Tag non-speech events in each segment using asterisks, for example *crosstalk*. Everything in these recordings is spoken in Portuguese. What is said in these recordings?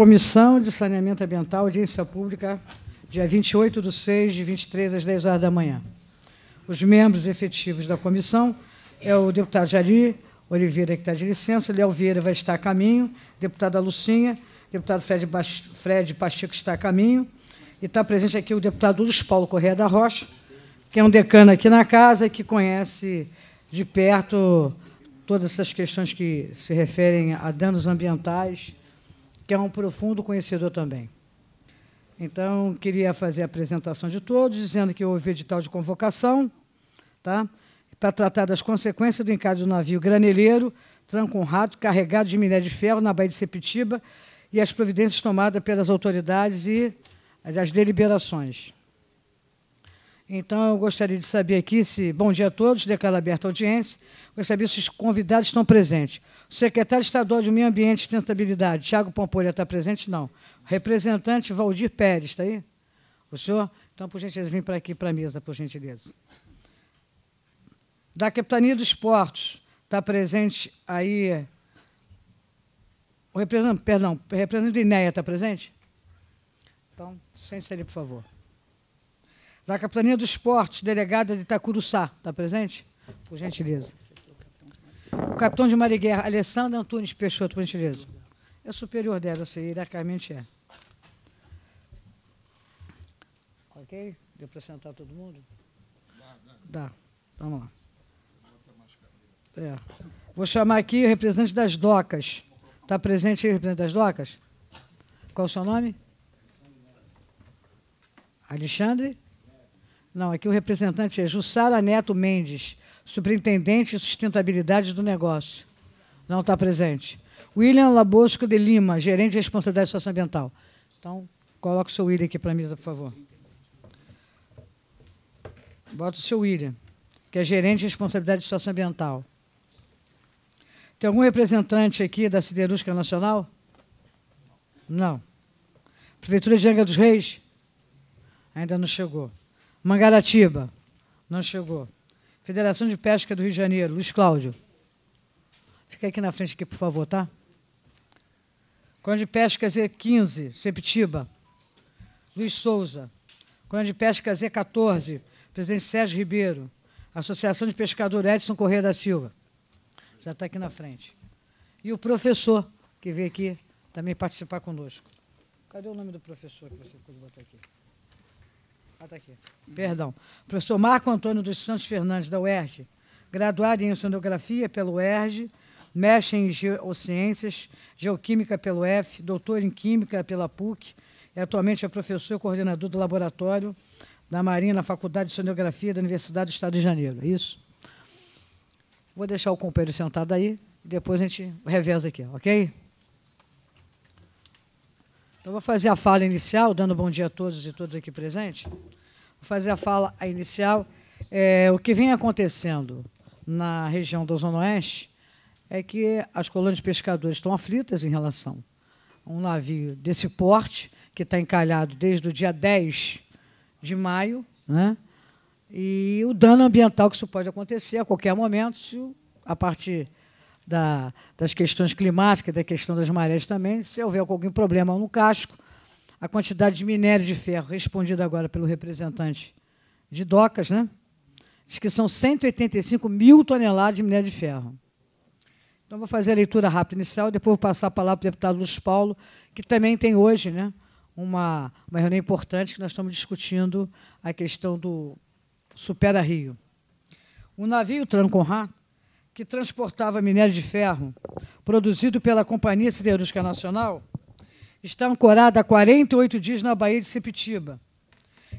Comissão de Saneamento Ambiental, audiência pública, dia 28 de 6, de 23 às 10 horas da manhã. Os membros efetivos da comissão é o deputado Jari Oliveira, que está de licença, Léo Vieira vai estar a caminho, deputada Lucinha, deputado Fred, Fred Pacheco está a caminho, e está presente aqui o deputado Luiz Paulo Correia da Rocha, que é um decano aqui na casa e que conhece de perto todas essas questões que se referem a danos ambientais que é um profundo conhecedor também. Então, queria fazer a apresentação de todos, dizendo que houve edital de convocação, tá? para tratar das consequências do encalhe do navio graneleiro, tranco rato, carregado de minério de ferro na Baía de Sepitiba, e as providências tomadas pelas autoridades e as deliberações. Então, eu gostaria de saber aqui se. Bom dia a todos, declaro aberta a audiência. Gostaria de saber se os convidados estão presentes. Secretário Estadual de Meio Ambiente e Sustentabilidade, Tiago Pampolha, está presente? Não. Representante Valdir Pérez, está aí? O senhor? Então, por gentileza, vem para aqui, para a mesa, por gentileza. Da Capitania dos Portos, está presente aí... O representante, perdão, o representante do INEA está presente? Então, sem se por favor. Da Capitania dos Portos, delegada de Itacuruçá, está presente? Por gentileza. O capitão de Mar e Guerra, Alessandro Antunes Peixoto, por gentileza. É superior dela, você hierarquicamente é. Ok? Deu para sentar todo mundo? Dá, dá. dá. Vamos lá. É. Vou chamar aqui o representante das docas. Está presente aí o representante das docas? Qual o seu nome? Alexandre? Não, aqui o representante é Jussara Neto Mendes, Superintendente de Sustentabilidade do Negócio. Não está presente. William Labosco de Lima, gerente de responsabilidade socioambiental. Então, coloque o seu William aqui para a mesa, por favor. Bota o seu William, que é gerente de responsabilidade socioambiental. Tem algum representante aqui da Siderúrgica Nacional? Não. Prefeitura de Angra dos Reis? Ainda não chegou. Mangaratiba? Não chegou. Federação de Pesca do Rio de Janeiro, Luiz Cláudio. Fica aqui na frente, aqui, por favor, tá? Código de Pesca Z15, Sepetiba, Luiz Souza. Código de Pesca Z14, presidente Sérgio Ribeiro. Associação de Pescadores Edson Correia da Silva. Já está aqui na frente. E o professor, que veio aqui também participar conosco. Cadê o nome do professor que você pode botar aqui? Ah, tá aqui. Perdão. Professor Marco Antônio dos Santos Fernandes, da UERJ, graduado em oceanografia pela UERJ, mestre em geociências, geoquímica pelo F, doutor em química pela PUC, e atualmente é professor e coordenador do laboratório da Marinha na Faculdade de Oceanografia da Universidade do Estado de Janeiro. É isso? Vou deixar o companheiro sentado aí, e depois a gente reveza aqui, ok? Eu vou fazer a fala inicial, dando bom dia a todos e todas aqui presentes. Vou fazer a fala inicial. É, o que vem acontecendo na região da Zona Oeste é que as colônias de pescadores estão aflitas em relação a um navio desse porte, que está encalhado desde o dia 10 de maio, né? e o dano ambiental que isso pode acontecer a qualquer momento, se a partir da, das questões climáticas, da questão das marés também, se houver algum problema no casco, a quantidade de minério de ferro, respondida agora pelo representante de docas, né? diz que são 185 mil toneladas de minério de ferro. Então, vou fazer a leitura rápida inicial, depois vou passar a palavra para o deputado Luiz Paulo, que também tem hoje né, uma, uma reunião importante que nós estamos discutindo a questão do Supera Rio. O navio Tranconrato, que transportava minério de ferro produzido pela Companhia Siderúrgica Nacional está ancorada há 48 dias na Baía de Sepitiba,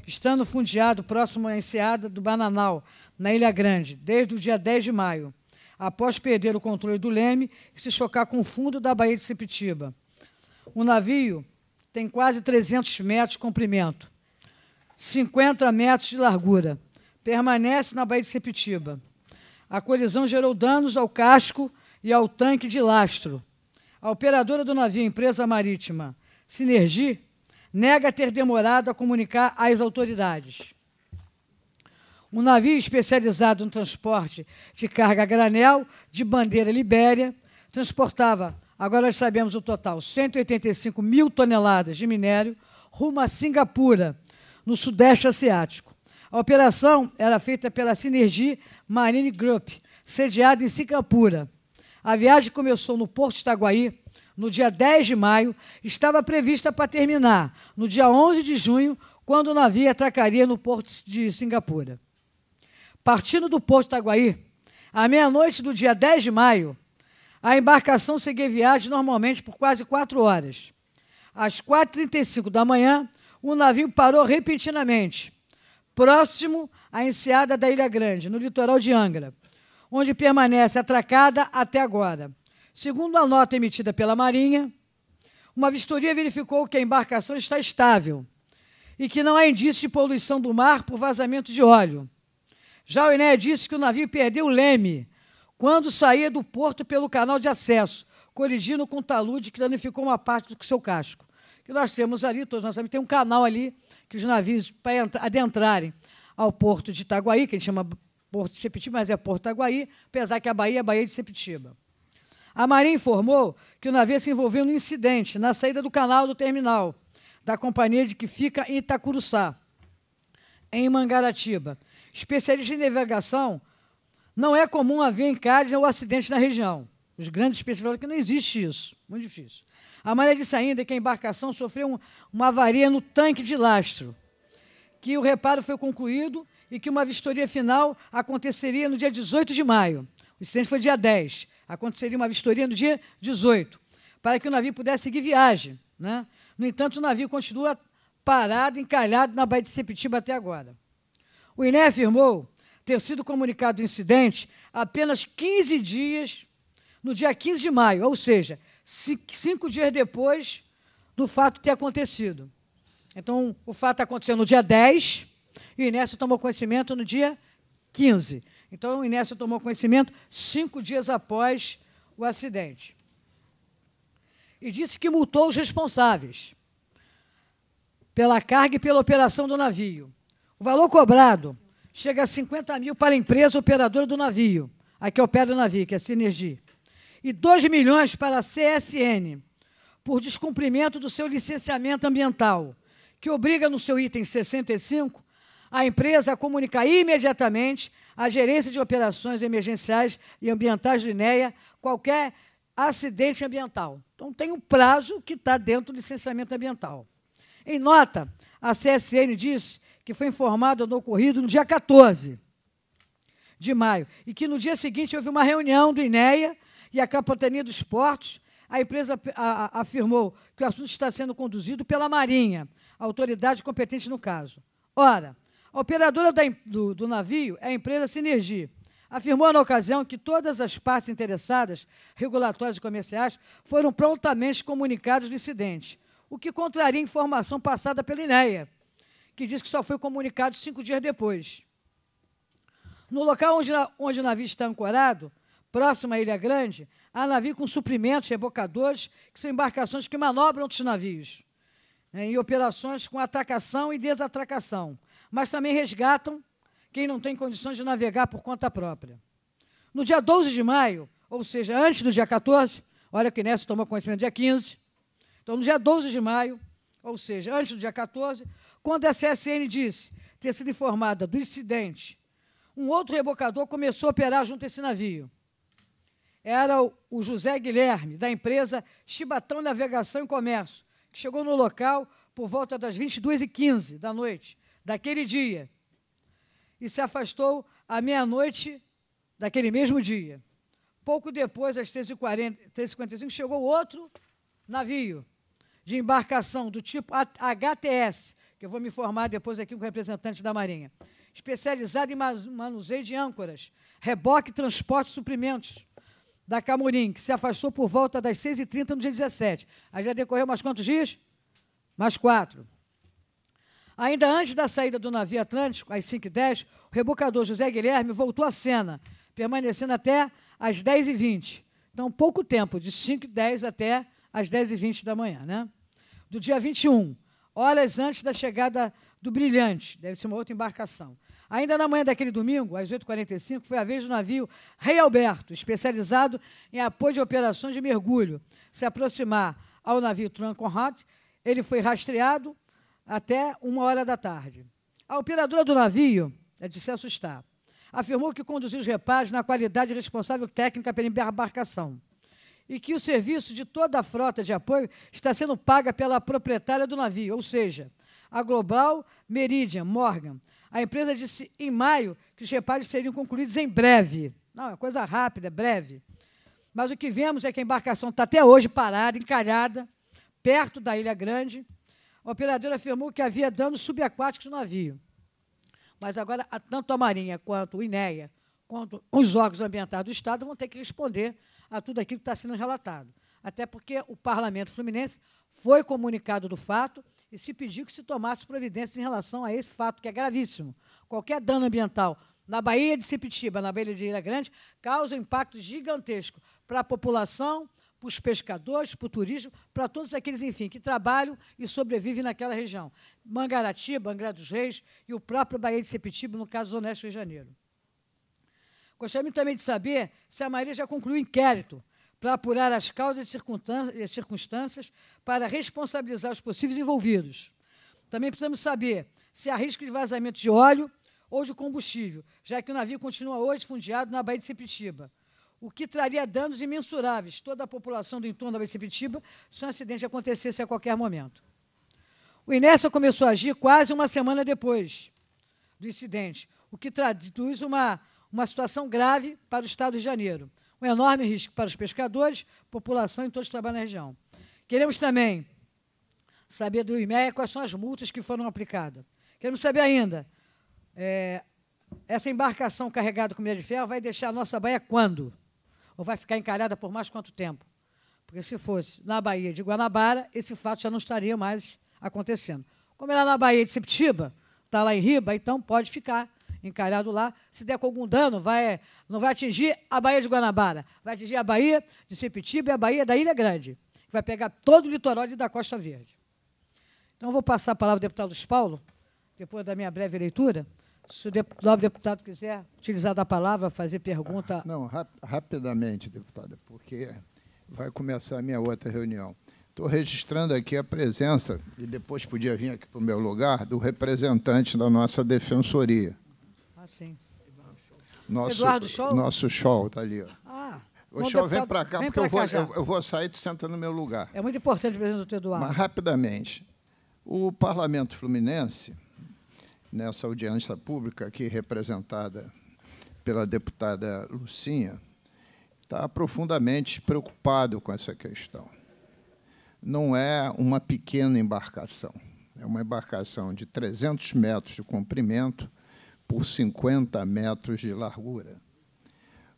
estando fundeado próximo à enseada do Bananal, na Ilha Grande, desde o dia 10 de maio, após perder o controle do leme e se chocar com o fundo da Baía de Sepitiba. O navio tem quase 300 metros de comprimento, 50 metros de largura. Permanece na Baía de Sepitiba. A colisão gerou danos ao casco e ao tanque de lastro. A operadora do navio, empresa marítima Sinergi, nega ter demorado a comunicar às autoridades. Um navio especializado no transporte de carga a granel de bandeira Libéria transportava, agora nós sabemos o total, 185 mil toneladas de minério rumo a Singapura, no Sudeste Asiático. A operação era feita pela Synergy Marine Group, sediada em Singapura. A viagem começou no Porto de Itaguaí no dia 10 de maio, estava prevista para terminar no dia 11 de junho, quando o navio atracaria no Porto de Singapura. Partindo do Porto de Itaguaí, à meia-noite do dia 10 de maio, a embarcação seguia viagem normalmente por quase quatro horas. Às 4h35 da manhã, o navio parou repentinamente próximo à enseada da Ilha Grande, no litoral de Angra, onde permanece atracada até agora. Segundo a nota emitida pela Marinha, uma vistoria verificou que a embarcação está estável e que não há indício de poluição do mar por vazamento de óleo. Já o INEA disse que o navio perdeu o leme quando saía do porto pelo canal de acesso, colidindo com um talude que danificou uma parte do seu casco que nós temos ali, todos nós sabemos, tem um canal ali que os navios, para adentrarem ao porto de Itaguaí, que a gente chama Porto de Sepetiba, mas é Porto Itaguaí, apesar que a Bahia é a Bahia de Sepetiba. A Marinha informou que o navio se envolveu num incidente na saída do canal do terminal da companhia de que fica em Itacuruçá, em Mangaratiba. Especialista em navegação, não é comum haver Cádiz ou acidente na região. Os grandes especialistas falam que não existe isso, muito difícil. A Maria disse ainda que a embarcação sofreu um, uma avaria no tanque de lastro, que o reparo foi concluído e que uma vistoria final aconteceria no dia 18 de maio. O incidente foi dia 10. Aconteceria uma vistoria no dia 18, para que o navio pudesse seguir viagem. Né? No entanto, o navio continua parado, encalhado na Baía de Sepetiba até agora. O INE afirmou ter sido comunicado o incidente apenas 15 dias, no dia 15 de maio, ou seja, cinco dias depois do fato ter acontecido. Então, o fato aconteceu no dia 10 e o Inércio tomou conhecimento no dia 15. Então, o Inércio tomou conhecimento cinco dias após o acidente. E disse que multou os responsáveis pela carga e pela operação do navio. O valor cobrado chega a 50 mil para a empresa operadora do navio, a que opera o navio, que é a Sinergia e 2 milhões para a CSN, por descumprimento do seu licenciamento ambiental, que obriga, no seu item 65, a empresa a comunicar imediatamente à Gerência de Operações Emergenciais e Ambientais do INEA qualquer acidente ambiental. Então, tem um prazo que está dentro do licenciamento ambiental. Em nota, a CSN diz que foi informada do ocorrido no dia 14 de maio e que no dia seguinte houve uma reunião do INEA e a Capitania dos Portos, a empresa afirmou que o assunto está sendo conduzido pela Marinha, a autoridade competente no caso. Ora, a operadora do, do navio é a empresa Sinergia. Afirmou na ocasião que todas as partes interessadas, regulatórias e comerciais, foram prontamente comunicadas do incidente, o que contraria a informação passada pela INEA, que diz que só foi comunicado cinco dias depois. No local onde, onde o navio está ancorado, próxima à Ilha Grande, há navio com suprimentos, rebocadores, que são embarcações que manobram outros navios, né, em operações com atracação e desatracação, mas também resgatam quem não tem condições de navegar por conta própria. No dia 12 de maio, ou seja, antes do dia 14, olha que Inés tomou conhecimento dia 15, então no dia 12 de maio, ou seja, antes do dia 14, quando a CSN disse ter sido informada do incidente, um outro rebocador começou a operar junto a esse navio era o José Guilherme, da empresa Chibatão Navegação e Comércio, que chegou no local por volta das 22h15 da noite daquele dia e se afastou à meia-noite daquele mesmo dia. Pouco depois, às 3h55, chegou outro navio de embarcação do tipo HTS, que eu vou me informar depois aqui com o representante da Marinha, especializado em manuseio de âncoras, reboque, transporte e suprimentos da Camurim, que se afastou por volta das 6h30 no dia 17. Aí já decorreu mais quantos dias? Mais quatro. Ainda antes da saída do navio Atlântico, às 5h10, o rebocador José Guilherme voltou à cena, permanecendo até às 10h20. Então, pouco tempo, de 5h10 até às 10h20 da manhã. Né? Do dia 21, horas antes da chegada do Brilhante, deve ser uma outra embarcação, Ainda na manhã daquele domingo, às 8h45, foi a vez do navio Rei Alberto, especializado em apoio de operações de mergulho, se aproximar ao navio Tronconrad. Ele foi rastreado até uma hora da tarde. A operadora do navio é de se assustar. Afirmou que conduziu os reparos na qualidade responsável técnica pela embarcação e que o serviço de toda a frota de apoio está sendo paga pela proprietária do navio, ou seja, a Global Meridian Morgan, a empresa disse em maio que os reparos seriam concluídos em breve. Não, é coisa rápida, é breve. Mas o que vemos é que a embarcação está até hoje parada, encalhada, perto da Ilha Grande. A operadora afirmou que havia danos subaquáticos no navio. Mas agora, tanto a Marinha quanto o INEA, quanto os órgãos ambientais do Estado vão ter que responder a tudo aquilo que está sendo relatado. Até porque o Parlamento Fluminense foi comunicado do fato e se pediu que se tomasse providências em relação a esse fato, que é gravíssimo. Qualquer dano ambiental na Bahia de Sepitiba, na Bahia de Ilha Grande, causa um impacto gigantesco para a população, para os pescadores, para o turismo, para todos aqueles, enfim, que trabalham e sobrevivem naquela região. Mangaratiba, Angra dos Reis e o próprio Bahia de Sepitiba, no caso do Oeste Rio de Janeiro. Gostaria também de saber se a Maria já concluiu o inquérito para apurar as causas e circunstâncias para responsabilizar os possíveis envolvidos. Também precisamos saber se há risco de vazamento de óleo ou de combustível, já que o navio continua hoje fundiado na Baía de Sepitiba, o que traria danos imensuráveis. Toda a população do entorno da Baía de Sepitiba se um acidente acontecesse a qualquer momento. O Inércia começou a agir quase uma semana depois do incidente, o que traduz uma, uma situação grave para o Estado de Janeiro um enorme risco para os pescadores, população e todos que trabalham na região. Queremos também saber do IMEA quais são as multas que foram aplicadas. Queremos saber ainda, é, essa embarcação carregada com minério de ferro vai deixar a nossa baía quando? Ou vai ficar encalhada por mais quanto tempo? Porque se fosse na baía de Guanabara, esse fato já não estaria mais acontecendo. Como é na baía de Septiba, está lá em Riba, então pode ficar encalhado lá. Se der com algum dano, vai não vai atingir a Baía de Guanabara, vai atingir a Baía de Sepitiba e a Baía da Ilha Grande, que vai pegar todo o litoral da Costa Verde. Então, vou passar a palavra ao deputado Luiz Paulo, depois da minha breve leitura. Se o deputado, deputado quiser utilizar da palavra, fazer pergunta. Não, rap rapidamente, deputada, porque vai começar a minha outra reunião. Estou registrando aqui a presença, e depois podia vir aqui para o meu lugar, do representante da nossa defensoria. Ah, sim. Nosso, Eduardo Scholl? Nosso Scholl, está ali. Ó. Ah, o Scholl vem para cá, vem porque eu, vou, eu, eu, vou sair e tu no meu lugar. É muito importante a presença do Eduardo. Mas, rapidamente, o Parlamento Fluminense, nessa audiência pública aqui representada pela deputada Lucinha, está profundamente preocupado com essa questão. Não é uma pequena embarcação, é uma embarcação de 300 metros de comprimento, por 50 metros de largura,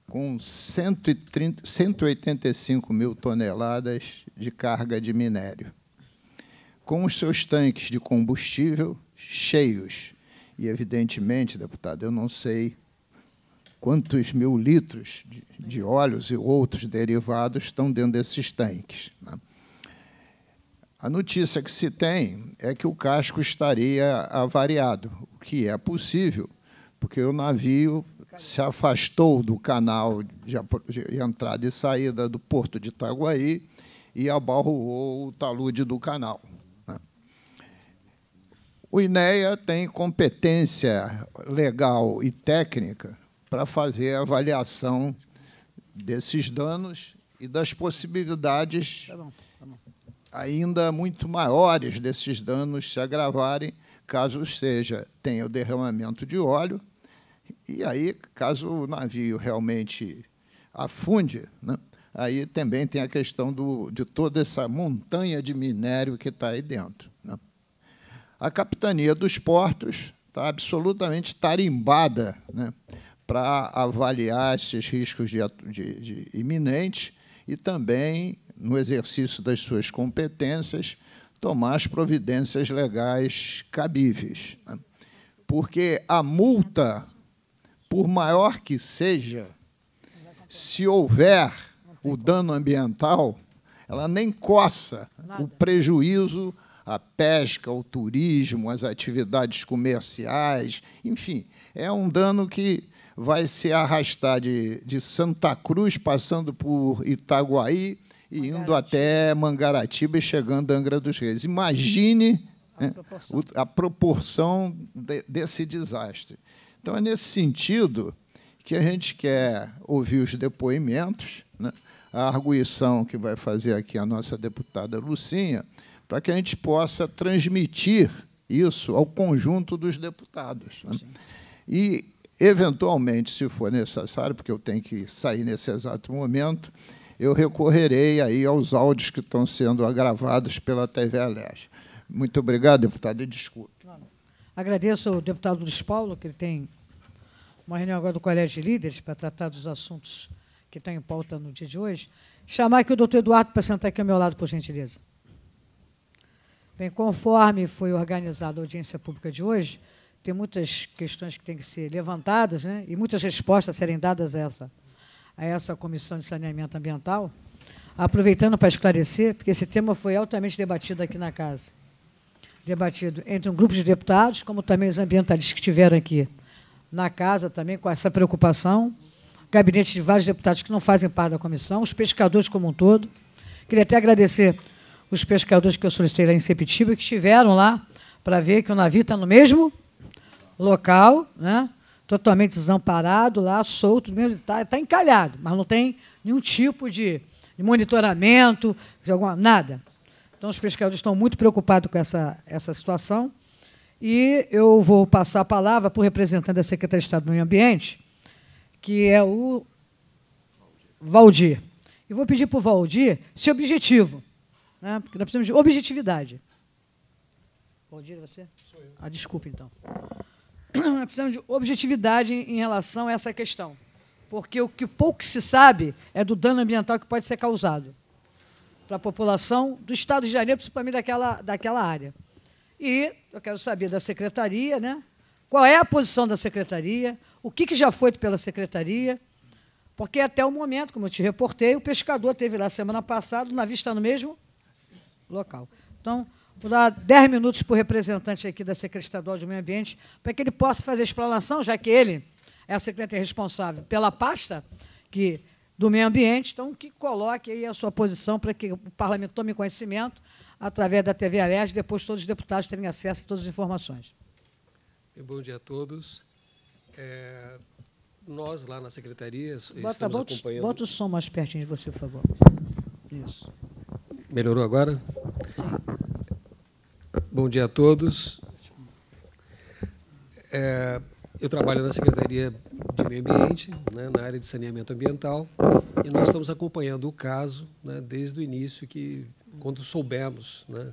com 130, 185 mil toneladas de carga de minério, com os seus tanques de combustível cheios. E, evidentemente, deputado, eu não sei quantos mil litros de, de óleos e outros derivados estão dentro desses tanques. Né? A notícia que se tem é que o casco estaria avariado, o que é possível, porque o navio se afastou do canal de entrada e saída do porto de Itaguaí e abarroou o talude do canal. Né. O INEA tem competência legal e técnica para fazer a avaliação desses danos e das possibilidades tá tá ainda muito maiores desses danos se agravarem, caso seja tenha o derramamento de óleo, e aí, caso o navio realmente afunde, né, aí também tem a questão do, de toda essa montanha de minério que está aí dentro. Né. A capitania dos portos está absolutamente tarimbada né, para avaliar esses riscos de, de, de e também, no exercício das suas competências, tomar as providências legais cabíveis. Né. Porque a multa por maior que seja, se houver o dano ambiental, ela nem coça o prejuízo à pesca, ao turismo, às atividades comerciais, enfim, é um dano que vai se arrastar de, de Santa Cruz, passando por Itaguaí e indo até Mangaratiba e chegando a Angra dos Reis. Imagine a né, proporção, a proporção de, desse desastre. Então, é nesse sentido que a gente quer ouvir os depoimentos, né? a arguição que vai fazer aqui a nossa deputada Lucinha, para que a gente possa transmitir isso ao conjunto dos deputados. Né? E, eventualmente, se for necessário, porque eu tenho que sair nesse exato momento, eu recorrerei aí aos áudios que estão sendo agravados pela TV Alés. Muito obrigado, deputado, e desculpe. Agradeço ao deputado Luiz Paulo, que ele tem uma reunião agora do Colégio de Líderes para tratar dos assuntos que estão em pauta no dia de hoje. Chamar aqui o doutor Eduardo para sentar aqui ao meu lado, por gentileza. Bem, conforme foi organizada a audiência pública de hoje, tem muitas questões que têm que ser levantadas né, e muitas respostas serem dadas a essa, a essa Comissão de Saneamento Ambiental. Aproveitando para esclarecer, porque esse tema foi altamente debatido aqui na casa debatido entre um grupo de deputados, como também os ambientalistas que estiveram aqui na casa também com essa preocupação, gabinete de vários deputados que não fazem parte da comissão, os pescadores como um todo. Queria até agradecer os pescadores que eu solicitei lá em Sepitiba, que estiveram lá para ver que o navio está no mesmo local, né? totalmente desamparado lá, solto, está tá encalhado, mas não tem nenhum tipo de, de monitoramento, de alguma, nada. Então, os pescadores estão muito preocupados com essa, essa situação. E eu vou passar a palavra para o representante da Secretaria de Estado do Meio Ambiente, que é o Valdir. E vou pedir para o Valdir seu objetivo, né? porque nós precisamos de objetividade. Valdir, é você? Sou eu. Ah, desculpa, então. *clears throat* Nós precisamos de objetividade em relação a essa questão, porque o que pouco se sabe é do dano ambiental que pode ser causado para a população do Estado de Janeiro, principalmente daquela, daquela área. E eu quero saber da secretaria, né? Qual é a posição da secretaria? O que, que já foi pela secretaria? Porque até o momento, como eu te reportei, o pescador teve lá semana passada, o navio está no mesmo local. Então, vou dar 10 minutos para o representante aqui da Secretaria Estadual de Meio Ambiente, para que ele possa fazer a explanação, já que ele é a secretária responsável pela pasta, que do Meio Ambiente. Então, que coloque aí a sua posição para que o parlamento tome conhecimento através da TV Alerj, depois todos os deputados terem acesso a todas as informações. Bom dia a todos. É, nós, lá na Secretaria, bota, estamos bota, acompanhando... Bota o som mais pertinho de você, por favor. Isso. Melhorou agora? Sim. Bom dia a todos. É, eu trabalho na Secretaria de Meio Ambiente, né, na área de saneamento ambiental, e nós estamos acompanhando o caso né, desde o início, que quando soubemos, né,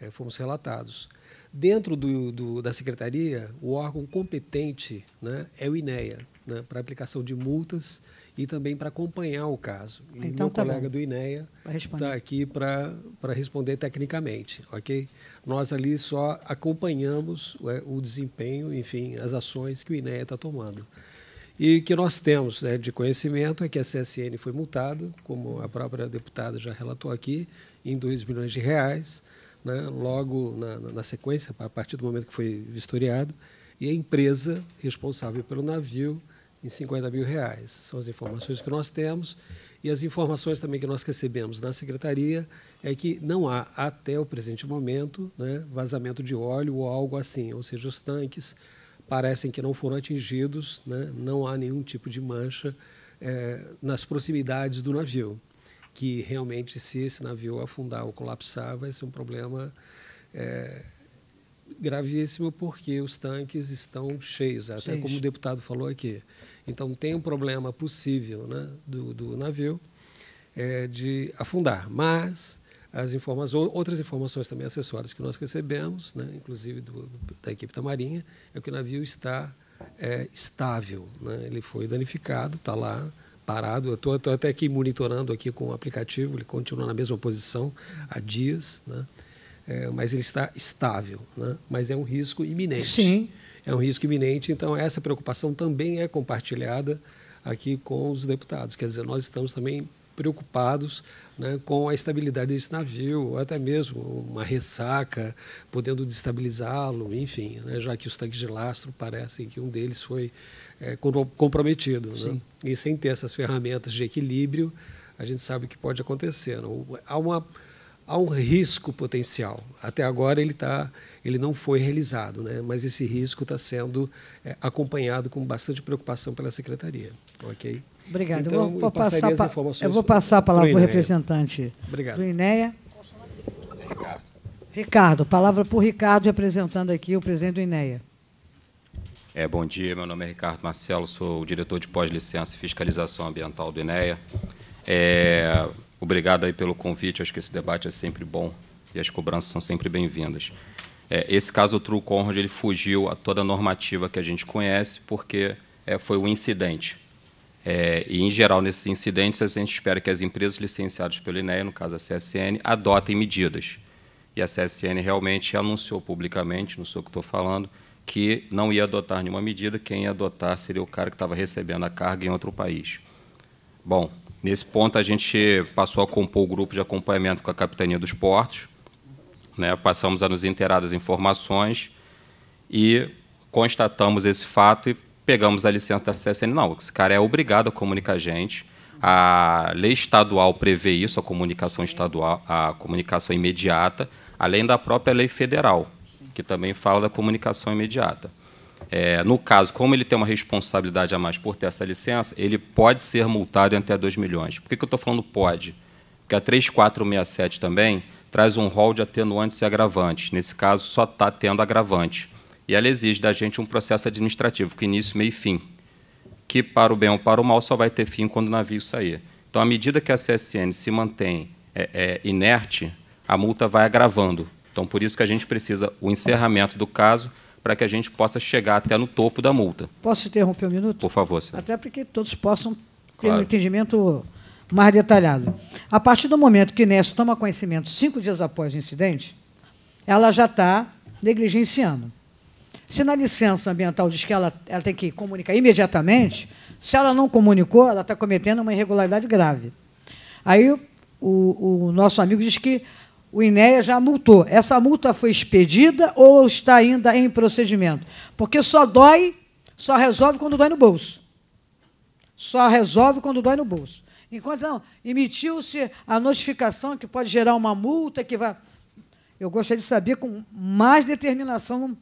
é, fomos relatados. Dentro do, do, da Secretaria, o órgão competente né, é o INEA, né, para aplicação de multas e também para acompanhar o caso. E então, meu tá colega bom. do INEA está aqui para responder tecnicamente, ok? Nós ali só acompanhamos é, o desempenho, enfim, as ações que o INEA está tomando. E que nós temos né, de conhecimento é que a CSN foi multada, como a própria deputada já relatou aqui, em 2 bilhões de reais, né, logo na, na sequência, a partir do momento que foi vistoriado, e a empresa responsável pelo navio em 50 mil reais. São as informações que nós temos e as informações também que nós recebemos da secretaria é que não há, até o presente momento, né, vazamento de óleo ou algo assim, ou seja, os tanques parecem que não foram atingidos, né, não há nenhum tipo de mancha é, nas proximidades do navio, que realmente, se esse navio afundar ou colapsar, vai ser um problema. É, gravíssimo porque os tanques estão cheios, é até como o deputado falou aqui. Então, tem um problema possível né, do, do navio é, de afundar, mas as informações, outras informações também acessórias que nós recebemos, né, inclusive do, da equipe da Marinha, é que o navio está é, estável, né, ele foi danificado, está lá parado. Eu estou até aqui monitorando aqui com o aplicativo, ele continua na mesma posição há dias, né? é, mas ele está estável, né? mas é um risco iminente. Sim. É um risco iminente, então essa preocupação também é compartilhada aqui com os deputados. Quer dizer, nós estamos também preocupados né, com a estabilidade desse navio, até mesmo uma ressaca, podendo destabilizá-lo, enfim, né, já que os tanques de lastro parecem que um deles foi é, comprometido. Né? E sem ter essas ferramentas de equilíbrio, a gente sabe o que pode acontecer. Né? Há uma há um risco potencial. Até agora ele, tá, ele não foi realizado, né? mas esse risco está sendo é, acompanhado com bastante preocupação pela Secretaria. Ok? Obrigado. Então, eu vou, vou passar as informações eu vou passar a palavra para o representante Obrigado. do INEA. Ricardo. Ricardo, palavra para o Ricardo, representando aqui o presidente do INEA. É, bom dia, meu nome é Ricardo Marcelo, sou o diretor de pós-licença e fiscalização ambiental do INEA. É, Obrigado aí pelo convite, acho que esse debate é sempre bom e as cobranças são sempre bem-vindas. É, esse caso do True Conrad, ele fugiu a toda a normativa que a gente conhece, porque é, foi um incidente. É, e, em geral, nesses incidentes, a gente espera que as empresas licenciadas pelo INEA, no caso a CSN, adotem medidas. E a CSN realmente anunciou publicamente, não sei o que estou falando, que não ia adotar nenhuma medida, quem ia adotar seria o cara que estava recebendo a carga em outro país. Bom, Nesse ponto, a gente passou a compor o grupo de acompanhamento com a Capitania dos Portos, né? passamos a nos inteirar das informações e constatamos esse fato e pegamos a licença da CSN. Não, esse cara é obrigado a comunicar a gente. A lei estadual prevê isso, a comunicação estadual, a comunicação imediata, além da própria lei federal, que também fala da comunicação imediata. É, no caso, como ele tem uma responsabilidade a mais por ter essa licença, ele pode ser multado em até 2 milhões. Por que, que eu estou falando pode? Porque a 3467 também traz um rol de atenuantes e agravantes. Nesse caso, só está tendo agravante. E ela exige da gente um processo administrativo, que início, meio e fim, que, para o bem ou para o mal, só vai ter fim quando o navio sair. Então, à medida que a CSN se mantém é, é, inerte, a multa vai agravando. Então, por isso que a gente precisa o encerramento do caso para que a gente possa chegar até no topo da multa. Posso interromper um minuto? Por favor, senhor. Até porque todos possam ter claro. um entendimento mais detalhado. A partir do momento que Nessa toma conhecimento cinco dias após o incidente, ela já está negligenciando. Se na licença ambiental diz que ela, ela tem que comunicar imediatamente, se ela não comunicou, ela está cometendo uma irregularidade grave. Aí o, o nosso amigo diz que o INEA já multou. Essa multa foi expedida ou está ainda em procedimento? Porque só dói, só resolve quando dói no bolso. Só resolve quando dói no bolso. Enquanto não, emitiu-se a notificação que pode gerar uma multa que vai. Eu gostaria de saber com mais determinação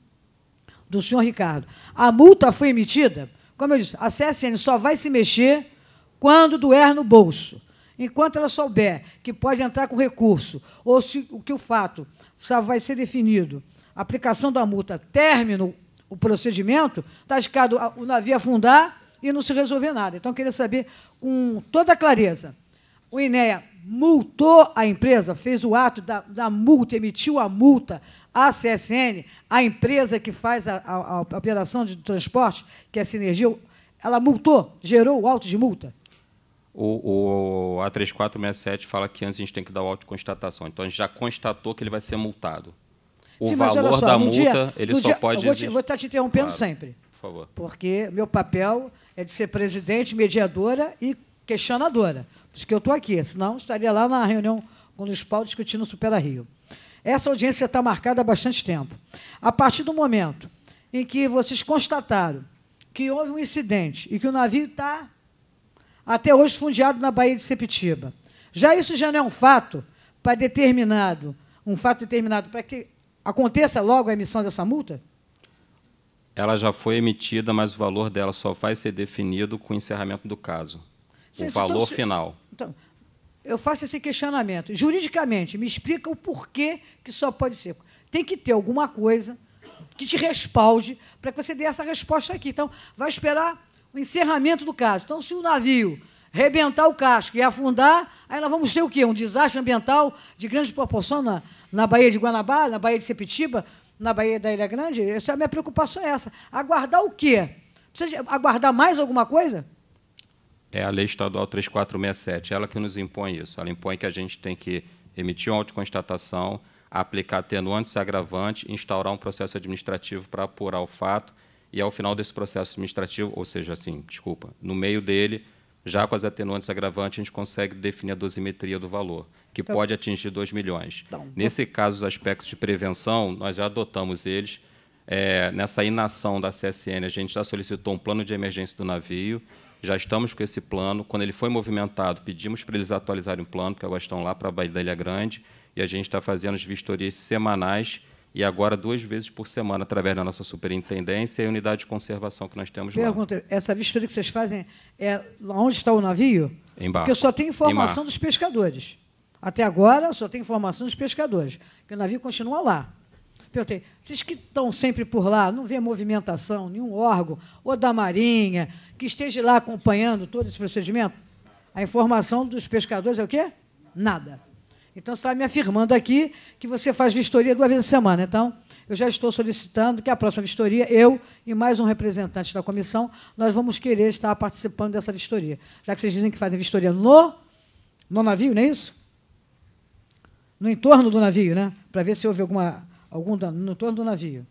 do senhor Ricardo. A multa foi emitida? Como eu disse, a CSN só vai se mexer quando doer no bolso. Enquanto ela souber que pode entrar com recurso, ou se o que o fato só vai ser definido, aplicação da multa, término o procedimento, está escado o navio afundar e não se resolver nada. Então, eu queria saber com toda clareza. O INEA multou a empresa, fez o ato da, da multa, emitiu a multa à CSN, a empresa que faz a, a, a operação de transporte, que é a Sinergia, ela multou, gerou o auto de multa? O, o A3467 fala que antes a gente tem que dar o auto constatação. Então a gente já constatou que ele vai ser multado. O Sim, valor só, da multa, dia, ele só dia, pode. Eu vou, te, exigir... vou estar te interrompendo claro. sempre. Por favor. Porque meu papel é de ser presidente, mediadora e questionadora. Por isso que eu estou aqui, senão estaria lá na reunião com o Paulo discutindo o Supera Rio. Essa audiência está marcada há bastante tempo. A partir do momento em que vocês constataram que houve um incidente e que o navio está até hoje fundeado na Baía de Sepitiba. Já isso já não é um fato para determinado, um fato determinado para que aconteça logo a emissão dessa multa? Ela já foi emitida, mas o valor dela só vai ser definido com o encerramento do caso. o valor então, final. Então, eu faço esse questionamento. Juridicamente, me explica o porquê que só pode ser. Tem que ter alguma coisa que te respalde para que você dê essa resposta aqui. Então, vai esperar encerramento do caso. Então, se o navio rebentar o casco e afundar, aí nós vamos ter o quê? Um desastre ambiental de grande proporção na, na Baía de Guanabara, na Baía de Sepitiba, na Baía da Ilha Grande? Essa é a minha preocupação é essa. Aguardar o quê? Precisa aguardar mais alguma coisa? É a Lei Estadual 3467, ela que nos impõe isso. Ela impõe que a gente tem que emitir uma autoconstatação, aplicar atenuantes e agravantes, instaurar um processo administrativo para apurar o fato e ao final desse processo administrativo, ou seja, assim, desculpa, no meio dele, já com as atenuantes agravantes, a gente consegue definir a dosimetria do valor, que então, pode atingir 2 milhões. Então, Nesse caso, os aspectos de prevenção, nós já adotamos eles. É, nessa inação da CSN, a gente já solicitou um plano de emergência do navio, já estamos com esse plano. Quando ele foi movimentado, pedimos para eles atualizarem o plano, porque agora estão lá para a Baía da Ilha Grande, e a gente está fazendo as vistorias semanais e agora duas vezes por semana, através da nossa superintendência e unidade de conservação que nós temos Pergunta, lá. Pergunta, essa vistoria que vocês fazem é onde está o navio? Embarque. Porque eu só tenho informação dos pescadores. Até agora, só tenho informação dos pescadores, que o navio continua lá. Perguntei, vocês que estão sempre por lá, não vê movimentação, nenhum órgão, ou da Marinha, que esteja lá acompanhando todo esse procedimento? A informação dos pescadores é o quê? Nada. Então, você está me afirmando aqui que você faz vistoria duas vezes por semana. Então, eu já estou solicitando que a próxima vistoria, eu e mais um representante da comissão, nós vamos querer estar participando dessa vistoria. Já que vocês dizem que fazem vistoria no, no navio, não é isso? No entorno do navio, né? Para ver se houve alguma, algum dano, no entorno do navio.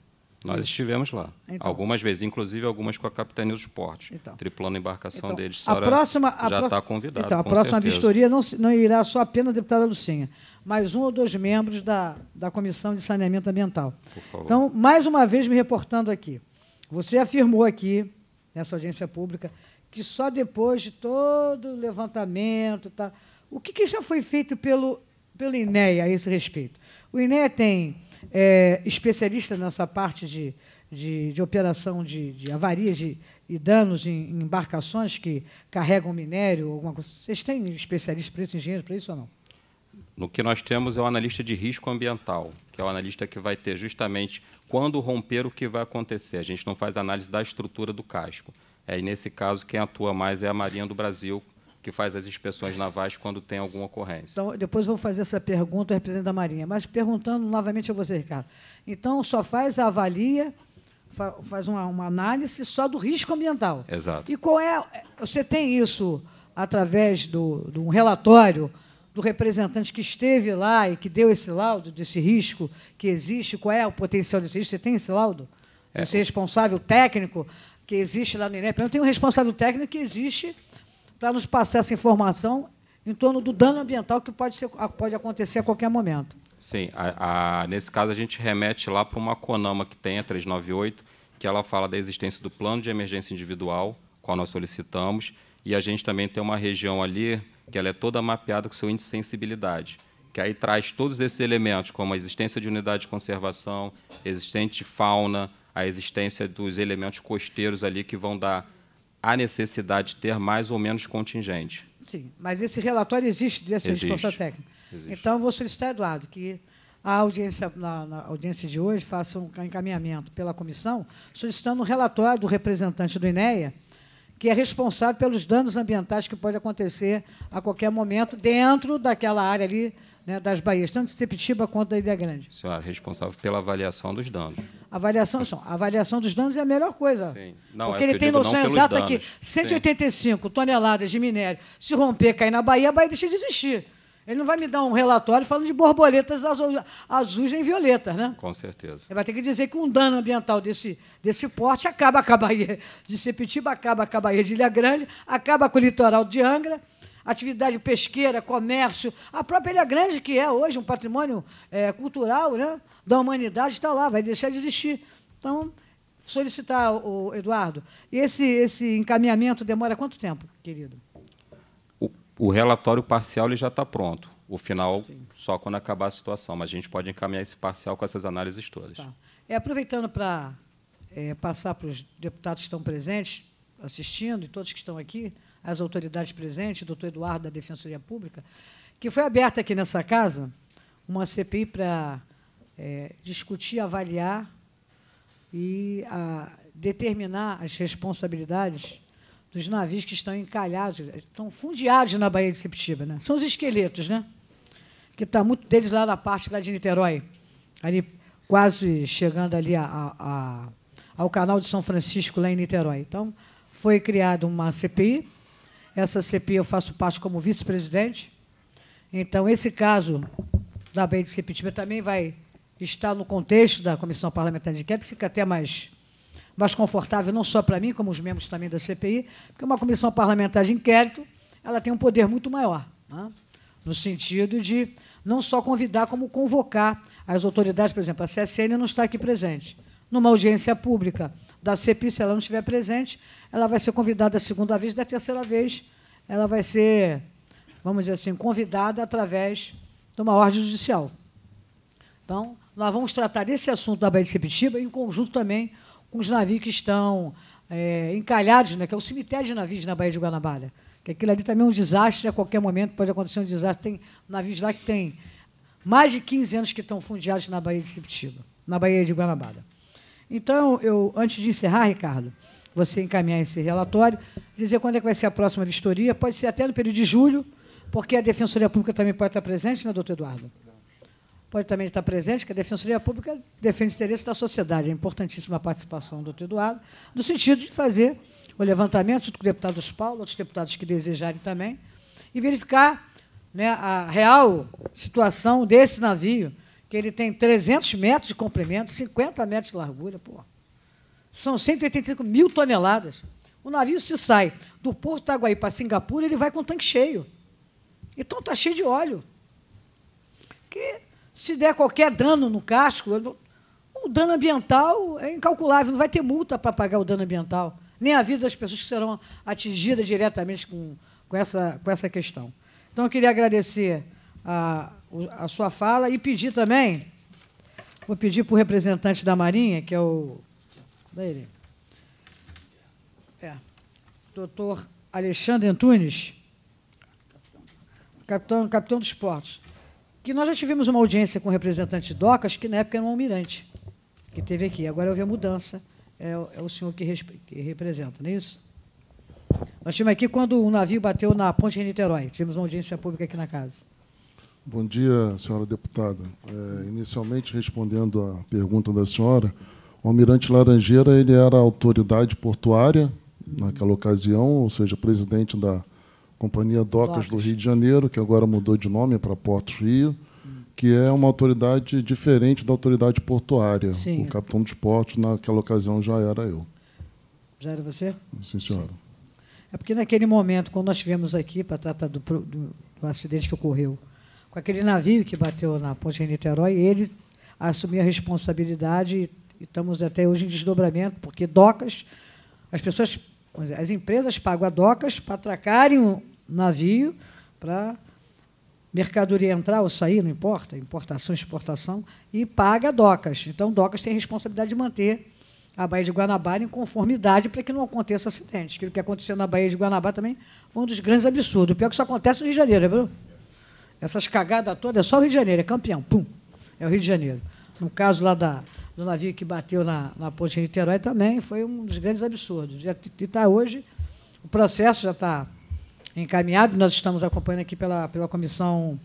Nós estivemos lá. Então. Algumas vezes, inclusive algumas com a capitania dos portos. Então. Triplando a embarcação então, deles. A, próxima, a já está convidada. Então, a próxima certeza. vistoria não, não irá só apenas a deputada Lucinha, mas um ou dois membros da, da Comissão de Saneamento Ambiental. Então, mais uma vez me reportando aqui. Você afirmou aqui, nessa audiência pública, que só depois de todo o levantamento. Tá, o que, que já foi feito pelo, pelo INEA a esse respeito? O INEA tem é, especialista nessa parte de, de, de operação de, de avarias de, e danos em, em, embarcações que carregam minério, alguma coisa. Vocês têm especialistas para isso, engenheiros para isso ou não? No que nós temos é o analista de risco ambiental, que é o analista que vai ter justamente quando romper o que vai acontecer. A gente não faz análise da estrutura do casco. É, e nesse caso, quem atua mais é a Marinha do Brasil, que faz as inspeções navais quando tem alguma ocorrência. Então, depois vou fazer essa pergunta ao representante da Marinha, mas perguntando novamente a você, Ricardo. Então, só faz a avalia, faz uma, uma análise só do risco ambiental. Exato. E qual é. Você tem isso através do, de um relatório do representante que esteve lá e que deu esse laudo desse risco que existe, qual é o potencial desse risco? Você tem esse laudo? É, esse é. responsável técnico que existe lá no INEP. Não tem um responsável técnico que existe para nos passar essa informação em torno do dano ambiental que pode, ser, pode acontecer a qualquer momento. Sim, a, a, nesse caso a gente remete lá para uma CONAMA que tem a 398, que ela fala da existência do plano de emergência individual, qual nós solicitamos, e a gente também tem uma região ali que ela é toda mapeada com seu índice de sensibilidade, que aí traz todos esses elementos, como a existência de unidade de conservação, existente fauna, a existência dos elementos costeiros ali que vão dar há necessidade de ter mais ou menos contingente. Sim, mas esse relatório existe dessa resposta técnica. Existe. Então, vou solicitar, Eduardo, que a audiência, na, na, audiência de hoje faça um encaminhamento pela comissão solicitando um relatório do representante do INEA, que é responsável pelos danos ambientais que podem acontecer a qualquer momento dentro daquela área ali né, das baías, tanto de Sepitiba quanto da Ilha Grande. Senhora, responsável pela avaliação dos danos. Avaliação, assim, a avaliação dos danos é a melhor coisa. Sim. Não, é porque ele tem noção exata que 185 Sim. toneladas de minério, se romper cair na Bahia, a Bahia deixa de existir. Ele não vai me dar um relatório falando de borboletas azul, azuis nem violetas, né? Com certeza. Ele vai ter que dizer que um dano ambiental desse, desse porte acaba com a Bahia de Sepitiba, acaba com a Bahia de Ilha Grande, acaba com o litoral de Angra, atividade pesqueira, comércio, a própria Ilha Grande, que é hoje um patrimônio é, cultural, né? da humanidade está lá, vai deixar de existir. Então, solicitar, o Eduardo, esse, esse encaminhamento demora quanto tempo, querido? O, o relatório parcial ele já está pronto. O final, Sim. só quando acabar a situação. Mas a gente pode encaminhar esse parcial com essas análises todas. Tá. É, aproveitando para é, passar para os deputados que estão presentes, assistindo, e todos que estão aqui, as autoridades presentes, o doutor Eduardo da Defensoria Pública, que foi aberta aqui nessa casa uma CPI para é, discutir, avaliar e a, determinar as responsabilidades dos navios que estão encalhados, estão fundiados na Baía de Sepetiba. Né? São os esqueletos, né? que está muito deles lá na parte lá de Niterói, ali quase chegando ali a, a, a, ao canal de São Francisco, lá em Niterói. Então, foi criada uma CPI. Essa CPI eu faço parte como vice-presidente. Então, esse caso da Baía de Sepetiba também vai está no contexto da Comissão Parlamentar de Inquérito, fica até mais, mais confortável, não só para mim, como os membros também da CPI, porque uma Comissão Parlamentar de Inquérito ela tem um poder muito maior, né? no sentido de não só convidar, como convocar as autoridades, por exemplo, a CSN não está aqui presente. Numa audiência pública da CPI, se ela não estiver presente, ela vai ser convidada a segunda vez, da terceira vez ela vai ser, vamos dizer assim, convidada através de uma ordem judicial. Então, nós vamos tratar desse assunto da Baía de Sepetiba em conjunto também com os navios que estão é, encalhados, né, que é o cemitério de navios na Baía de Guanabara. Que aquilo ali também é um desastre, a qualquer momento pode acontecer um desastre. Tem navios lá que tem mais de 15 anos que estão fundiados na Baía de Sepetiba, na Baía de Guanabara. Então, eu, antes de encerrar, Ricardo, você encaminhar esse relatório, dizer quando é que vai ser a próxima vistoria, pode ser até no período de julho, porque a Defensoria Pública também pode estar presente, né, doutor Eduardo? pode também estar presente, que a Defensoria Pública defende o interesse da sociedade. É importantíssima a participação do Dr. Eduardo, no sentido de fazer o levantamento, junto com o deputado Paulo, outros deputados que desejarem também, e verificar né, a real situação desse navio, que ele tem 300 metros de comprimento, 50 metros de largura, pô. são 185 mil toneladas. O navio, se sai do porto de Itaguaí para Singapura, ele vai com o tanque cheio. Então está cheio de óleo. Que se der qualquer dano no casco, o dano ambiental é incalculável, não vai ter multa para pagar o dano ambiental, nem a vida das pessoas que serão atingidas diretamente com, com, essa, com essa questão. Então, eu queria agradecer a, a sua fala e pedir também, vou pedir para o representante da Marinha, que é o. Daí ele. É, doutor Alexandre Antunes, capitão, capitão dos portos que nós já tivemos uma audiência com o representante Docas, que na época era um almirante, que teve aqui. Agora houve a mudança, é, é o senhor que, que, representa, não é isso? Nós tivemos aqui quando o navio bateu na ponte de Niterói. Tivemos uma audiência pública aqui na casa. Bom dia, senhora deputada. É, inicialmente, respondendo à pergunta da senhora, o almirante Laranjeira ele era autoridade portuária naquela ocasião, ou seja, presidente da Companhia Docas, Docas do Rio de Janeiro, que agora mudou de nome para Portos Rio, que é uma autoridade diferente da autoridade portuária. Sim. O capitão dos portos, naquela ocasião, já era eu. Já era você? Sim, senhora. Sim. É porque, naquele momento, quando nós estivemos aqui para tratar do, do, do, acidente que ocorreu com aquele navio que bateu na ponte Reniterói, ele assumiu a responsabilidade e estamos até hoje em desdobramento, porque docas, as pessoas as empresas pagam a docas para atracarem o navio para mercadoria entrar ou sair, não importa, importação, exportação, e paga docas. Então, docas tem a responsabilidade de manter a Baía de Guanabara em conformidade para que não aconteça acidente. Aquilo que aconteceu na Baía de Guanabara também foi um dos grandes absurdos. O pior é que isso acontece no Rio de Janeiro, é viu? Essas cagadas todas é só o Rio de Janeiro, é campeão, pum, é o Rio de Janeiro. No caso lá da, do navio que bateu na, na ponte de Niterói também foi um dos grandes absurdos. E está hoje, o processo já está encaminhado, nós estamos acompanhando aqui pela, pela Comissão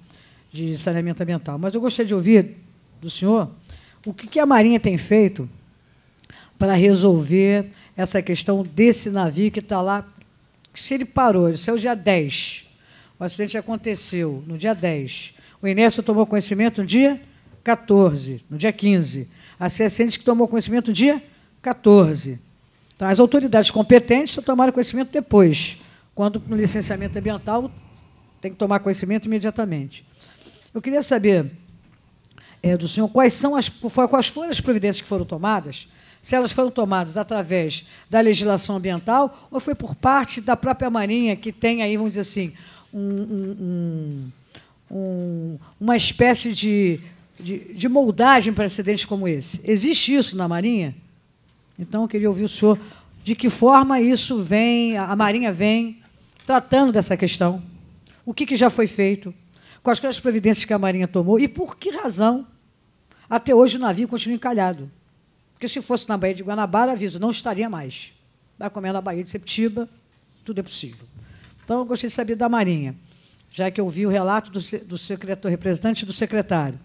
de Saneamento Ambiental. Mas eu gostaria de ouvir do senhor o que, que a Marinha tem feito para resolver essa questão desse navio que está lá. Se ele parou, isso é o dia 10. O acidente aconteceu no dia 10. O Inércio tomou conhecimento no dia 14, no dia 15 a CSN que tomou conhecimento dia 14. Então, as autoridades competentes só tomaram conhecimento depois. Quando no licenciamento ambiental, tem que tomar conhecimento imediatamente. Eu queria saber é, do senhor quais, são as, quais foram as providências que foram tomadas, se elas foram tomadas através da legislação ambiental ou foi por parte da própria Marinha, que tem aí, vamos dizer assim, um, um, um, uma espécie de de, de moldagem para acidentes como esse. Existe isso na Marinha? Então, eu queria ouvir o senhor de que forma isso vem, a Marinha vem tratando dessa questão, o que, que já foi feito, quais foram as providências que a Marinha tomou e por que razão até hoje o navio continua encalhado. Porque se fosse na Baía de Guanabara, aviso, não estaria mais. Vai comer na Baía de Septiba, tudo é possível. Então, eu gostaria de saber da Marinha, já que eu vi o relato do, do secretário, representante do secretário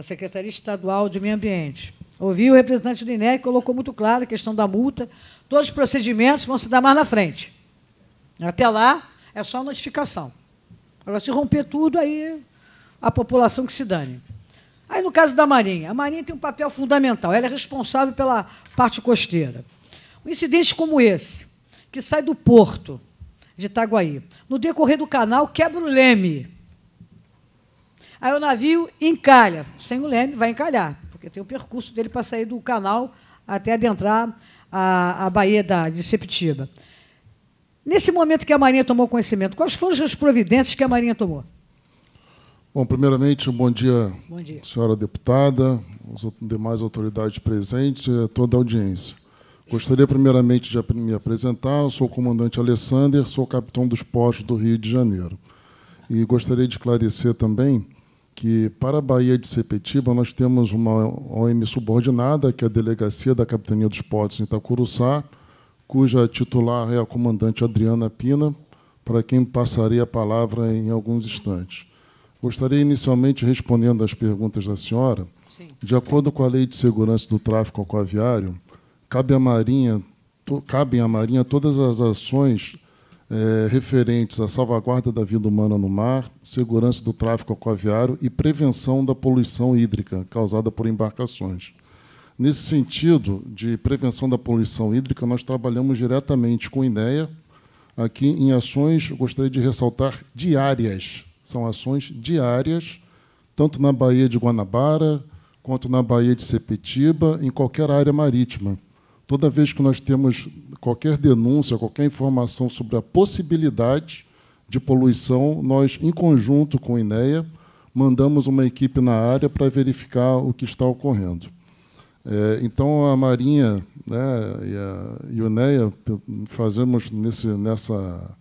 da Secretaria Estadual de Meio Ambiente. Ouvi o representante do INEC, colocou muito claro a questão da multa. Todos os procedimentos vão se dar mais na frente. Até lá, é só notificação. Agora, se romper tudo, aí a população que se dane. Aí, no caso da Marinha, a Marinha tem um papel fundamental. Ela é responsável pela parte costeira. Um incidente como esse, que sai do porto de Itaguaí, no decorrer do canal, quebra o leme Aí o navio encalha, sem o leme, vai encalhar, porque tem o percurso dele para sair do canal até adentrar a, a Baía da, de Septiba. Nesse momento que a Marinha tomou conhecimento, quais foram as providências que a Marinha tomou? Bom, primeiramente, um bom dia, bom dia. senhora deputada, as demais autoridades presentes e toda a audiência. Gostaria, primeiramente, de me apresentar. Eu sou o comandante Alessander, sou capitão dos postos do Rio de Janeiro. E gostaria de esclarecer também que para a Bahia de Sepetiba nós temos uma OM subordinada, que é a Delegacia da Capitania dos Portos em Itacuruçá, cuja titular é a comandante Adriana Pina, para quem passarei a palavra em alguns instantes. Gostaria inicialmente, respondendo às perguntas da senhora, Sim. de acordo com a Lei de Segurança do Tráfico Aquaviário, cabe à Marinha, cabem à Marinha todas as ações é, referentes à salvaguarda da vida humana no mar, segurança do tráfego aquaviário e prevenção da poluição hídrica causada por embarcações. Nesse sentido de prevenção da poluição hídrica, nós trabalhamos diretamente com o INEA. Aqui em ações, gostaria de ressaltar diárias. São ações diárias, tanto na Baía de Guanabara, quanto na Baía de Sepetiba, em qualquer área marítima toda vez que nós temos qualquer denúncia, qualquer informação sobre a possibilidade de poluição, nós, em conjunto com o INEA, mandamos uma equipe na área para verificar o que está ocorrendo. É, então, a Marinha né, e, a, e o INEA fazemos nesse, nessa,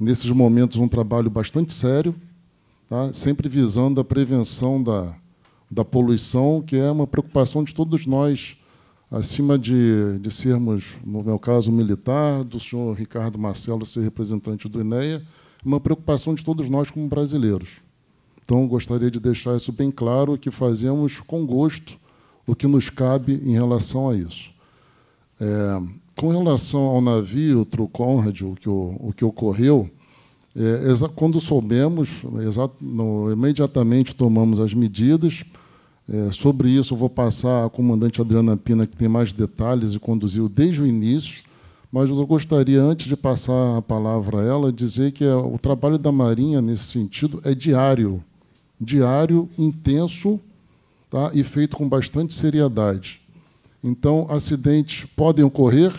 nesses momentos um trabalho bastante sério, tá? sempre visando a prevenção da, da poluição, que é uma preocupação de todos nós, acima de, de sermos, no meu caso, militar, do senhor Ricardo Marcelo ser representante do INEA, uma preocupação de todos nós como brasileiros. Então, gostaria de deixar isso bem claro, que fazemos com gosto o que nos cabe em relação a isso. É, com relação ao navio True Conrad, o que, o, o que ocorreu, é, quando soubemos, no, imediatamente tomamos as medidas, é, sobre isso, eu vou passar à comandante Adriana Pina, que tem mais detalhes e conduziu desde o início, mas eu gostaria, antes de passar a palavra a ela, dizer que é, o trabalho da Marinha, nesse sentido, é diário diário, intenso tá? e feito com bastante seriedade. Então, acidentes podem ocorrer,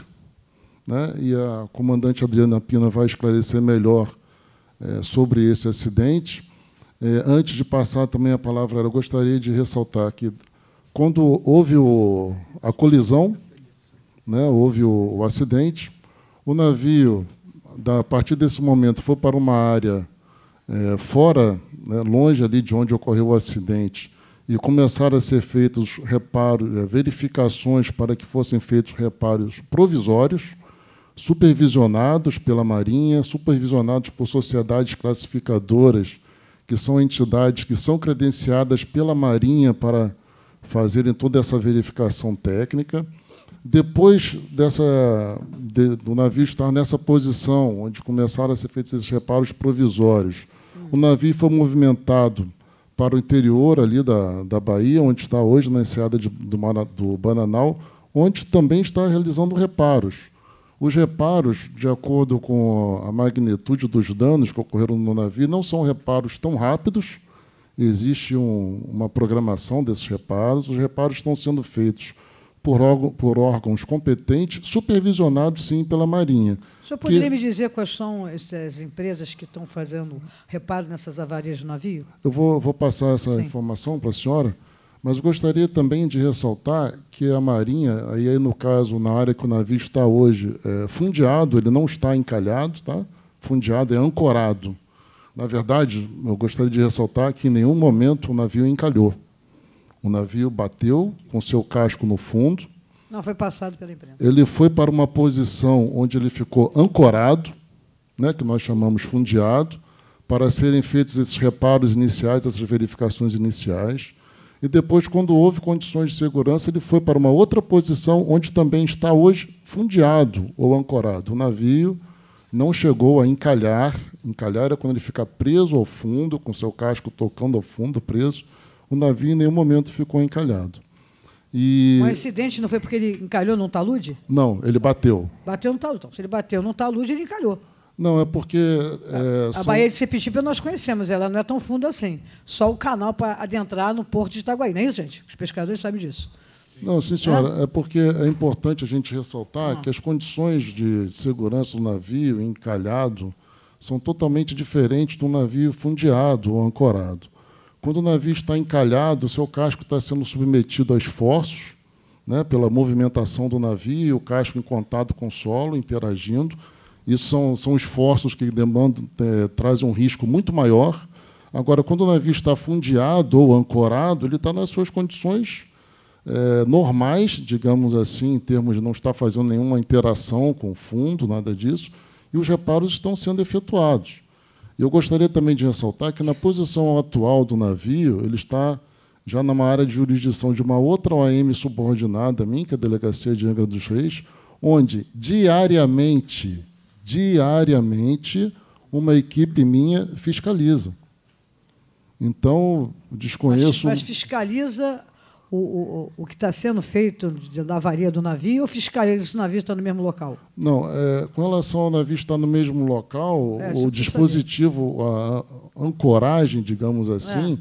né? e a comandante Adriana Pina vai esclarecer melhor é, sobre esse acidente é, antes de passar também a palavra, eu gostaria de ressaltar que, quando houve o, a colisão, né, houve o, o, acidente, o navio, da, a partir desse momento, foi para uma área é, fora, né, longe ali de onde ocorreu o acidente, e começaram a ser feitos reparos, é, verificações para que fossem feitos reparos provisórios, supervisionados pela Marinha, supervisionados por sociedades classificadoras que são entidades que são credenciadas pela Marinha para fazerem toda essa verificação técnica. Depois dessa, de, do navio estar nessa posição, onde começaram a ser feitos esses reparos provisórios, o navio foi movimentado para o interior ali da, da Bahia, onde está hoje na enseada de, do, do Bananal, onde também está realizando reparos. Os reparos, de acordo com a magnitude dos danos que ocorreram no navio, não são reparos tão rápidos. Existe um, uma programação desses reparos. Os reparos estão sendo feitos por, por órgãos competentes, supervisionados, sim, pela Marinha. O senhor poderia que... me dizer quais são essas empresas que estão fazendo reparo nessas avarias de navio? Eu vou, vou passar essa sim. informação para a senhora. Mas gostaria também de ressaltar que a Marinha, aí no caso, na área que o navio está hoje, é fundeado, ele não está encalhado, tá? fundeado é ancorado. Na verdade, eu gostaria de ressaltar que em nenhum momento o navio encalhou. O navio bateu com seu casco no fundo. Não, foi passado pela imprensa. Ele foi para uma posição onde ele ficou ancorado, né, que nós chamamos fundeado, para serem feitos esses reparos iniciais, essas verificações iniciais e depois, quando houve condições de segurança, ele foi para uma outra posição, onde também está hoje fundeado ou ancorado. O navio não chegou a encalhar. Encalhar é quando ele fica preso ao fundo, com seu casco tocando ao fundo, preso. O navio em nenhum momento ficou encalhado. E... Um acidente não foi porque ele encalhou num talude? Não, ele bateu. Bateu no talude. Então, se ele bateu num talude, ele encalhou. Não, é porque. É, a são... Baía de Sepitiba nós conhecemos, ela não é tão funda assim. Só o canal para adentrar no porto de Itaguaí, não é isso, gente? Os pescadores sabem disso. Não, sim, senhora, é, é porque é importante a gente ressaltar ah. que as condições de segurança do navio encalhado são totalmente diferentes de um navio fundeado ou ancorado. Quando o navio está encalhado, o seu casco está sendo submetido a esforços né, pela movimentação do navio, o casco em contato com o solo, interagindo isso são, são esforços que demandam, é, trazem um risco muito maior. Agora, quando o navio está fundeado ou ancorado, ele está nas suas condições é, normais, digamos assim, em termos de não estar fazendo nenhuma interação com o fundo, nada disso, e os reparos estão sendo efetuados. Eu gostaria também de ressaltar que, na posição atual do navio, ele está já numa área de jurisdição de uma outra OAM subordinada a mim, que é a Delegacia de Angra dos Reis, onde diariamente diariamente uma equipe minha fiscaliza. Então, desconheço. Mas, mas fiscaliza o, o, o que está sendo feito da avaria do navio ou fiscaliza se o navio está no mesmo local? Não, é, com relação ao navio estar no mesmo local, é, o dispositivo, a ancoragem, digamos assim,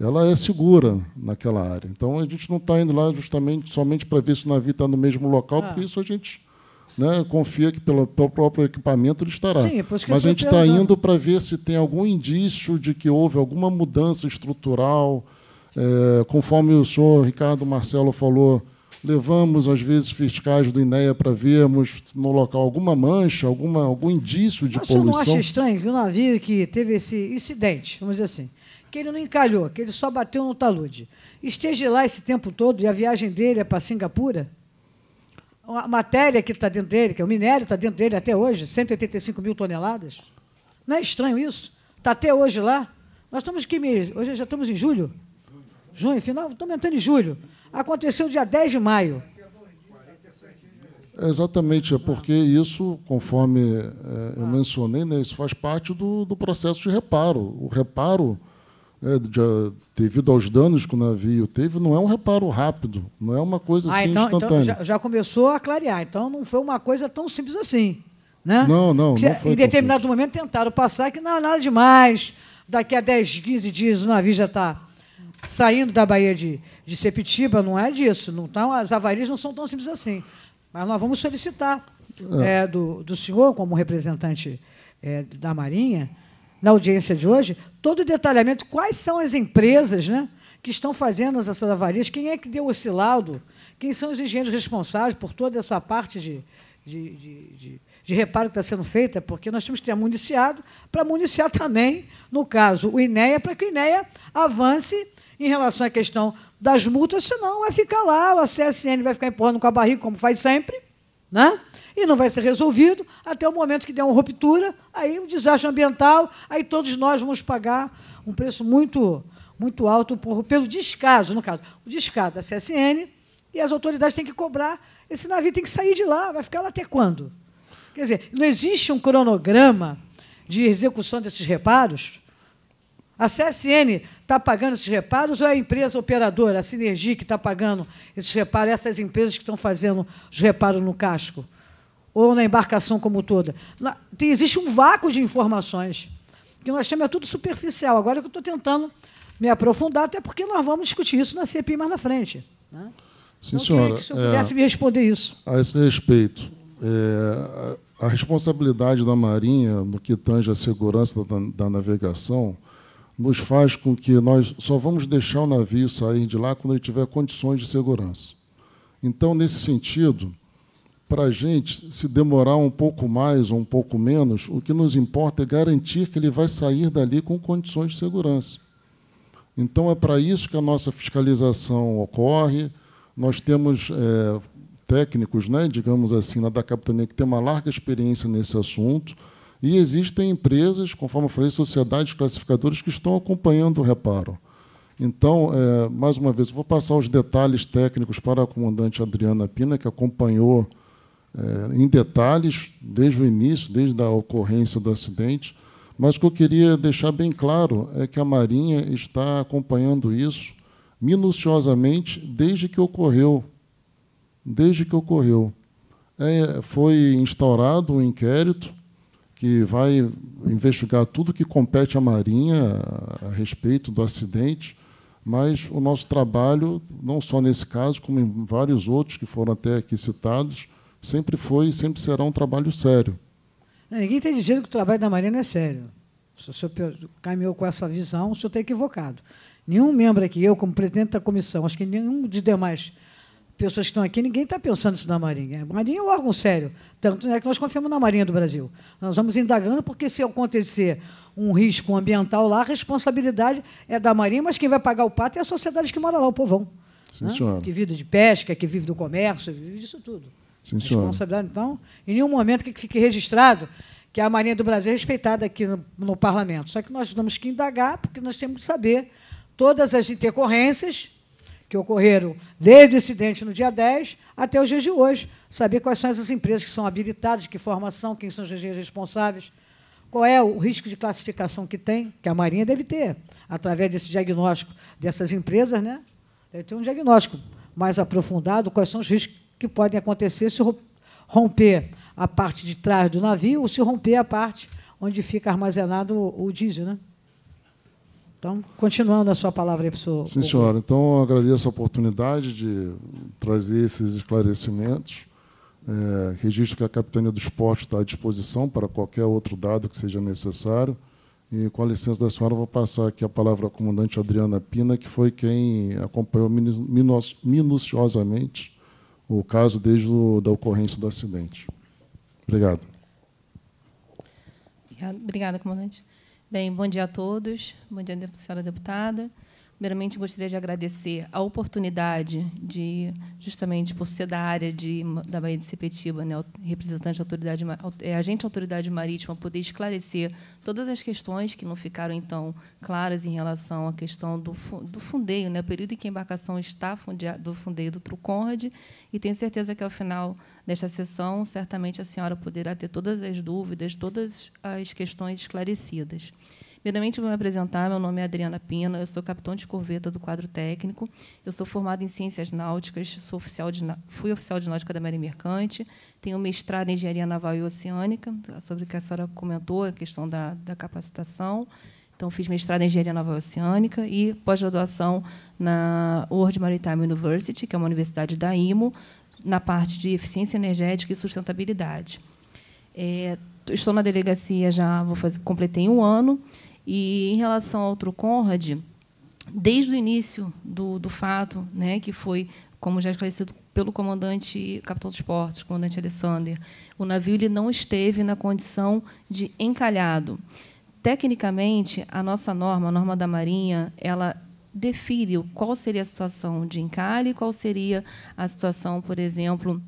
é. ela é segura naquela área. Então, a gente não está indo lá justamente somente para ver se o navio está no mesmo local, é. porque isso a gente né, confia que pelo, pelo, próprio equipamento ele estará. Sim, Mas a gente está indo para ver se tem algum indício de que houve alguma mudança estrutural. É, conforme o senhor Ricardo Marcelo falou, levamos, às vezes, fiscais do INEA para vermos no local alguma mancha, alguma, algum indício de Mas poluição. Mas não acha estranho que o navio que teve esse incidente, vamos dizer assim, que ele não encalhou, que ele só bateu no talude, esteja lá esse tempo todo e a viagem dele é para Singapura? a matéria que está dentro dele, que é o minério, está dentro dele até hoje, 185 mil toneladas. Não é estranho isso? Está até hoje lá. Nós estamos que Hoje já estamos em julho? Junho, final? Estamos entrando em julho. Aconteceu dia 10 de maio. É exatamente, é porque isso, conforme é, eu mencionei, né, isso faz parte do, do processo de reparo. O reparo é, de, devido aos danos que o navio teve, não é um reparo rápido, não é uma coisa ah, assim então, então instantânea. Então já, já, começou a clarear, então não foi uma coisa tão simples assim. Né? Não, não, não foi Em determinado momento tentaram passar que não é nada demais. Daqui a 10, 15 dias o navio já está saindo da Baía de, de Sepitiba, não é disso. Não tá, as avarias não são tão simples assim. Mas nós vamos solicitar é. É, do, do senhor, como representante é, da Marinha, na audiência de hoje, todo o detalhamento, quais são as empresas né, que estão fazendo essas avarias, quem é que deu esse laudo, quem são os engenheiros responsáveis por toda essa parte de, de, de, de, de reparo que está sendo feita, porque nós temos que ter municiado para municiar *laughs* também, no caso, o INEA, para que o INEA avance em relação à questão das multas, senão vai ficar lá, o CSN vai ficar empurrando com a barriga, como faz sempre, né? E não vai ser resolvido até o momento que der uma ruptura, aí um desastre ambiental, aí todos nós vamos pagar um preço muito, muito alto por, pelo descaso, no caso, o descaso da CSN, e as autoridades têm que cobrar. Esse navio tem que sair de lá, vai ficar lá até quando? Quer dizer, não existe um cronograma de execução desses reparos? A CSN está pagando esses reparos ou é a empresa operadora, a Sinergia, que está pagando esses reparos, essas empresas que estão fazendo os reparos no casco? ou na embarcação como toda. tem, existe um vácuo de informações, que nós temos é tudo superficial. Agora é que eu estou tentando me aprofundar, até porque nós vamos discutir isso na CPI mais na frente. Né? Sim, então, senhora. Que se o senhor é, pudesse é, me responder isso. A esse respeito, é, a, a responsabilidade da Marinha no que tange à segurança da, da navegação nos faz com que nós só vamos deixar o navio sair de lá quando ele tiver condições de segurança. Então, nesse sentido, para a gente, se demorar um pouco mais ou um pouco menos, o que nos importa é garantir que ele vai sair dali com condições de segurança. Então, é para isso que a nossa fiscalização ocorre. Nós temos é, técnicos, né, digamos assim, na da capitania, que tem uma larga experiência nesse assunto. E existem empresas, conforme eu falei, sociedades classificadoras que estão acompanhando o reparo. Então, é, mais uma vez, vou passar os detalhes técnicos para a comandante Adriana Pina, que acompanhou é, em detalhes, desde o início, desde a ocorrência do acidente, mas o que eu queria deixar bem claro é que a Marinha está acompanhando isso minuciosamente desde que ocorreu. Desde que ocorreu. É, foi instaurado um inquérito que vai investigar tudo que compete à Marinha a, a respeito do acidente, mas o nosso trabalho, não só nesse caso, como em vários outros que foram até aqui citados, sempre foi e sempre será um trabalho sério. ninguém tem dizendo que o trabalho da Marinha não é sério. Se o senhor caminhou com essa visão, o senhor está equivocado. Nenhum membro aqui, eu como presidente da comissão, acho que nenhum dos demais pessoas que estão aqui, ninguém está pensando isso na Marinha. A Marinha é um órgão sério. Tanto é que nós confiamos na Marinha do Brasil. Nós vamos indagando, porque se acontecer um risco ambiental lá, a responsabilidade é da Marinha, mas quem vai pagar o pato é a sociedade que mora lá, o povão. Sim, né? Que vive de pesca, que vive do comércio, vive disso tudo. Sim, responsabilidade. Então, em nenhum momento que fique registrado que a Marinha do Brasil é respeitada aqui no, no Parlamento. Só que nós temos que indagar, porque nós temos que saber todas as intercorrências que ocorreram desde o incidente no dia 10 até os dias de hoje. Saber quais são essas empresas que são habilitadas, de que formação, quem são os engenheiros responsáveis, qual é o risco de classificação que tem, que a Marinha deve ter, através desse diagnóstico dessas empresas, né? deve ter um diagnóstico mais aprofundado, quais são os riscos que podem acontecer se romper a parte de trás do navio ou se romper a parte onde fica armazenado o, diesel. Né? Então, continuando a sua palavra aí, senhor. Sim, senhora. Então, agradeço a oportunidade de trazer esses esclarecimentos. É, registro que a Capitania do Esporte está à disposição para qualquer outro dado que seja necessário. E, com a licença da senhora, vou passar aqui a palavra à comandante Adriana Pina, que foi quem acompanhou minu minu minuciosamente o caso desde o, da ocorrência do acidente. Obrigado. Obrigada, comandante. Bem, bom dia a todos. Bom dia, senhora deputada. Primeiramente, gostaria de agradecer a oportunidade de, justamente por ser da área de, da Bahia de Sepetiba, né, representante da autoridade, é, agente da autoridade marítima, poder esclarecer todas as questões que não ficaram então claras em relação à questão do, do fundeio, né, o período em que a embarcação está fundia, do fundeio do Truconde, e tenho certeza que ao final desta sessão, certamente a senhora poderá ter todas as dúvidas, todas as questões esclarecidas. Primeiramente, vou me apresentar. Meu nome é Adriana Pina, eu sou capitão de corveta do quadro técnico. Eu sou formada em Ciências Náuticas, sou oficial de, fui oficial de Náutica da Marinha Mercante, tenho mestrado em Engenharia Naval e Oceânica, tá, sobre o que a senhora comentou, a questão da, da capacitação. Então, fiz mestrado em Engenharia Naval e Oceânica e pós-graduação na World Maritime University, que é uma universidade da IMO, na parte de eficiência energética e sustentabilidade. É, estou na delegacia já, vou fazer, completei um ano, e em relação ao outro Conrad, desde o início do, do fato, né, que foi, como já esclarecido pelo comandante capitão dos portos, comandante Alessander, o navio ele não esteve na condição de encalhado. Tecnicamente, a nossa norma, a norma da Marinha, ela define qual seria a situação de encalhe, qual seria a situação, por exemplo,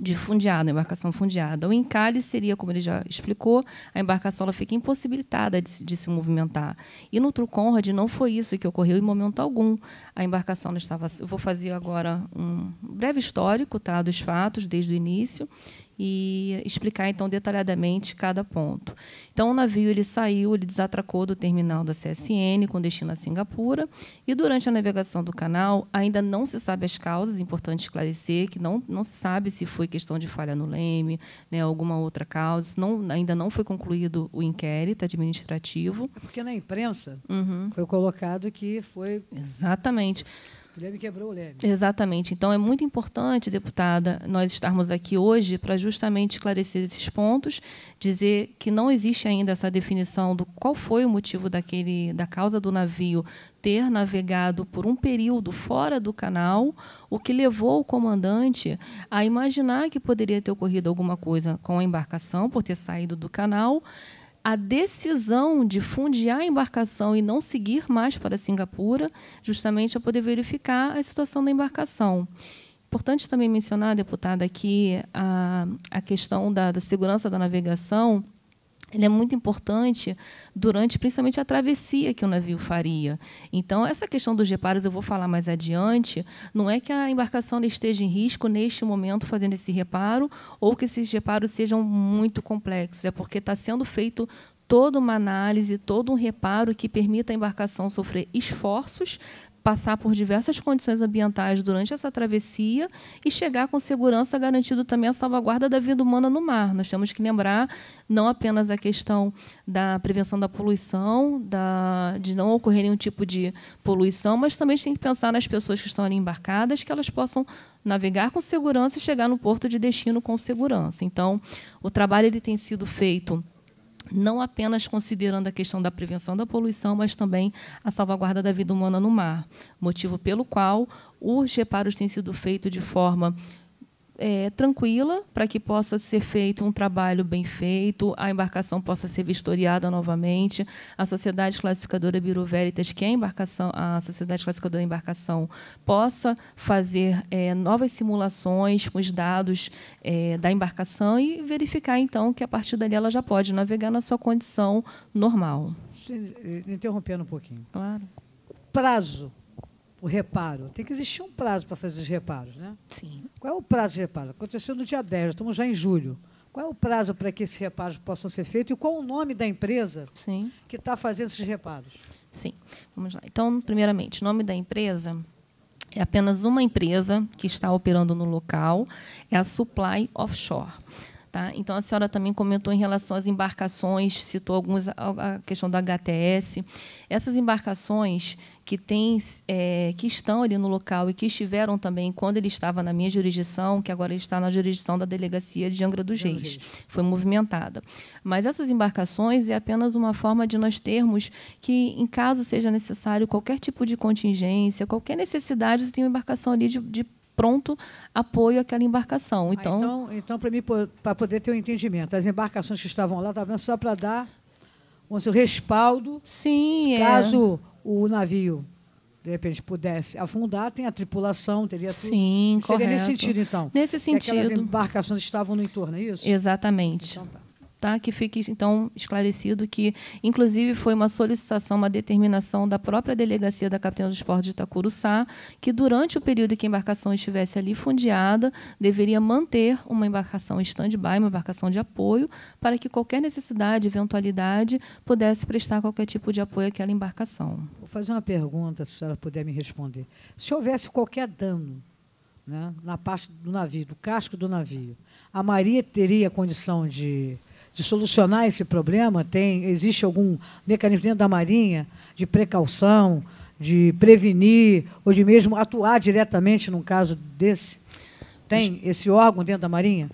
de fundeada, embarcação fundeada. O encalhe seria, como ele já explicou, a embarcação ela fica impossibilitada de, de se movimentar. E no Truconrad não foi isso que ocorreu em momento algum. A embarcação não estava. Eu vou fazer agora um breve histórico tá, dos fatos desde o início e explicar então detalhadamente cada ponto. Então o navio ele saiu, ele desatracou do terminal da CSN com destino a Singapura e durante a navegação do canal ainda não se sabe as causas, é importante esclarecer que não não se sabe se foi questão de falha no leme, né, alguma outra causa, não, ainda não foi concluído o inquérito administrativo. É porque na imprensa uhum. foi colocado que foi exatamente o leme quebrou o leme. Exatamente. Então, é muito importante, deputada, nós estarmos aqui hoje para justamente esclarecer esses pontos, dizer que não existe ainda essa definição do qual foi o motivo daquele, da causa do navio ter navegado por um período fora do canal, o que levou o comandante a imaginar que poderia ter ocorrido alguma coisa com a embarcação por ter saído do canal a decisão de fundear a embarcação e não seguir mais para Singapura, justamente para poder verificar a situação da embarcação. Importante também mencionar, deputada, que a, a questão da, da segurança da navegação ele é muito importante durante principalmente a travessia que o navio faria. Então, essa questão dos reparos eu vou falar mais adiante. Não é que a embarcação esteja em risco neste momento fazendo esse reparo ou que esses reparos sejam muito complexos. É porque está sendo feito toda uma análise, todo um reparo que permita a embarcação sofrer esforços passar por diversas condições ambientais durante essa travessia e chegar com segurança, garantido também a salvaguarda da vida humana no mar. Nós temos que lembrar não apenas a questão da prevenção da poluição, da, de não ocorrer nenhum tipo de poluição, mas também tem que pensar nas pessoas que estão ali embarcadas, que elas possam navegar com segurança e chegar no porto de destino com segurança. Então, o trabalho ele tem sido feito não apenas considerando a questão da prevenção da poluição, mas também a salvaguarda da vida humana no mar, motivo pelo qual os reparos têm sido feitos de forma é, tranquila para que possa ser feito um trabalho bem feito, a embarcação possa ser vistoriada novamente, a sociedade classificadora Biro Veritas, que é a embarcação, a sociedade classificadora da embarcação possa fazer é, novas simulações com os dados é, da embarcação e verificar então que a partir dali ela já pode navegar na sua condição normal. Interrompendo um pouquinho. Claro. Prazo o reparo. Tem que existir um prazo para fazer os reparos, né? Sim. Qual é o prazo de reparo? Aconteceu no dia 10, estamos já em julho. Qual é o prazo para que esses reparos possam ser feitos e qual é o nome da empresa Sim. que está fazendo esses reparos? Sim. Vamos lá. Então, primeiramente, o nome da empresa é apenas uma empresa que está operando no local, é a Supply Offshore. Tá? Então, a senhora também comentou em relação às embarcações, citou alguns a questão do HTS. Essas embarcações que, tem, é, que estão ali no local e que estiveram também quando ele estava na minha jurisdição, que agora está na jurisdição da Delegacia de Angra dos Reis, foi movimentada. Mas essas embarcações é apenas uma forma de nós termos que, em caso seja necessário, qualquer tipo de contingência, qualquer necessidade, você tem uma embarcação ali de, de pronto apoio àquela embarcação. Então, ah, então, então, então para mim para poder ter um entendimento, as embarcações que estavam lá tá estavam só para dar o seu respaldo, sim, é. caso é. o navio de repente pudesse afundar, tem a tripulação, teria tudo. Sim, Seria nesse sentido, então. Nesse sentido. E aquelas embarcações estavam no entorno, é isso? Exatamente. Então, tá tá? Que fique então esclarecido que, inclusive, foi uma solicitação, uma determinação da própria delegacia da Capitania dos Portos de Itacuruçá, que durante o período em que a embarcação estivesse ali fundeada, deveria manter uma embarcação stand-by, uma embarcação de apoio, para que qualquer necessidade, eventualidade, pudesse prestar qualquer tipo de apoio àquela embarcação. Vou fazer uma pergunta, se ela puder me responder. Se houvesse qualquer dano né, na parte do navio, do casco do navio, a Maria teria condição de de solucionar esse problema? Tem, existe algum mecanismo dentro da Marinha de precaução, de prevenir ou de mesmo atuar diretamente num caso desse? Tem esse órgão dentro da Marinha?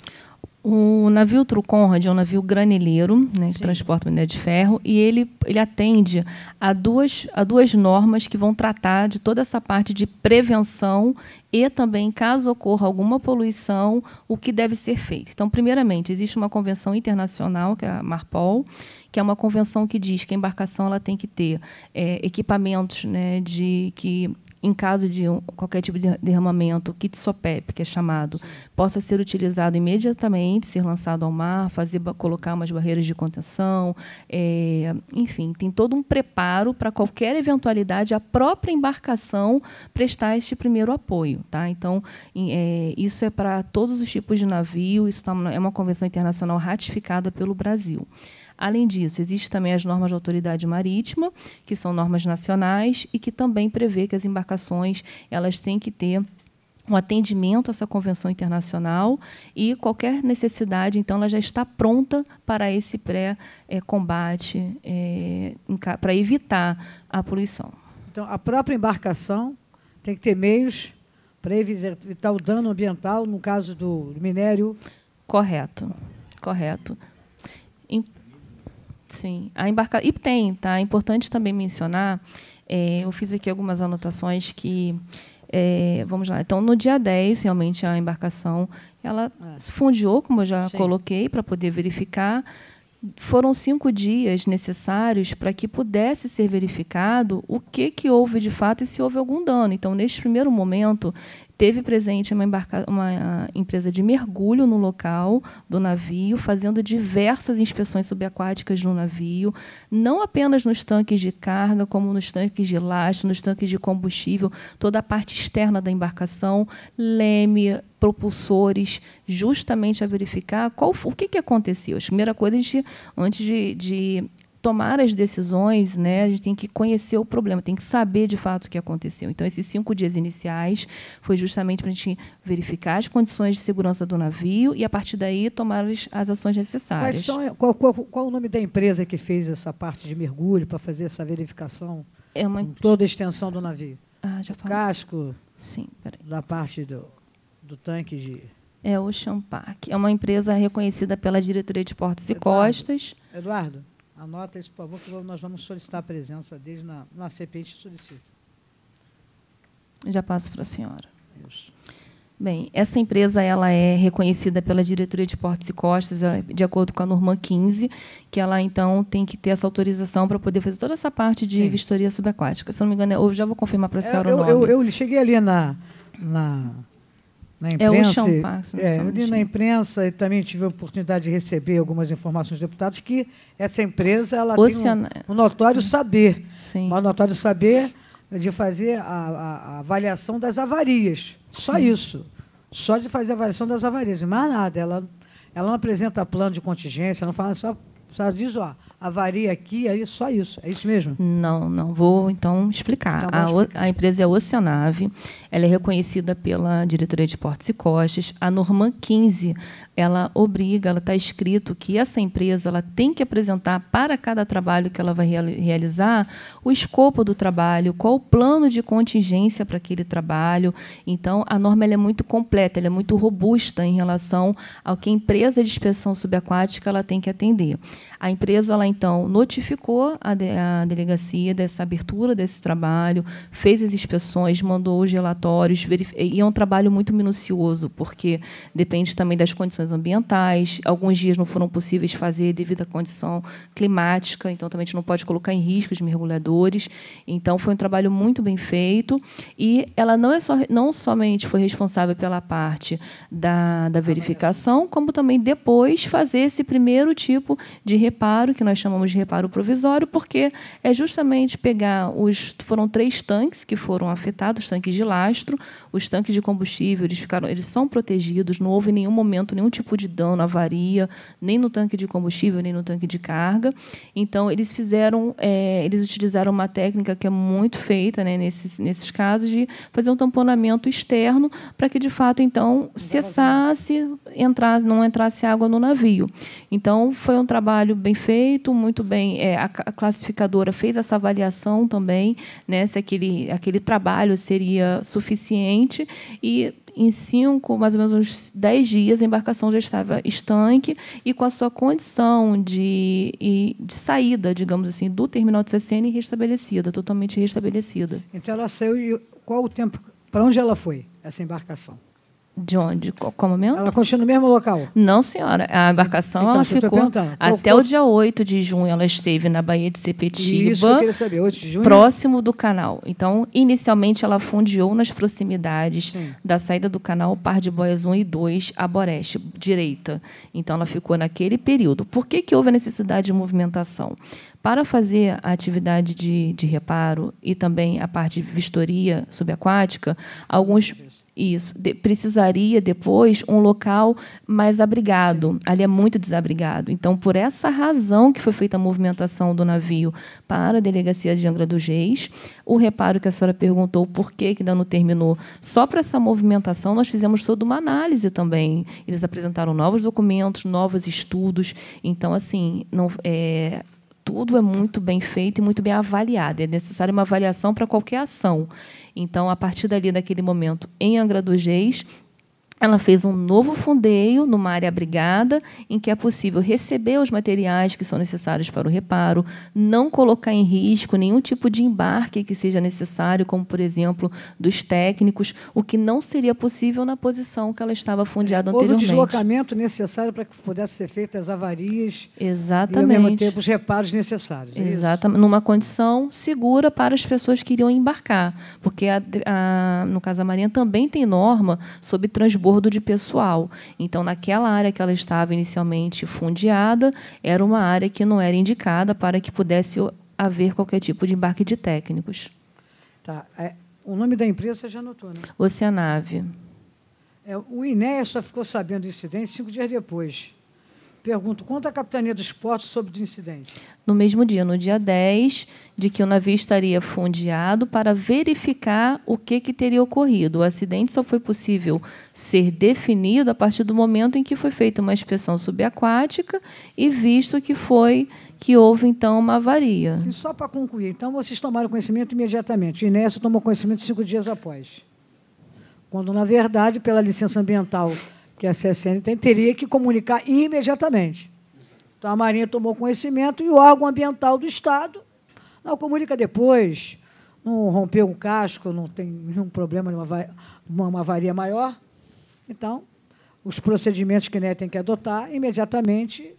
O navio Truconrad é um navio granileiro, né, que transporta minério de ferro, e ele, ele atende a duas, a duas normas que vão tratar de toda essa parte de prevenção e também, caso ocorra alguma poluição, o que deve ser feito. Então, primeiramente, existe uma convenção internacional, que é a Marpol, que é uma convenção que diz que a embarcação ela tem que ter é, equipamentos né, de que em caso de um, qualquer tipo de derramamento, kit SOPEP, que é chamado, possa ser utilizado imediatamente, ser lançado ao mar, fazer colocar umas barreiras de contenção, é, enfim, tem todo um preparo para qualquer eventualidade a própria embarcação prestar este primeiro apoio, tá? Então é, isso é para todos os tipos de navio, isso tá, é uma convenção internacional ratificada pelo Brasil. Além disso, existem também as normas de autoridade marítima, que são normas nacionais e que também prevê que as embarcações elas têm que ter um atendimento a essa convenção internacional e qualquer necessidade, então, ela já está pronta para esse pré-combate, é, para evitar a poluição. Então, a própria embarcação tem que ter meios para evitar o dano ambiental, no caso do minério. Correto, correto. Sim, a embarca E tem, tá? É importante também mencionar. É, eu fiz aqui algumas anotações que. É, vamos lá. Então, no dia 10, realmente, a embarcação ela é. fundiou, como eu já Sim. coloquei, para poder verificar. Foram cinco dias necessários para que pudesse ser verificado o que, que houve de fato e se houve algum dano. Então, neste primeiro momento, Teve presente uma, embarca uma ah, empresa de mergulho no local do navio, fazendo diversas inspeções subaquáticas no navio, não apenas nos tanques de carga, como nos tanques de lastro, nos tanques de combustível, toda a parte externa da embarcação, leme, propulsores, justamente a verificar qual o que, que aconteceu. A primeira coisa, a gente, antes de, de tomar as decisões, né, a gente tem que conhecer o problema, tem que saber de fato o que aconteceu. Então, esses cinco dias iniciais foi justamente para a gente verificar as condições de segurança do navio e, a partir daí, tomar as, as ações necessárias. qual, qual, qual o nome da empresa que fez essa parte de mergulho para fazer essa verificação é uma... em toda a extensão do navio? Ah, já falei. Casco? Sim, peraí. Da parte do, do tanque de... É o Champac. É uma empresa reconhecida pela Diretoria de Portos Eduardo. e Costas. Eduardo? Anota isso, por favor, que nós vamos solicitar a presença dele na, na CPI, a gente solicita. Já passo para a senhora. Isso. Bem, essa empresa ela é reconhecida pela Diretoria de Portos e Costas, eh, de acordo com a norma 15, que ela então tem que ter essa autorização para poder fazer toda essa parte de Sim. vistoria subaquática. Se não me engano, é, eu já vou confirmar para a é, senhora eu, o nome. Eu, eu, eu cheguei ali na, na na é imprensa. É o chão passa. É, eu li na imprensa e também tive a oportunidade de receber algumas informações dos deputados que essa empresa ela Oceana... tem um, um notório Sim. saber. Sim. Um notório saber de fazer a, a, a avaliação das avarias. Sim. Só isso. Só de fazer a avaliação das avarias. Mais nada. Ela, ela não apresenta plano de contingência, não fala só, só diz, ó, avaria aqui, aí é só isso. É isso mesmo? Não, não vou então explicar. Então, a, explicar. a, empresa é Oceanave, ela é reconhecida pela Diretoria de Portos e Costas. A norma 15, ela obriga, ela está escrito que essa empresa ela tem que apresentar para cada trabalho que ela vai realizar o escopo do trabalho, qual o plano de contingência para aquele trabalho. Então, a norma é muito completa, é muito robusta em relação ao que a empresa de inspeção subaquática ela tem que atender. A empresa ela então notificou a, de, a delegacia dessa abertura desse trabalho, fez as inspeções, mandou os relatórios, e é um trabalho muito minucioso, porque depende também das condições ambientais, alguns dias não foram possíveis fazer devido à condição climática, então também a gente não pode colocar em risco os mergulhadores. Então foi um trabalho muito bem feito e ela não é só não somente foi responsável pela parte da, da verificação, como também depois fazer esse primeiro tipo de reparo que nós chamamos de reparo provisório, porque é justamente pegar os. Foram três tanques que foram afetados, tanques de lastro, os tanques de combustível, eles, ficaram, eles são protegidos, não houve em nenhum momento nenhum tipo de dano, avaria, nem no tanque de combustível, nem no tanque de carga. Então, eles fizeram, é, eles utilizaram uma técnica que é muito feita né, nesses, nesses casos, de fazer um tamponamento externo para que, de fato, então, cessasse, entrar, não entrasse água no navio. Então, foi um trabalho bem feito, muito, muito bem. É, a, classificadora fez essa avaliação também, né, se aquele, aquele trabalho seria suficiente. E em cinco, mais ou menos uns dez dias, a embarcação já estava estanque e com a sua condição de, de saída, digamos assim, do terminal de CCN restabelecida, totalmente restabelecida. Então ela saiu e qual o tempo? Para onde ela foi, essa embarcação? De onde? Como mesmo? Ela continua no mesmo local? Não, senhora. A embarcação então, ela tá ficou até o dia 8 de junho. Ela esteve na Baía de Sepetiba. Isso eu queria saber, 8 de junho. Próximo do canal. Então, inicialmente, ela fundiou nas proximidades Sim. da saída do canal Par de Boias 1 e 2, a Boreste, direita. Então, ela ficou naquele período. Por que, que houve a necessidade de movimentação? Para fazer a atividade de, de reparo e também a parte de vistoria subaquática, alguns isso. De, precisaria depois um local mais abrigado. Ali é muito desabrigado. Então, por essa razão que foi feita a movimentação do navio para a delegacia de Angra dos Reis, o reparo que a senhora perguntou por que, que ainda não terminou, só para essa movimentação nós fizemos toda uma análise também. Eles apresentaram novos documentos, novos estudos. Então, assim, não é tudo é muito bem feito e muito bem avaliado. É necessária uma avaliação para qualquer ação. Então, a partir dali, daquele momento, em Angra dos Reis, ela fez um novo fundeio numa área abrigada, em que é possível receber os materiais que são necessários para o reparo, não colocar em risco nenhum tipo de embarque que seja necessário, como, por exemplo, dos técnicos, o que não seria possível na posição que ela estava fundeada anteriormente. Houve o deslocamento necessário para que pudesse ser feitas as avarias Exatamente. e, ao mesmo tempo, os reparos necessários. É Exatamente. Isso? Numa condição segura para as pessoas que iriam embarcar, porque, a, a, no caso, a Marinha também tem norma sobre transbordo acordo de pessoal. Então, naquela área que ela estava inicialmente fundiada, era uma área que não era indicada para que pudesse haver qualquer tipo de embarque de técnicos. Tá. É, o nome da empresa já anotou, né? Oceanave. É, o INEA só ficou sabendo do incidente cinco dias depois. Pergunto, quanto a capitania dos portos soube do incidente? No mesmo dia, no dia 10, de que o navio estaria fundeado para verificar o que, que teria ocorrido. O acidente só foi possível ser definido a partir do momento em que foi feita uma inspeção subaquática e visto que foi que houve então uma avaria. Sim, só para concluir, então vocês tomaram conhecimento imediatamente. Inésio tomou conhecimento cinco dias após. Quando, na verdade, pela licença ambiental que a CSN tem, teria que comunicar imediatamente. Então, a Marinha tomou conhecimento e o órgão ambiental do Estado não comunica depois, não rompeu um casco, não tem nenhum problema, uma, uma avaria maior. Então, os procedimentos que a NET tem que adotar, imediatamente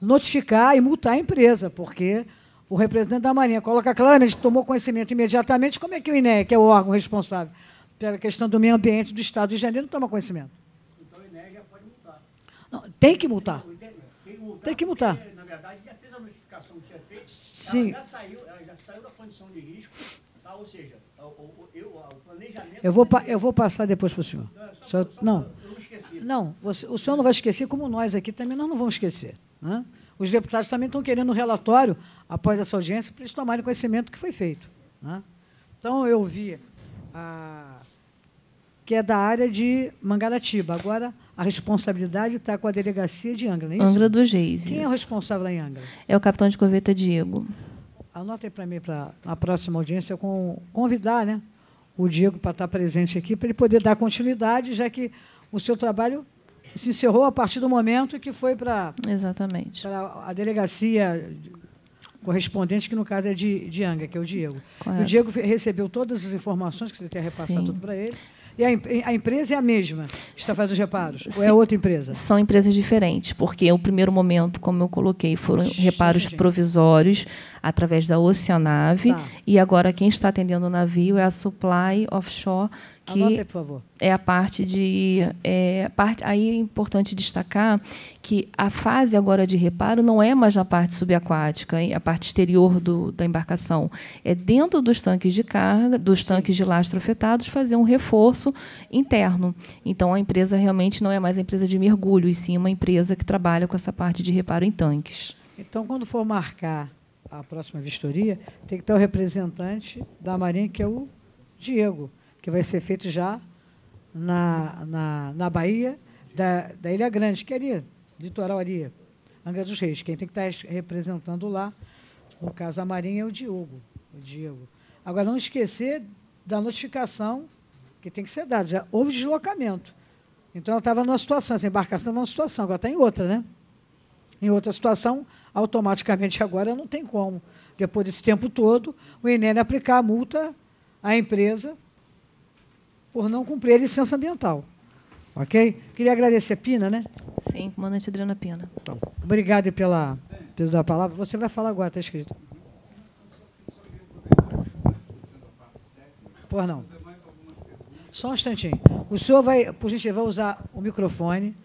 notificar e multar a empresa, porque o representante da Marinha coloca claramente que tomou conhecimento imediatamente, como é que o INEA, que é o órgão responsável pela questão do meio ambiente do Estado de Janeiro, não toma conhecimento? Tem que multar. Tem que multar. Porque, na verdade, já fez a notificação que tinha é feito. Sim. Ela já saiu, ela já saiu da condição de risco. Tá? Ou seja, o, o, eu, o planejamento. Eu vou, eu vou passar depois para o senhor. Não, é só, só, não. não, não você, o senhor não vai esquecer, como nós aqui também nós não vamos esquecer. Né? Os deputados também estão querendo um relatório após essa audiência para eles tomarem conhecimento do que foi feito. Né? Então, eu vi a, que é da área de Mangaratiba. Agora, a responsabilidade está com a delegacia de Angra, não é isso? Angra dos Reis. Quem é o responsável lá em Angra? É o capitão de corveta Diego. Anota aí para mim, para a próxima audiência, com, convidar né, o Diego para estar tá presente aqui, para ele poder dar continuidade, já que o seu trabalho se encerrou a partir do momento que foi para Exatamente. Pra a delegacia correspondente, que no caso é de, de Angra, que é o Diego. Correto. O Diego recebeu todas as informações que você tem repassado tudo para ele. E a, a empresa é a mesma que está fazendo os reparos? Sim. Ou é outra empresa? São empresas diferentes, porque o primeiro momento, como eu coloquei, foram Oxi, reparos gente. provisórios através da Oceanave. Tá. E agora quem está atendendo o navio é a Supply Offshore que Anote, por favor. é a parte de é, parte aí é importante destacar que a fase agora de reparo não é mais na parte subaquática, a parte exterior do, da embarcação, é dentro dos tanques de carga, dos Sim. tanques de lastro afetados fazer um reforço interno. Então a empresa realmente não é mais a empresa de mergulho, e sim uma empresa que trabalha com essa parte de reparo em tanques. Então quando for marcar a próxima vistoria, tem que ter o representante da Marinha que é o Diego que vai ser feito já na, na, na Bahia, da, da Ilha Grande, que é ali, litoral ali, Angra dos Reis. Quem tem que estar representando lá, no caso a Marinha, é o Diogo. O Diego. Agora, não esquecer da notificação que tem que ser dada. Já houve deslocamento. Então, ela estava numa situação, essa embarcação estava numa situação, agora está em outra, né? Em outra situação, automaticamente agora não tem como, depois desse tempo todo, o INEM aplicar a multa à empresa por não cumprir a licença ambiental. Ok? Queria agradecer a Pina, né? Sim, comandante Adriana Pina. Então, obrigado pela, pela palavra. Você vai falar agora, está escrito. Por não. Só um instantinho. O senhor vai, por gentileza, vai usar o microfone,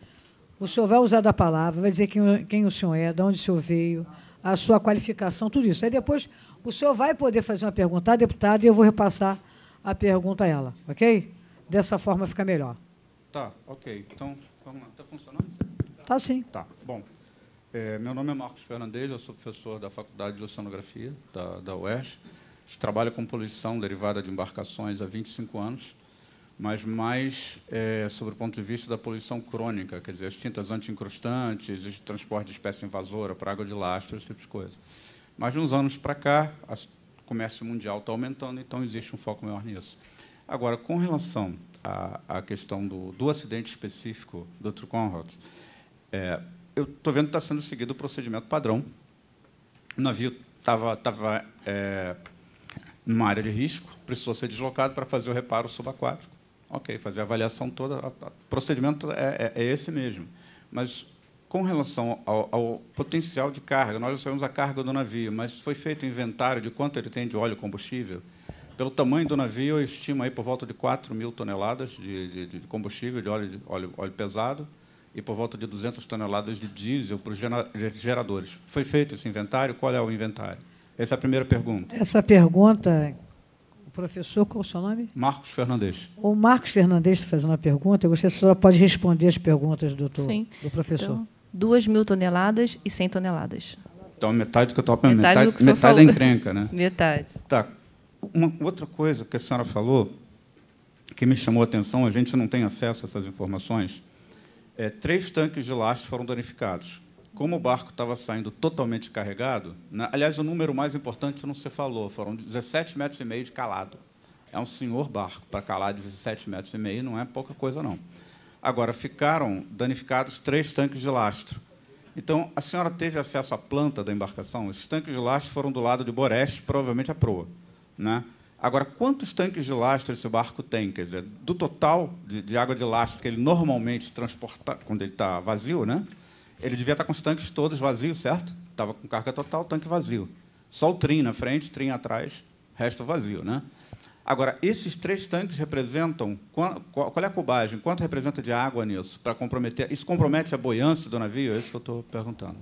o senhor vai usar da palavra, vai dizer quem, quem o senhor é, de onde o senhor veio, a sua qualificação, tudo isso. Aí depois o senhor vai poder fazer uma pergunta à deputada e eu vou repassar a pergunta a ela, ok? Dessa forma fica melhor. Tá, ok. Então, vamos lá. Está funcionando? Tá sim. Tá, bom. É, meu nome é Marcos Fernandes, eu sou professor da Faculdade de Oceanografia da, da UERJ. Trabalho com poluição derivada de embarcações há 25 anos, mas mais é, sobre o ponto de vista da poluição crônica, quer dizer, as tintas anti-incrustantes, transporte de espécie invasora para água de lastro, esse tipo de coisa. Mas, de uns anos para cá, o comércio mundial está aumentando, então existe um foco maior nisso. Agora, com relação à, à questão do, do, acidente específico, do Conrad, é, eu estou vendo que está sendo seguido o procedimento padrão. O navio estava tava, é, numa área de risco, precisou ser deslocado para fazer o reparo subaquático. Ok, fazer a avaliação toda. O procedimento é, é, é esse mesmo. Mas com relação ao, ao, potencial de carga, nós já sabemos a carga do navio, mas foi feito o inventário de quanto ele tem de óleo combustível? Pelo tamanho do navio, eu estimo aí por volta de 4 mil toneladas de, de, de combustível, de óleo, de óleo, óleo pesado, e por volta de 200 toneladas de diesel para os geradores. Foi feito esse inventário? Qual é o inventário? Essa é a primeira pergunta. Essa pergunta, o professor, qual é o seu nome? Marcos Fernandes. O Marcos Fernandes está fazendo a pergunta. Eu gostaria se a senhora pode responder as perguntas do, doutor, Sim. do professor. Então, 2 mil toneladas e 100 toneladas. Então, metade do que eu estou metade, metade, metade da é encrenca, né? Metade. Tá uma outra coisa que a senhora falou, que me chamou a atenção, a gente não tem acesso a essas informações, é, três tanques de lastro foram danificados. Como o barco estava saindo totalmente carregado, na, aliás, o número mais importante não se falou, foram 17 metros e meio de calado. É um senhor barco, para calar 17 metros e meio não é pouca coisa, não. Agora, ficaram danificados três tanques de lastro. Então, a senhora teve acesso à planta da embarcação? Esses tanques de lastro foram do lado de Boreste, provavelmente a proa. Né? Agora, quantos tanques de lastro esse barco tem? Quer dizer, do total de, de água de lastro que ele normalmente transporta quando ele está vazio, né? ele devia estar tá com os tanques todos vazios, certo? Estava com carga total, tanque vazio. Só o trim na frente, trim atrás, resto vazio. Né? Agora, esses três tanques representam. Qual, é a cubagem? Quanto representa de água nisso? Para comprometer. Isso compromete a boiância do navio? É isso que eu estou perguntando.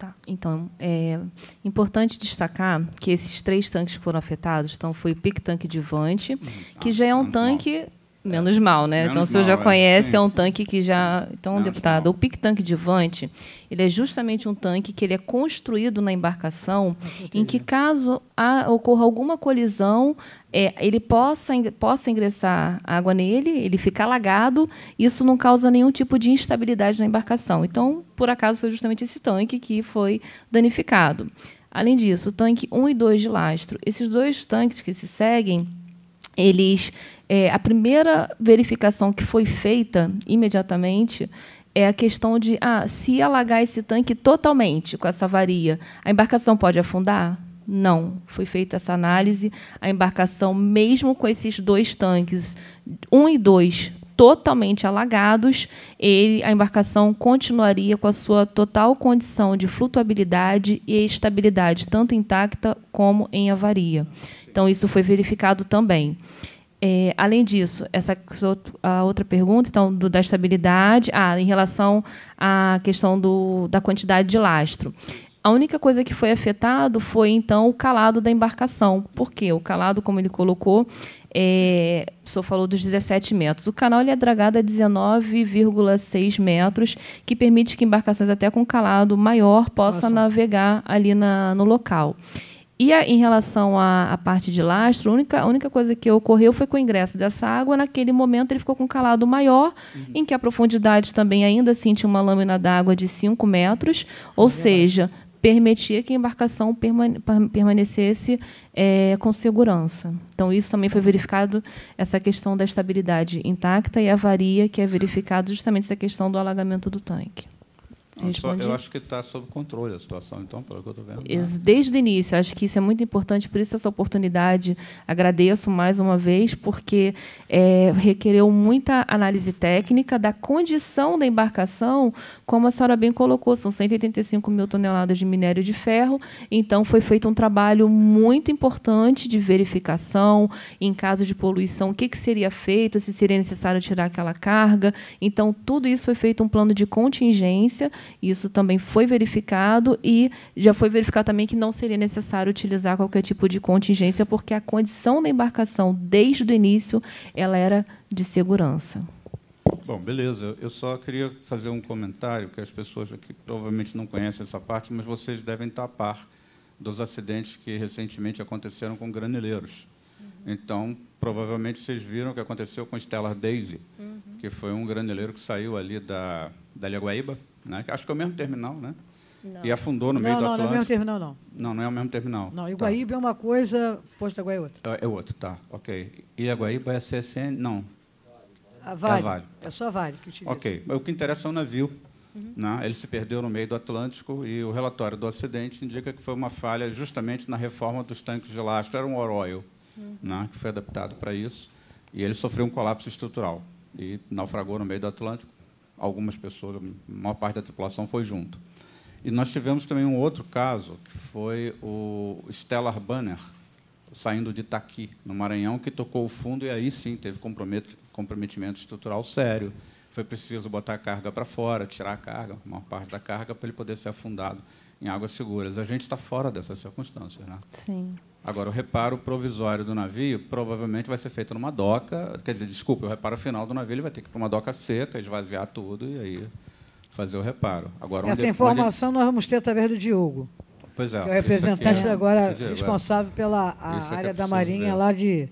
Tá. Então, é importante destacar que esses três tanques que foram afetados, então, foi o PIC tanque de Vante, uhum. que já é um tanque Menos mal, né? Então, Menos então, o senhor já é, conhece, é, é um tanque que já. Então, Menos deputado, mal. o pique Tanque Divante, ele é justamente um tanque que ele é construído na embarcação, em que caso há, ocorra alguma colisão, é, ele possa, possa ingressar água nele, ele fica alagado, isso não causa nenhum tipo de instabilidade na embarcação. Então, por acaso, foi justamente esse tanque que foi danificado. Além disso, o tanque 1 e 2 de lastro. Esses dois tanques que se seguem, eles é, a primeira verificação que foi feita imediatamente é a questão de ah, se alagar esse tanque totalmente com essa avaria, a embarcação pode afundar? Não, foi feita essa análise. A embarcação, mesmo com esses dois tanques, um e dois, totalmente alagados, ele, a embarcação continuaria com a sua total condição de flutuabilidade e estabilidade, tanto intacta como em avaria. Então, isso foi verificado também. É, além disso, essa a outra pergunta, então, do, da estabilidade, ah, em relação à questão do, da quantidade de lastro. A única coisa que foi afetado foi, então, o calado da embarcação. Por quê? O calado, como ele colocou, é, o senhor falou dos 17 metros. O canal ele é dragado a 19,6 metros, que permite que embarcações até com calado maior possam Nossa. navegar ali na, no local. E a, em relação à, à, parte de lastro, a única, a única coisa que ocorreu foi com o ingresso dessa água. Naquele momento, ele ficou com um calado maior, uhum. em que a profundidade também ainda assim tinha uma lâmina d'água de 5 metros, ou é seja, permitia que a embarcação permane permanecesse é, com segurança. Então, isso também foi verificado, essa questão da estabilidade intacta e a avaria, que é verificado justamente essa questão do alagamento do tanque eu, eu acho que está sob controle a situação, então, pelo que eu estou vendo. Né? Desde o início, acho que isso é muito importante, por isso essa oportunidade. Agradeço mais uma vez, porque é, requereu muita análise técnica da condição da embarcação, como a senhora bem colocou, são 185 mil toneladas de minério de ferro, então foi feito um trabalho muito importante de verificação, em caso de poluição, o que, que seria feito, se seria necessário tirar aquela carga. Então, tudo isso foi feito um plano de contingência isso também foi verificado e já foi verificado também que não seria necessário utilizar qualquer tipo de contingência, porque a condição da embarcação, desde o início, ela era de segurança. Bom, beleza. Eu só queria fazer um comentário, que as pessoas aqui provavelmente não conhecem essa parte, mas vocês devem estar a par dos acidentes que recentemente aconteceram com graneleiros. Uhum. Então, provavelmente vocês viram o que aconteceu com Stellar Daisy, uhum. que foi um graneleiro que saiu ali da da Ilha Guaíba, né? acho que é o mesmo terminal, né? Não. E afundou no não, meio não, do Atlântico. Não, não é o mesmo terminal, não. Não, não é o mesmo terminal. Não, Iguaíba tá. é uma coisa, Posto da Guaíba é outra. É, é outro, tá, ok. Ilha Guaíba é CSN, não. A vale. É, a vale. é só a Vale que utiliza. Ok, mas o que interessa é o navio. Uhum. Né? Ele se perdeu no meio do Atlântico e o relatório do acidente indica que foi uma falha justamente na reforma dos tanques de lastro. Era um oroio uhum. né? que foi adaptado para isso. E ele sofreu um colapso estrutural e naufragou no meio do Atlântico algumas pessoas, a maior parte da tripulação foi junto. E nós tivemos também um outro caso, que foi o Stellar Banner, saindo de Itaqui, no Maranhão, que tocou o fundo e aí sim teve comprometimento estrutural sério. Foi preciso botar a carga para fora, tirar a carga, a maior parte da carga, para ele poder ser afundado em águas seguras. A gente está fora dessas circunstâncias. Né? Sim. Agora, o reparo provisório do navio provavelmente vai ser feito numa doca. Quer dizer, desculpa, o reparo final do navio ele vai ter que ir para uma doca seca, esvaziar tudo e aí fazer o reparo. Agora, Essa é informação onde... nós vamos ter através do Diogo. Pois é. Que é o representante é, agora é responsável pela é área da Marinha ver. lá de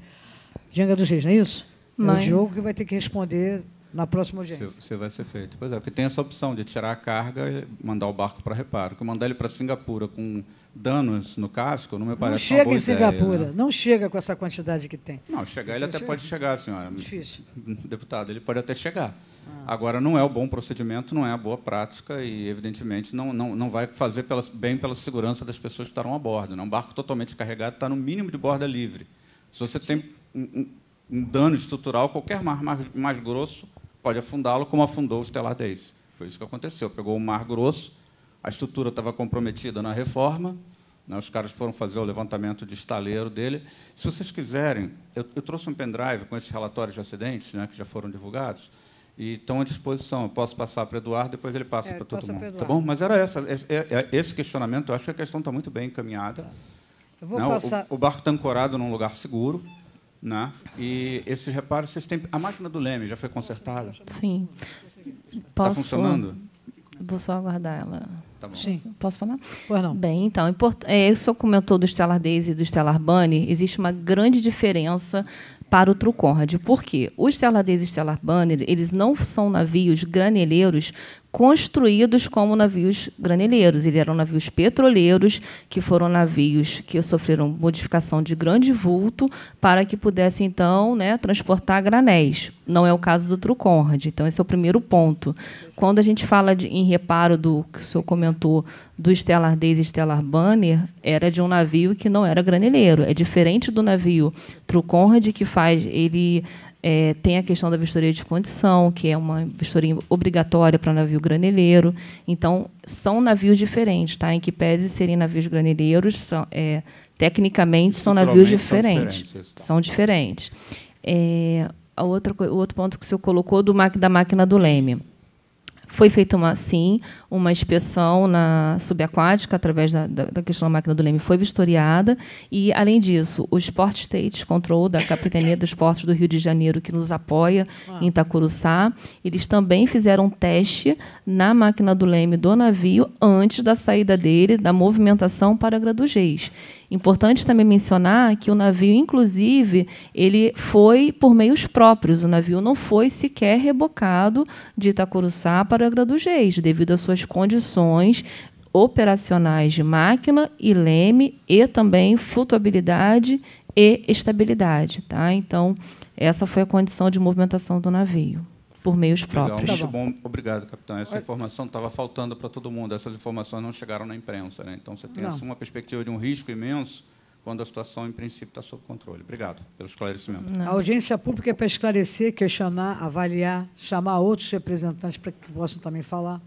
Janga dos Reis, não é isso? Mas... É o Diogo que vai ter que responder na próxima audiência. Você vai ser feito. Pois é, porque tem essa opção de tirar a carga e mandar o barco para reparo. Que mandar ele para Singapura com danos no casco, não me parece não chega uma boa em Singapura, ideia, né? não chega com essa quantidade que tem. Não, chegar ele então, até pode chegar, senhora. Difícil. *laughs* Deputado, ele pode até chegar. Ah. Agora, não é o bom procedimento, não é a boa prática e, evidentemente, não, não, não vai fazer pela, bem pela segurança das pessoas que estarão a bordo. Né? Um barco totalmente carregado está no mínimo de borda livre. Se você Sim. tem um, um, dano estrutural, qualquer mar mais, mais grosso pode afundá-lo, como afundou o Stellar Days. Foi isso que aconteceu. Pegou um mar grosso, a estrutura estava comprometida na reforma, né, os caras foram fazer o levantamento de estaleiro dele. Se vocês quiserem, eu, eu trouxe um pendrive com esses relatórios de acidentes, né, que já foram divulgados, e estão à disposição. Eu posso passar para o Eduardo, depois ele passa é, para todo mundo. Tá bom? Mas era essa, esse, é, é, esse questionamento, eu acho que a questão está muito bem encaminhada. Tá. Eu vou né, passar... o, o barco está ancorado num lugar seguro. Né? E esses reparos, vocês têm. A máquina do Leme já foi consertada? Sim. Está funcionando? Vou só aguardar ela. Tá Sim, posso falar? Ou não. Bem, então, o é, senhor comentou do Stellar Days e do Stellar Bunny. Existe uma grande diferença para o Truconrad. Por quê? Os Stellar Days e Stellar Bunny, eles não são navios graneleiros construídos como navios graneleiros. Eles eram navios petroleiros, que foram navios que sofreram modificação de grande vulto para que pudessem, então, né, transportar granéis. Não é o caso do Truconrad. Então, esse é o primeiro ponto. Quando a gente fala de, em reparo do que o senhor comentou do Stellar Days e Stellar Banner, era de um navio que não era graneleiro. É diferente do navio Truconrad, que faz ele é, tem a questão da vistoria de condição, que é uma vistoria obrigatória para navio graneleiro. Então, são navios diferentes, tá? em que pese serem navios graneleiros, são, é, tecnicamente são navios diferentes. São diferentes. Tá. São diferentes. É, a outra, o outro ponto que o senhor colocou do, da máquina do leme. Foi feita, uma, sim, uma inspeção na subaquática, através da, da, da questão da máquina do leme, foi vistoriada. E, além disso, o Sport State Control, da Capitania dos Portos do Rio de Janeiro, que nos apoia ah. em Itacuruçá, eles também fizeram um teste na máquina do leme do navio antes da saída dele, da movimentação para Gradugês. Importante também mencionar que o navio, inclusive, ele foi por meios próprios. O navio não foi sequer rebocado de Itacuruçá para Angra devido às suas condições operacionais de máquina e leme e também flutuabilidade e estabilidade, tá? Então, essa foi a condição de movimentação do navio por meios próprios. Tá bom. Obrigado, capitão. Essa informação estava faltando para todo mundo. Essas informações não chegaram na imprensa. Né? Então, você tem assim, uma perspectiva de um risco imenso quando a situação, em princípio, está sob controle. Obrigado pelo esclarecimento. Não. A audiência pública é para esclarecer, questionar, avaliar, chamar outros representantes para que possam também falar.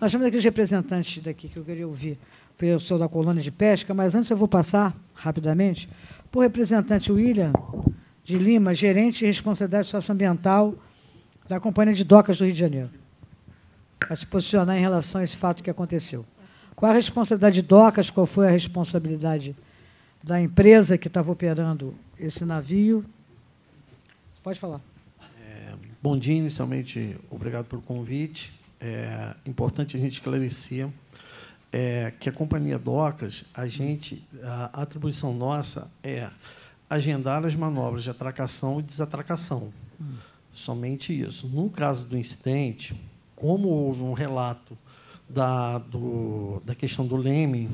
Nós temos aqui os representantes daqui que eu queria ouvir. Eu sou da colônia de pesca, mas antes eu vou passar rapidamente para o representante William de Lima, gerente de responsabilidade socioambiental da Companhia de Docas do Rio de Janeiro, a se posicionar em relação a esse fato que aconteceu. Qual a responsabilidade de Docas? Qual foi a responsabilidade da empresa que estava operando esse navio? Pode falar. É, bom dia, inicialmente, obrigado pelo convite. É importante a gente esclarecer é, que a companhia Docas, a gente, a atribuição nossa é agendar as manobras de atracação e desatracação. Hum. Somente isso. No caso do incidente, como houve um relato da, do, da questão do leme,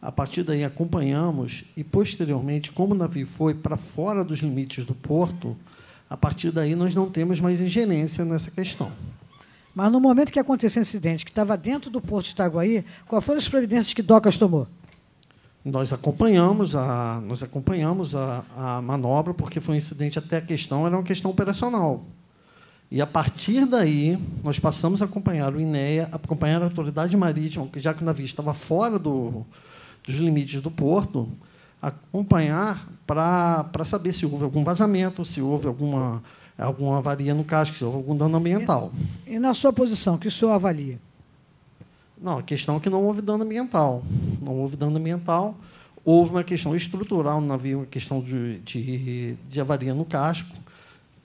a partir daí acompanhamos e, posteriormente, como o navio foi para fora dos limites do porto, a partir daí nós não temos mais ingerência nessa questão. Mas no momento que aconteceu o incidente, que estava dentro do porto de Itaguaí, quais foram as providências que Docas tomou? nós acompanhamos a nós acompanhamos a, a manobra porque foi um incidente até a questão era uma questão operacional e a partir daí nós passamos a acompanhar o INEA acompanhar a autoridade marítima que já que o navio estava fora do, dos limites do porto acompanhar para para saber se houve algum vazamento se houve alguma alguma avaria no casco se houve algum dano ambiental e, e na sua posição que o senhor avalia não, a questão é que não houve dano ambiental. Não houve dano ambiental, houve uma questão estrutural no navio, uma questão de, de, de avaria no casco,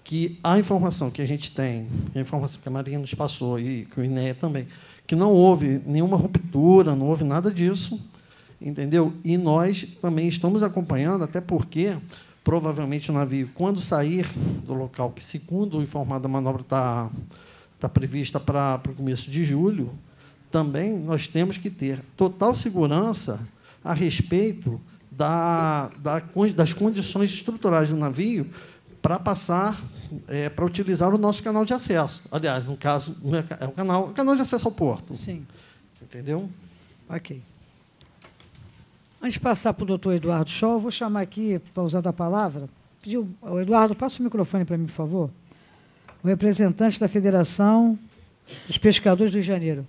que a informação que a gente tem, a informação que a Marinha nos passou e que o INEA também, que não houve nenhuma ruptura, não houve nada disso, entendeu? E nós também estamos acompanhando, até porque provavelmente o navio, quando sair do local, que segundo o informado da manobra está está prevista para, para o começo de julho, também nós temos que ter total segurança a respeito da, da das condições estruturais do navio para passar, é, para utilizar o nosso canal de acesso. Aliás, no caso, é o é canal, o é canal de acesso ao porto. Sim. Entendeu? Ok. Antes de passar para o doutor Eduardo Scholl, vou chamar aqui, para usar da palavra, pediu ao Eduardo, passa o microfone para mim, por favor. O representante da Federação dos Pescadores do Rio de Janeiro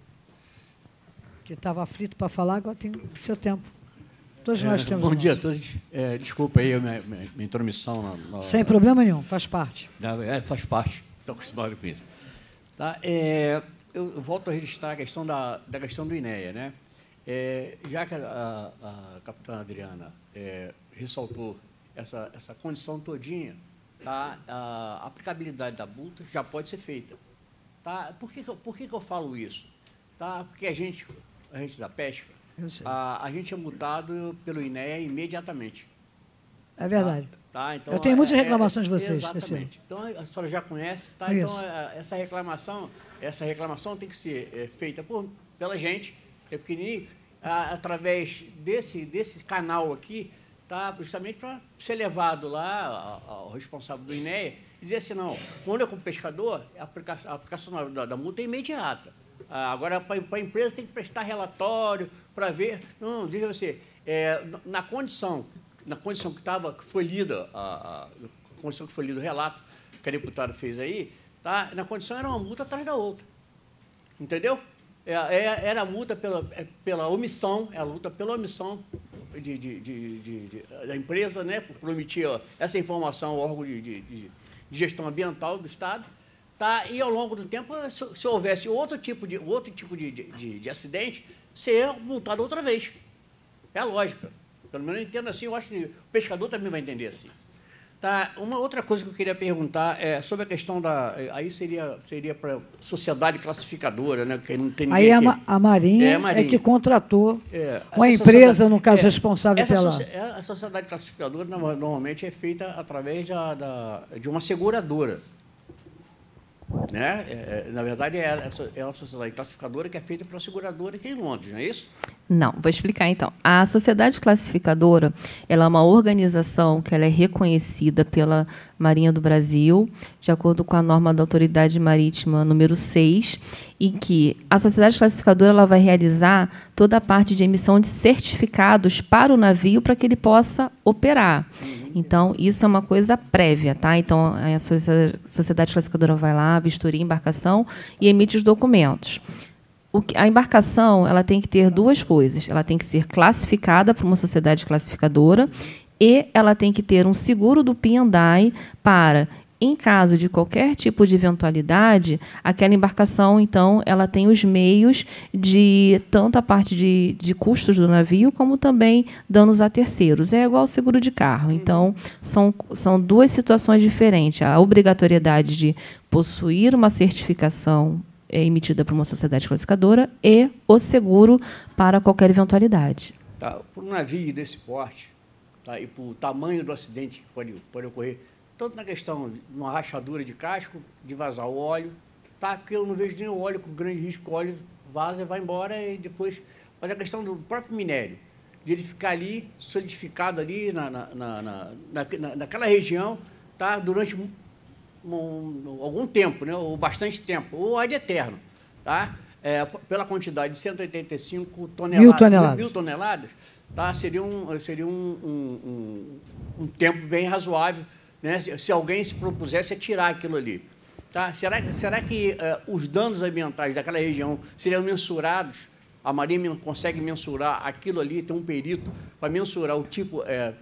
que estava aflito para falar, agora tem seu tempo. Todos nós é, temos. Bom dia a todos. É, desculpa aí a minha, minha intromissão. Na, na, Sem problema nenhum, faz parte. Na, é, faz parte, estou acostumado com isso. Tá, é, eu volto a registrar a questão da, da questão do INEA. Né? É, já que a, a, a capitã Adriana é, ressaltou essa, essa condição todinha, tá? a aplicabilidade da multa já pode ser feita. Tá? Por, que, por que, que eu falo isso? Tá? Porque a gente gente da pesca, a, a, gente é multado pelo INEA imediatamente. É verdade. Tá? tá? Então, Eu tenho muitas é, é reclamações de vocês. Exatamente. Assim. Então a senhora já conhece, tá? Então, Isso. Então é, a, essa reclamação, essa reclamação tem que ser é, feita por, pela gente, é pequenininho, a, através desse, desse canal aqui, tá? justamente para ser levado lá ao responsável do INEA e dizer assim, não, quando é com o pescador, a aplicação, a aplicação da, da multa é imediata. Ah, agora, para a empresa tem que prestar relatório para ver. Não, não você. É, na condição, na condição que estava, que foi lida, a, a, condição que foi lido o relato que a deputada fez aí, tá? na condição era uma multa atrás da outra. Entendeu? É, é, era a multa pela, é, pela omissão, era é a luta pela omissão de, de, de, da empresa, né? Por omitir ó, essa informação ao órgão de gestão ambiental do Estado. Tá? E ao longo do tempo, eh, se, se houvesse outro tipo de, outro tipo de, de, de acidente, ser multado outra vez. É a lógica. Pelo menos eu entendo assim, eu acho que o pescador também vai entender assim. Tá, uma outra coisa que eu queria perguntar é sobre a questão da. Eh, aí seria, seria para sociedade classificadora, né? Que não tem aí a, a, Marinha é, a, Marinha é, que contratou é, uma empresa, no caso, é, responsável essa pela. É, a sociedade classificadora normalmente é feita através da, da, de uma seguradora. Né? É, é, na verdade, é, é uma sociedade classificadora que é feita pela seguradora aqui em Londres, não é isso? Não, vou explicar então. A sociedade classificadora ela é uma organização que ela é reconhecida pela Marinha do Brasil, de acordo com a norma da Autoridade Marítima número 6, e que a sociedade classificadora ela vai realizar toda a parte de emissão de certificados para o navio para que ele possa operar. Uhum. Então, isso é uma coisa prévia, tá? Então, a sociedade classificadora vai lá, vistoria a embarcação e emite os documentos a embarcação ela tem que ter duas coisas. Ela tem que ser classificada por uma sociedade classificadora e ela tem que ter um seguro do Piandai para em caso de qualquer tipo de eventualidade, aquela embarcação, então, ela tem os meios de tanto a parte de, de custos do navio, como também danos a terceiros. É igual ao seguro de carro. Então, são, são duas situações diferentes. A obrigatoriedade de possuir uma certificação é, emitida por uma sociedade classificadora e o seguro para qualquer eventualidade. Tá, por um navio desse porte, tá? e para o tamanho do acidente que pode, pode ocorrer, tanto na questão de uma rachadura de casco, de vazar o óleo, tá? porque eu não vejo nenhum óleo com grande risco, o óleo vaza e vai embora e depois. Mas a questão do próprio minério, de ele ficar ali, solidificado ali na, na, na, na, naquela região, tá? durante um, um, algum tempo, né? ou bastante tempo, ou ad é eterno. Tá? É, pela quantidade de 185 toneladas, mil toneladas. Mil toneladas tá? seria, um, seria um, um, um, tempo bem razoável né? se, se alguém se propusesse a tirar aquilo ali. Tá? Será, será que uh, os danos ambientais daquela região seriam mensurados? A Marinha consegue mensurar aquilo ali, tem um perito para mensurar o tipo, é,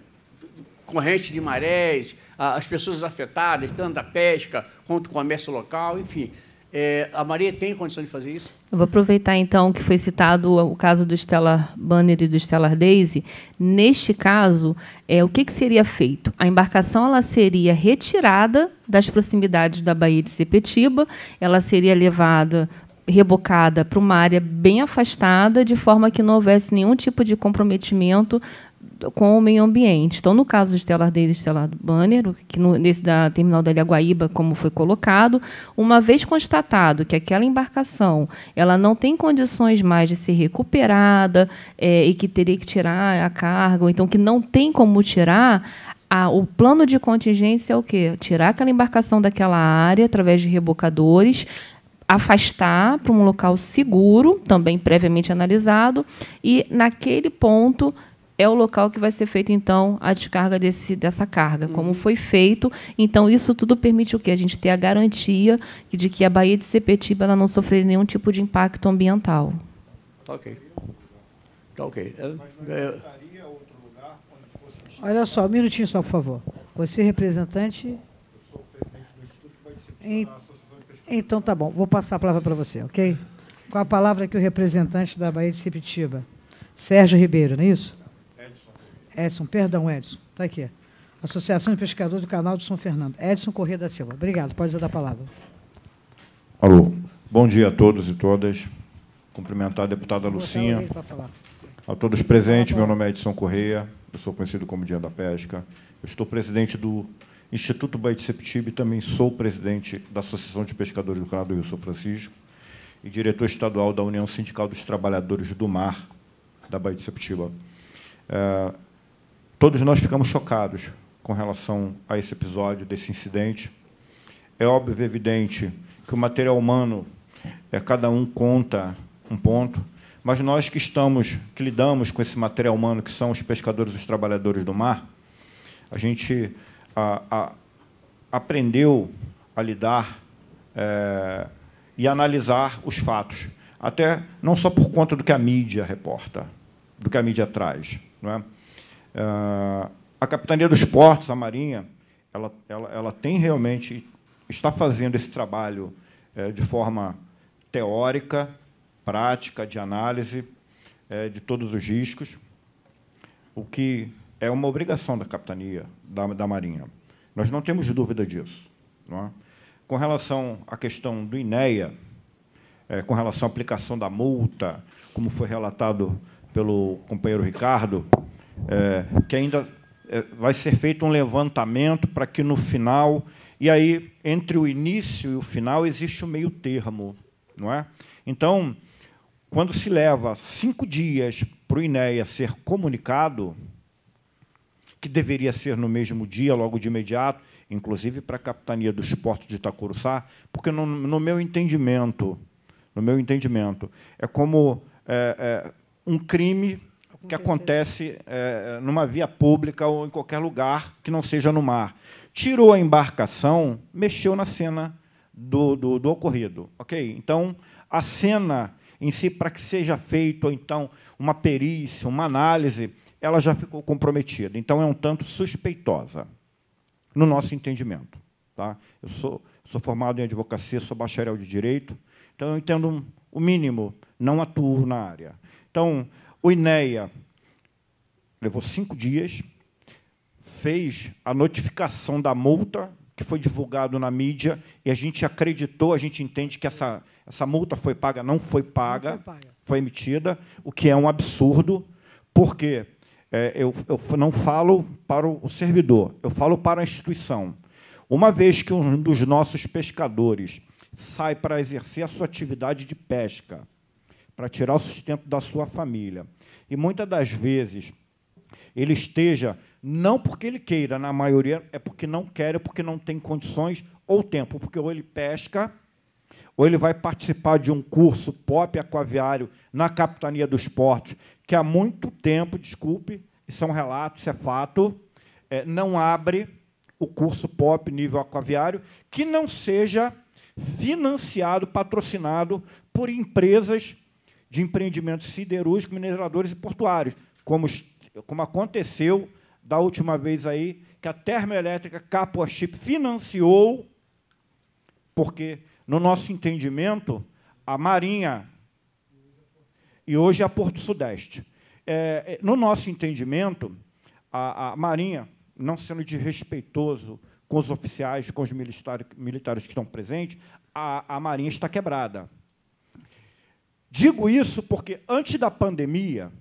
corrente de marés, as pessoas afetadas, tanto da pesca quanto do comércio local, enfim. É, a Maria tem condição de fazer isso? Eu vou aproveitar então que foi citado o caso do Stellar Banner e do Stellar Daisy. Neste caso, é, o que, que seria feito? A embarcação ela seria retirada das proximidades da Baía de Sepetiba, ela seria levada rebocada para uma área bem afastada, de forma que não houvesse nenhum tipo de comprometimento com o meio ambiente. Então, no caso do Estelar dele, Estelar do Banner, que no, nesse da terminal da Ilha Guaíba, como foi colocado, uma vez constatado que aquela embarcação ela não tem condições mais de ser recuperada é, e que teria que tirar a carga, ou então que não tem como tirar, o plano de contingência é o quê? Tirar aquela embarcação daquela área através de rebocadores, afastar para um local seguro, também previamente analisado, e naquele ponto é o local que vai ser feita então a descarga desse, dessa carga, uhum. como foi feito. Então isso tudo permite o que a gente ter a garantia de que a Baía de Sepetiba ela não sofrer nenhum tipo de impacto ambiental. Ok, ok. É, é. Olha só, um minutinho só, por favor. Você é representante? Eu sou o presidente do Instituto que vai de Então tá bom, vou passar a palavra para você, ok? Com a palavra aqui o representante da Baía de Sepetiba, Sérgio Ribeiro, não é isso? Edson, perdão, Edson, está aqui. Associação de Pescadores do Canal de São Fernando. Edson Corrêa da Silva. Obrigado, pode dar a palavra. Alô, bom dia a todos e todas. Cumprimentar a deputada Lucinha. A todos presentes, tá meu nome é Edson Correia, eu sou conhecido como Dia da Pesca. Eu estou presidente do Instituto Baiticeptib e também sou presidente da Associação de Pescadores do Canal do Rio São Francisco e diretor estadual da União Sindical dos Trabalhadores do Mar da Baiticeptiba. É, eh, Todos nós ficamos chocados com relação a esse episódio, desse incidente. É óbvio e evidente que o material humano, é, cada um conta um ponto, mas nós que estamos, que lidamos com esse material humano, que são os pescadores, os trabalhadores do mar, a gente a, a, aprendeu a lidar é, e analisar os fatos, até não só por conta do que a mídia reporta, do que a mídia traz, não é? Ah, a Capitania dos Portos, a Marinha, ela, ela, ela tem realmente, está fazendo esse trabalho é, de forma teórica, prática, de análise é, de todos os riscos, o que é uma obrigação da capitania, da, da Marinha. Nós não temos dúvida disso. É? Com relação à questão do INEA, é, com relação à aplicação da multa, como foi relatado pelo companheiro Ricardo, é, que ainda é, vai ser feito um levantamento para que no final e aí entre o início e o final existe o meio termo, não é? Então, quando se leva cinco dias para o INEA ser comunicado, que deveria ser no mesmo dia, logo de imediato, inclusive para a capitania dos portos de Itacuruçá, porque no, no, meu entendimento, no meu entendimento, é como é, é, um crime que acontece é, numa via pública ou em qualquer lugar que não seja no mar. Tirou a embarcação, mexeu na cena do, do, do ocorrido. ok? Então, a cena em si, para que seja feito, ou então, uma perícia, uma análise, ela já ficou comprometida. Então, é um tanto suspeitosa, no nosso entendimento. Tá? Eu sou, sou formado em advocacia, sou bacharel de direito, então eu entendo o mínimo, não atuo na área. Então, o INEA levou cinco dias, fez a notificação da multa, que foi divulgado na mídia, e a gente acreditou, a gente entende que essa, essa multa foi paga, não foi paga, não foi, paga. foi emitida, o que é um absurdo, porque é, eu, eu não falo para o servidor, eu falo para a instituição. Uma vez que um dos nossos pescadores sai para exercer a sua atividade de pesca, para tirar o sustento da sua família, e muitas das vezes ele esteja não porque ele queira, na maioria é porque não quer, é porque não tem condições ou tempo, porque ou ele pesca, ou ele vai participar de um curso pop aquaviário na capitania dos portos, que há muito tempo, desculpe, isso é um relato, isso é fato, é, não abre o curso pop nível aquaviário que não seja financiado, patrocinado por empresas de empreendimentos siderúrgicos, mineradores e portuários, como, como aconteceu da última vez aí, que a termoelétrica Capua Chip financiou, porque, no nosso entendimento, a Marinha e hoje é a Porto Sudeste. É, é, no nosso entendimento, a, a Marinha, não sendo desrespeitoso com os oficiais, com os militares, militares que estão presentes, a, a Marinha está quebrada. Digo isso porque antes da pandemia,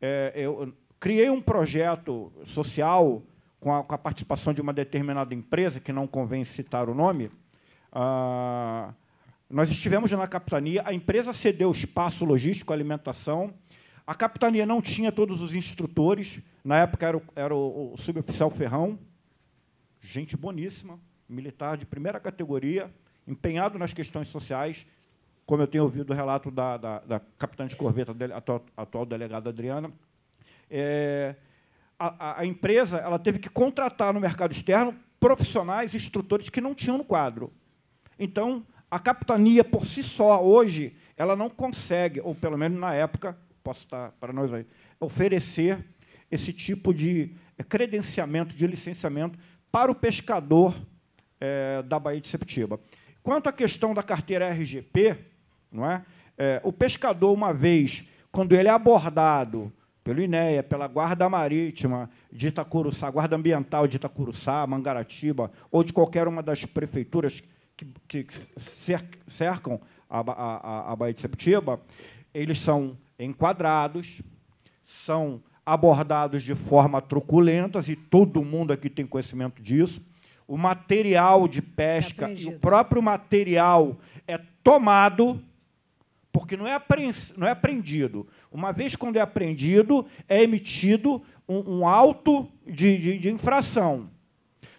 é, eu criei um projeto social com a, com a, participação de uma determinada empresa, que não convém citar o nome. Ah, nós estivemos na capitania, a empresa cedeu espaço logístico, alimentação. A capitania não tinha todos os instrutores, na época era o, era o, o suboficial Ferrão, gente boníssima, militar de primeira categoria, empenhado nas questões sociais, como eu tenho ouvido o relato da, da, da capitã de corveta, atual, atual delegada Adriana, é, a, a, empresa ela teve que contratar no mercado externo profissionais, instrutores que não tinham no quadro. Então, a capitania por si só, hoje, ela não consegue, ou pelo menos na época, posso estar para nós aí, oferecer esse tipo de é, credenciamento, de licenciamento para o pescador é, da Baía de Sepetiba. Quanto à questão da carteira RGP, não é? é o pescador, uma vez, quando ele é abordado pelo INEA, pela Guarda Marítima de Itacuruçá, Guarda Ambiental de Itacuruçá, Mangaratiba, ou de qualquer uma das prefeituras que, que cercam a, a, a Baía de Septiba, eles são enquadrados, são abordados de forma truculenta, e todo mundo aqui tem conhecimento disso. O material de pesca é e o próprio material é tomado porque não é, não é apreendido. Uma vez quando é apreendido, é emitido um, um auto de, de, de infração,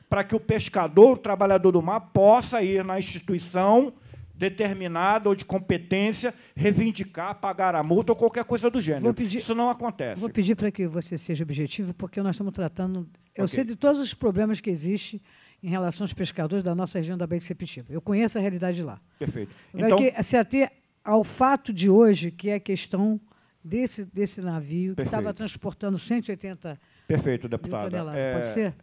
para que o pescador, o trabalhador do mar, possa ir na instituição determinada ou de competência, reivindicar, pagar a multa ou qualquer coisa do gênero. Pedir, Isso não acontece. Vou pedir para que você seja objetivo, porque nós estamos tratando. Okay. Eu sei de todos os problemas que existem em relação aos pescadores da nossa região da Baía de Sepitiba. Eu conheço a realidade lá. Perfeito. Agora, é então, que, se até ao fato de hoje, que é a questão desse, desse navio, Perfeito. que estava transportando 180 Perfeito, deputada. É, Pode ser?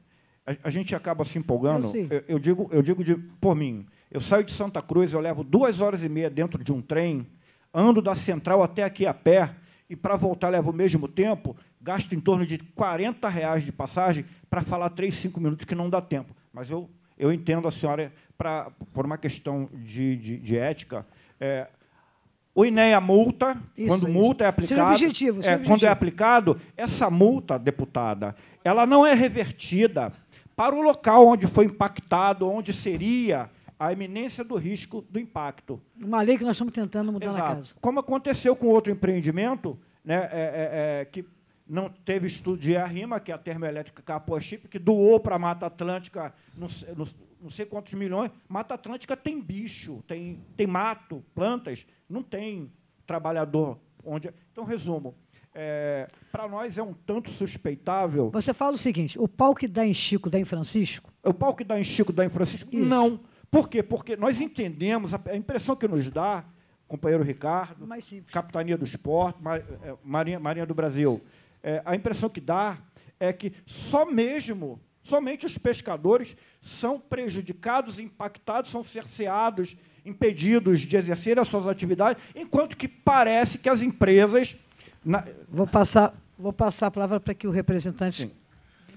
A, a, gente acaba se empolgando. Eu, eu, eu digo, eu digo de, por mim. Eu saio de Santa Cruz, eu levo duas horas e meia dentro de um trem, ando da central até aqui a pé, e para voltar levo o mesmo tempo, gasto em torno de 40 reais de passagem para falar 3, 5 minutos, que não dá tempo. Mas eu, eu entendo a senhora, pra, por uma questão de, de, de ética, é, o INEA é multa, isso, quando multa é aplicada. Objetivo, é, é, objetivo. Quando é aplicado, essa multa, deputada, ela não é revertida para o local onde foi impactado, onde seria a eminência do risco do impacto. Uma lei que nós estamos tentando mudar Exato. na casa. Como aconteceu com outro empreendimento, né, é, é, é que não teve estudo de arrima, que é a termoelétrica Capoa Chip, que doou para a Mata Atlântica no, no não sei quantos milhões. Mata Atlântica tem bicho, tem, tem mato, plantas, não tem trabalhador onde. Então, resumo. É, para nós é um tanto suspeitável. Você fala o seguinte: o pau que dá em Chico dá em Francisco? O pau que dá em Chico dá em Francisco? Isso. Não. Por quê? Porque nós entendemos, a impressão que nos dá, companheiro Ricardo, Capitania do Esporte, é, Marinha, Marinha do Brasil, é, a impressão que dá é que só mesmo Somente os pescadores são prejudicados, impactados, são cerceados, impedidos de exercer as suas atividades, enquanto que parece que as empresas. Na... Vou, passar, vou passar a palavra para que o representante Sim.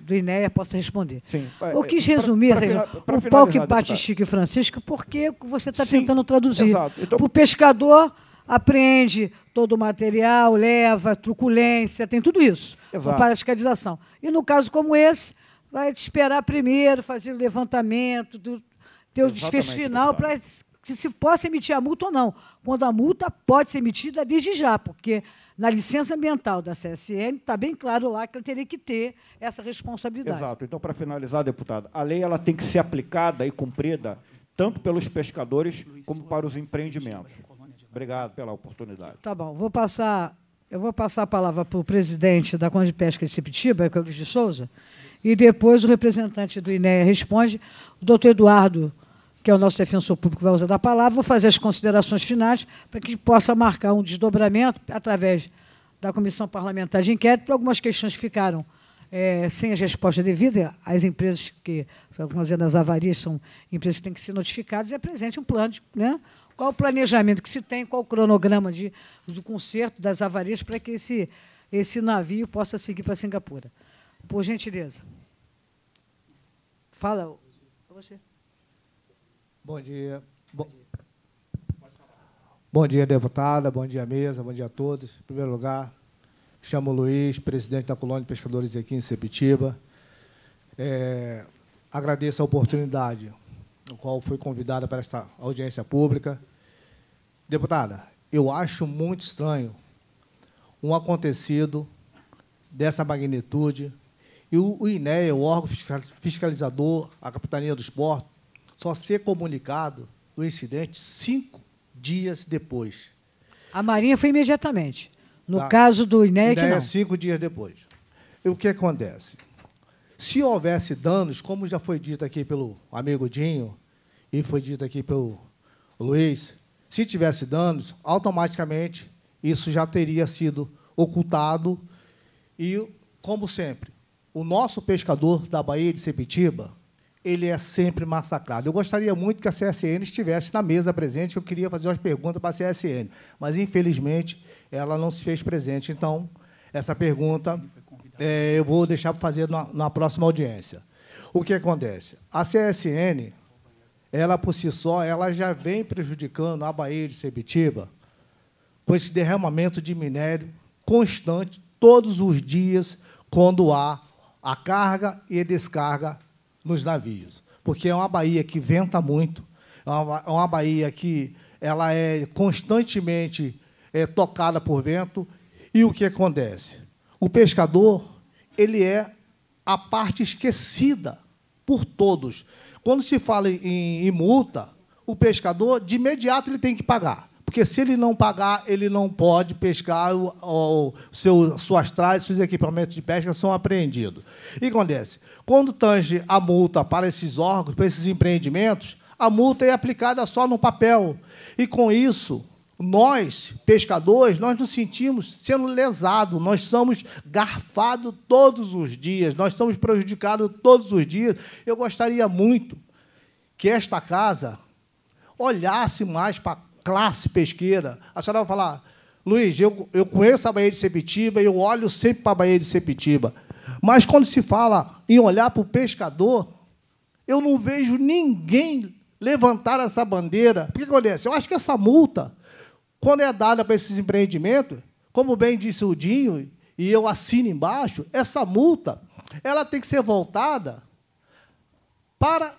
do INEA possa responder. Sim. Eu é, quis é, resumir pra, pra, pra, pra, pra um pau que bate Chico e Francisco, porque você está tentando traduzir. Exato. Então... Para o pescador, apreende todo o material, leva, truculência, tem tudo isso. Exato. Para E no caso como esse vai te esperar primeiro, fazer o levantamento do teu desfecho final para que se possa emitir a multa ou não. Quando a multa pode ser emitida desde já, porque na licença ambiental da CSN está bem claro lá que ele teria que ter essa responsabilidade. Exato. Então, para finalizar, deputado, a lei ela tem que ser aplicada e cumprida tanto pelos pescadores como para os empreendimentos. Obrigado pela oportunidade. Tá bom. Vou passar, eu vou passar a palavra para o presidente da Conde de Pesca de Sepitiba, Luiz é de Souza e depois o representante do INEA responde. O doutor Eduardo, que é o nosso defensor público, vai usar da palavra. Vou fazer as considerações finais para que possa marcar um desdobramento através da Comissão Parlamentar de Inquérito, para algumas questões que ficaram é, sem as respostas devidas, as empresas que, algumas das avarias, são empresas que têm que ser notificadas, e apresente é um plano, de, né? qual o planejamento que se tem, qual o cronograma de, do conserto das avarias para que esse, esse navio possa seguir para Singapura. Por gentileza. Fala, você. Bom dia. Bom, bom dia, deputada. Bom dia, mesa. Bom dia a todos. Em primeiro lugar, chamo Luiz, presidente da Colônia de Pescadores aqui em Sepitiba. É, agradeço a oportunidade, no qual fui convidada para esta audiência pública. Deputada, eu acho muito estranho um acontecido dessa magnitude e o, o INEA, o órgão fiscalizador, a Capitania dos Portos, só ser comunicado do incidente cinco dias depois. A Marinha foi imediatamente. No tá. caso do INEA, INEA que não. cinco dias depois. E o que acontece? Se houvesse danos, como já foi dito aqui pelo amigo Dinho e foi dito aqui pelo Luiz, se tivesse danos, automaticamente isso já teria sido ocultado e, como sempre, o nosso pescador da Bahia de Sepitiba, ele é sempre massacrado. Eu gostaria muito que a CSN estivesse na mesa presente, que eu queria fazer umas perguntas para a CSN, mas, infelizmente, ela não se fez presente. Então, essa pergunta é, eu vou deixar para fazer na, na próxima audiência. O que acontece? A CSN, ela por si só, ela já vem prejudicando a Bahia de Sebitiba com esse derramamento de minério constante, todos os dias, quando há a carga e descarga nos navios, porque é uma baía que venta muito, é uma, é uma baía que ela é constantemente é, tocada por vento e o que acontece? O pescador ele é a parte esquecida por todos. Quando se fala em, em multa, o pescador de imediato ele tem que pagar. Porque se ele não pagar, ele não pode pescar, o, o seu, suas trajes, seus equipamentos de pesca são apreendidos. O que acontece? Quando tange a multa para esses órgãos, para esses empreendimentos, a multa é aplicada só no papel. E com isso, nós, pescadores, nós nos sentimos sendo lesados, nós somos garfados todos os dias, nós somos prejudicados todos os dias. Eu gostaria muito que esta casa olhasse mais para classe pesqueira, a senhora vai falar, Luiz, eu, eu conheço a Baía de Sepitiba, eu olho sempre para a Baía de Sepitiba. Mas quando se fala em olhar para o pescador, eu não vejo ninguém levantar essa bandeira. O que acontece? Assim? Eu acho que essa multa, quando é dada para esses empreendimentos, como bem disse o Dinho, e eu assino embaixo, essa multa ela tem que ser voltada para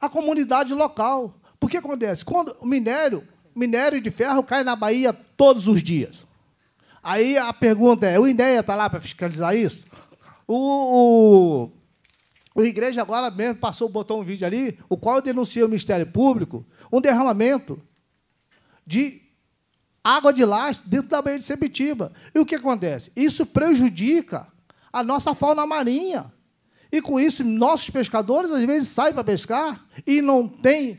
a comunidade local. Porque acontece? Quando o minério minério de ferro cai na Bahia todos os dias. Aí a pergunta é: o INEA está lá para fiscalizar isso? O, o, o, Igreja agora mesmo passou, botou um vídeo ali, o qual denuncia o Ministério Público um derramamento de água de lastro dentro da Bahia de Sebitiba. E o que acontece? Isso prejudica a nossa fauna marinha. E com isso, nossos pescadores às vezes saem para pescar e não tem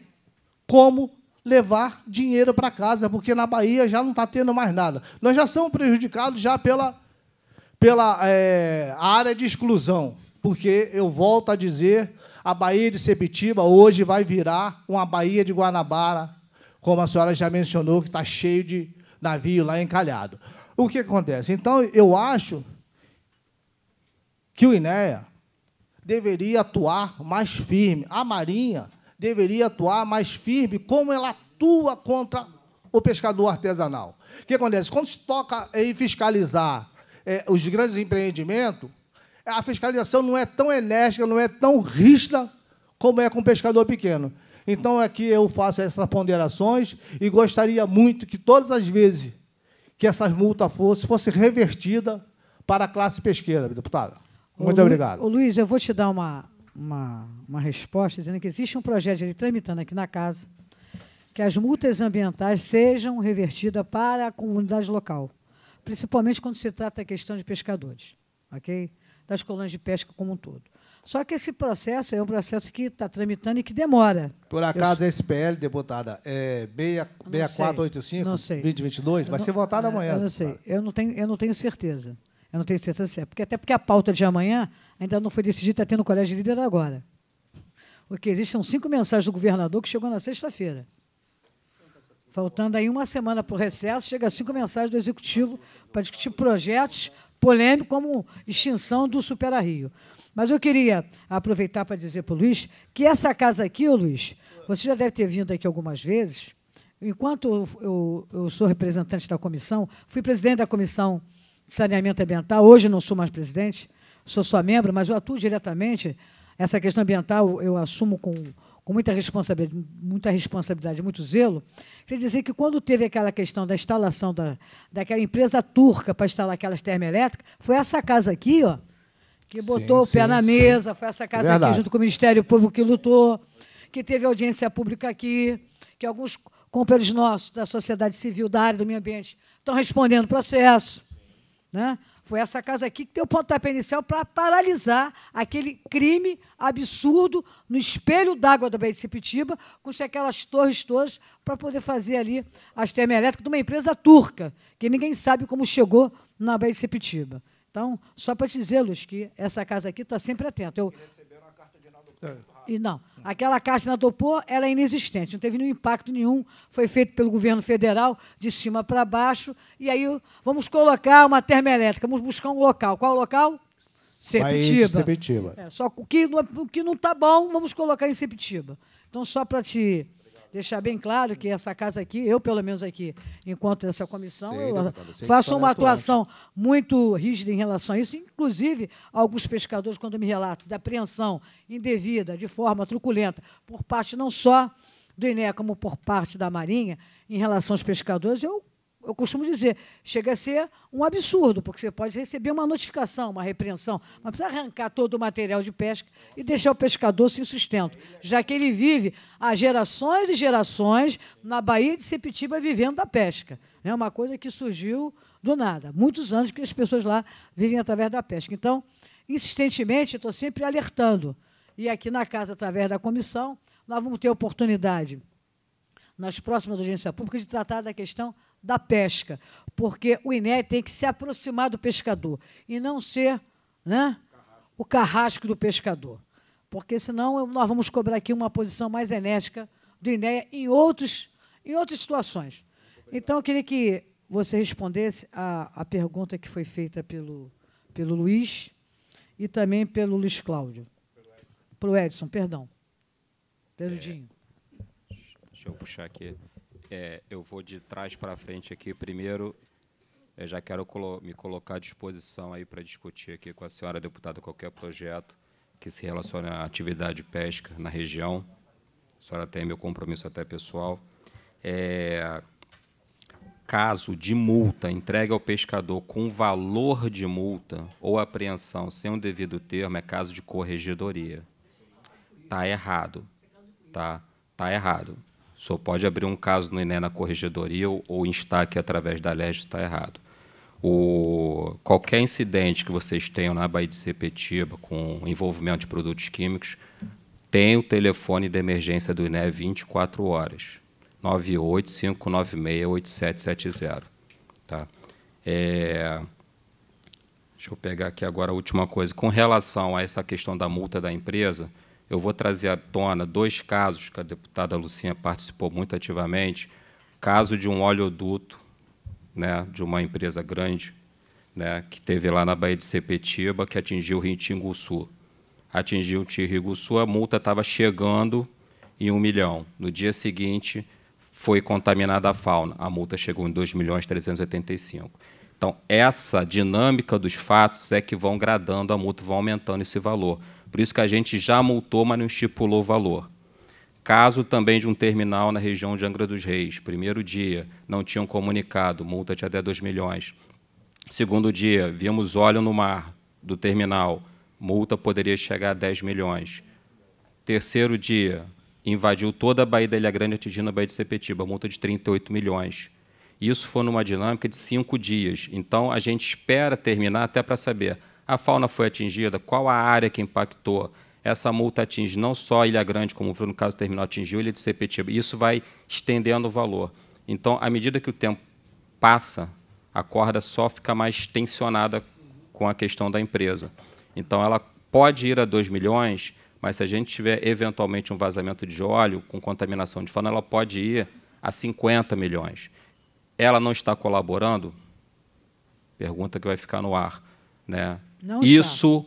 como levar dinheiro para casa, porque na Bahia já não está tendo mais nada. Nós já somos prejudicados já pela, pela é, área de exclusão, porque eu volto a dizer, a Bahia de Sepitiba hoje vai virar uma Bahia de Guanabara, como a senhora já mencionou, que está cheio de navio lá encalhado. O que acontece? Então, eu acho que o INEA deveria atuar mais firme. A Marinha deveria atuar mais firme, como ela atua contra o pescador artesanal. O que acontece? Quando se toca em fiscalizar é, os grandes empreendimentos, é, a fiscalização não é tão enérgica, não é tão rígida como é com o pescador pequeno. Então, aqui eu faço essas ponderações e gostaria muito que todas as vezes que essas multas fossem, fosse revertida para a classe pesqueira, deputada. Muito obrigado. Luiz, eu vou te dar uma, uma, uma resposta dizendo que existe um projeto, ele tramitando aqui na casa, que as multas ambientais sejam revertidas para a comunidade local, principalmente quando se trata da questão de pescadores, ok? das colônias de pesca como um todo. Só que esse processo é um processo que está tramitando e que demora. Por acaso, Eu... esse PL, deputada, é 6485, 2022, vai não, ser votado é, amanhã. Eu não sei, eu não, tenho, eu não tenho certeza. Eu não tenho certeza se é. Porque, até porque a pauta de amanhã ainda não foi decidido, está tendo o colégio de líder agora. porque existem cinco mensagens do governador que chegou na sexta-feira. Faltando aí uma semana para o recesso, chega cinco mensagens do executivo para discutir projetos polêmicos como extinção do Supera Rio. Mas eu queria aproveitar para dizer para o Luiz que essa casa aqui, Luiz, você já deve ter vindo aqui algumas vezes. Enquanto eu, eu sou representante da comissão, fui presidente da comissão de saneamento ambiental, hoje não sou mais presidente, sou só membro, mas eu atuo diretamente. Essa questão ambiental eu assumo com, com muita, responsabilidade, muita responsabilidade, muito zelo. Quer dizer que quando teve aquela questão da instalação da, daquela empresa turca para instalar aquelas termoelétricas, foi essa casa aqui, ó, que botou sim, o pé sim, na mesa, foi essa casa Verdade. aqui junto com o Ministério Público que lutou, que teve audiência pública aqui, que alguns companheiros nossos da sociedade civil, da área do meio ambiente, estão respondendo o processo. Né? Foi essa casa aqui que deu o pontapé inicial para paralisar aquele crime absurdo no espelho d'água da Baía de Sepitiba, com aquelas torres todas, para poder fazer ali as termoelétricas de uma empresa turca, que ninguém sabe como chegou na Baía de Sepitiba. Então, só para te dizer, Luz, que essa casa aqui está sempre atenta. Eu... E receberam a carta de Naldo é. E não. Aquela caixa na Topô, ela é inexistente, não teve nenhum impacto nenhum, foi feito pelo governo federal, de cima para baixo, e aí vamos colocar uma termoelétrica, vamos buscar um local. Qual local? Sepitiba. É, só que, o que não é, está bom, vamos colocar em Sepitiba. Então, só para te deixar bem claro que essa casa aqui, eu pelo menos aqui, enquanto essa comissão, Sei, faço uma atuação muito rígida em relação a isso. Inclusive, alguns pescadores, quando me relatam da apreensão indevida, de forma truculenta, por parte não só do INE, como por parte da Marinha, em relação aos pescadores, eu eu costumo dizer, chega a ser um absurdo, porque você pode receber uma notificação, uma repreensão, mas precisa arrancar todo o material de pesca e deixar o pescador sem sustento, já que ele vive há gerações e gerações na Baía de Sepitiba vivendo da pesca. É uma coisa que surgiu do nada. Muitos anos que as pessoas lá vivem através da pesca. Então, insistentemente, estou sempre alertando. E aqui na casa, através da comissão, nós vamos ter oportunidade, nas próximas audiências públicas, de tratar da questão da pesca, porque o INEA tem que se aproximar do pescador e não ser né, o carrasco do pescador, porque senão nós vamos cobrar aqui uma posição mais enérgica do INEA em, outros, em outras situações. Então, eu queria que você respondesse a, a pergunta que foi feita pelo, pelo Luiz e também pelo Luiz Cláudio. Pelo Edson, perdão. Pelo é, Deixa eu puxar aqui. É, eu vou de trás para frente aqui primeiro. Eu já quero colo me colocar à disposição aí para discutir aqui com a senhora deputada qualquer projeto que se relacione à atividade pesca na região. A senhora tem meu compromisso até pessoal. É, caso de multa entregue ao pescador com valor de multa ou apreensão sem o um devido termo é caso de corregedoria. Tá errado. Tá, tá errado só pode abrir um caso no INE na corregedoria ou, ou instar que através da LEG está errado. O, qualquer incidente que vocês tenham na Baía de Sepetiba com envolvimento de produtos químicos, tem o telefone de emergência do INE 24 horas, 985968770. Tá? É, deixa eu pegar aqui agora a última coisa. Com relação a essa questão da multa da empresa, eu vou trazer à tona dois casos que a deputada Lucinha participou muito ativamente. Caso de um oleoduto né, de uma empresa grande né, que teve lá na Baía de Sepetiba, que atingiu Rintinguçu. Atingiu Tiriguçu, a multa estava chegando em um milhão. No dia seguinte, foi contaminada a fauna. A multa chegou em 2 milhões 385. Então, essa dinâmica dos fatos é que vão gradando a multa, vão aumentando esse valor. Por isso que a gente já multou, mas não estipulou valor. Caso também de um terminal na região de Angra dos Reis, primeiro dia, não tinham comunicado, multa de até 2 milhões. Segundo dia, vimos óleo no mar do terminal, multa poderia chegar a 10 milhões. Terceiro dia, invadiu toda a Baía da Ilha Grande, atingindo a Baía de Sepetiba, multa de 38 milhões. Isso foi numa dinâmica de cinco dias. Então, a gente espera terminar até para saber a fauna foi atingida, qual a área que impactou. Essa multa atinge não só a Ilha Grande, como no caso do terminal atingiu, a Ilha de Sepetiba. Isso vai estendendo o valor. Então, à medida que o tempo passa, a corda só fica mais tensionada com a questão da empresa. Então, ela pode ir a 2 milhões, mas se a gente tiver eventualmente um vazamento de óleo com contaminação de fauna, ela pode ir a 50 milhões. Ela não está colaborando? Pergunta que vai ficar no ar. Né? Não isso,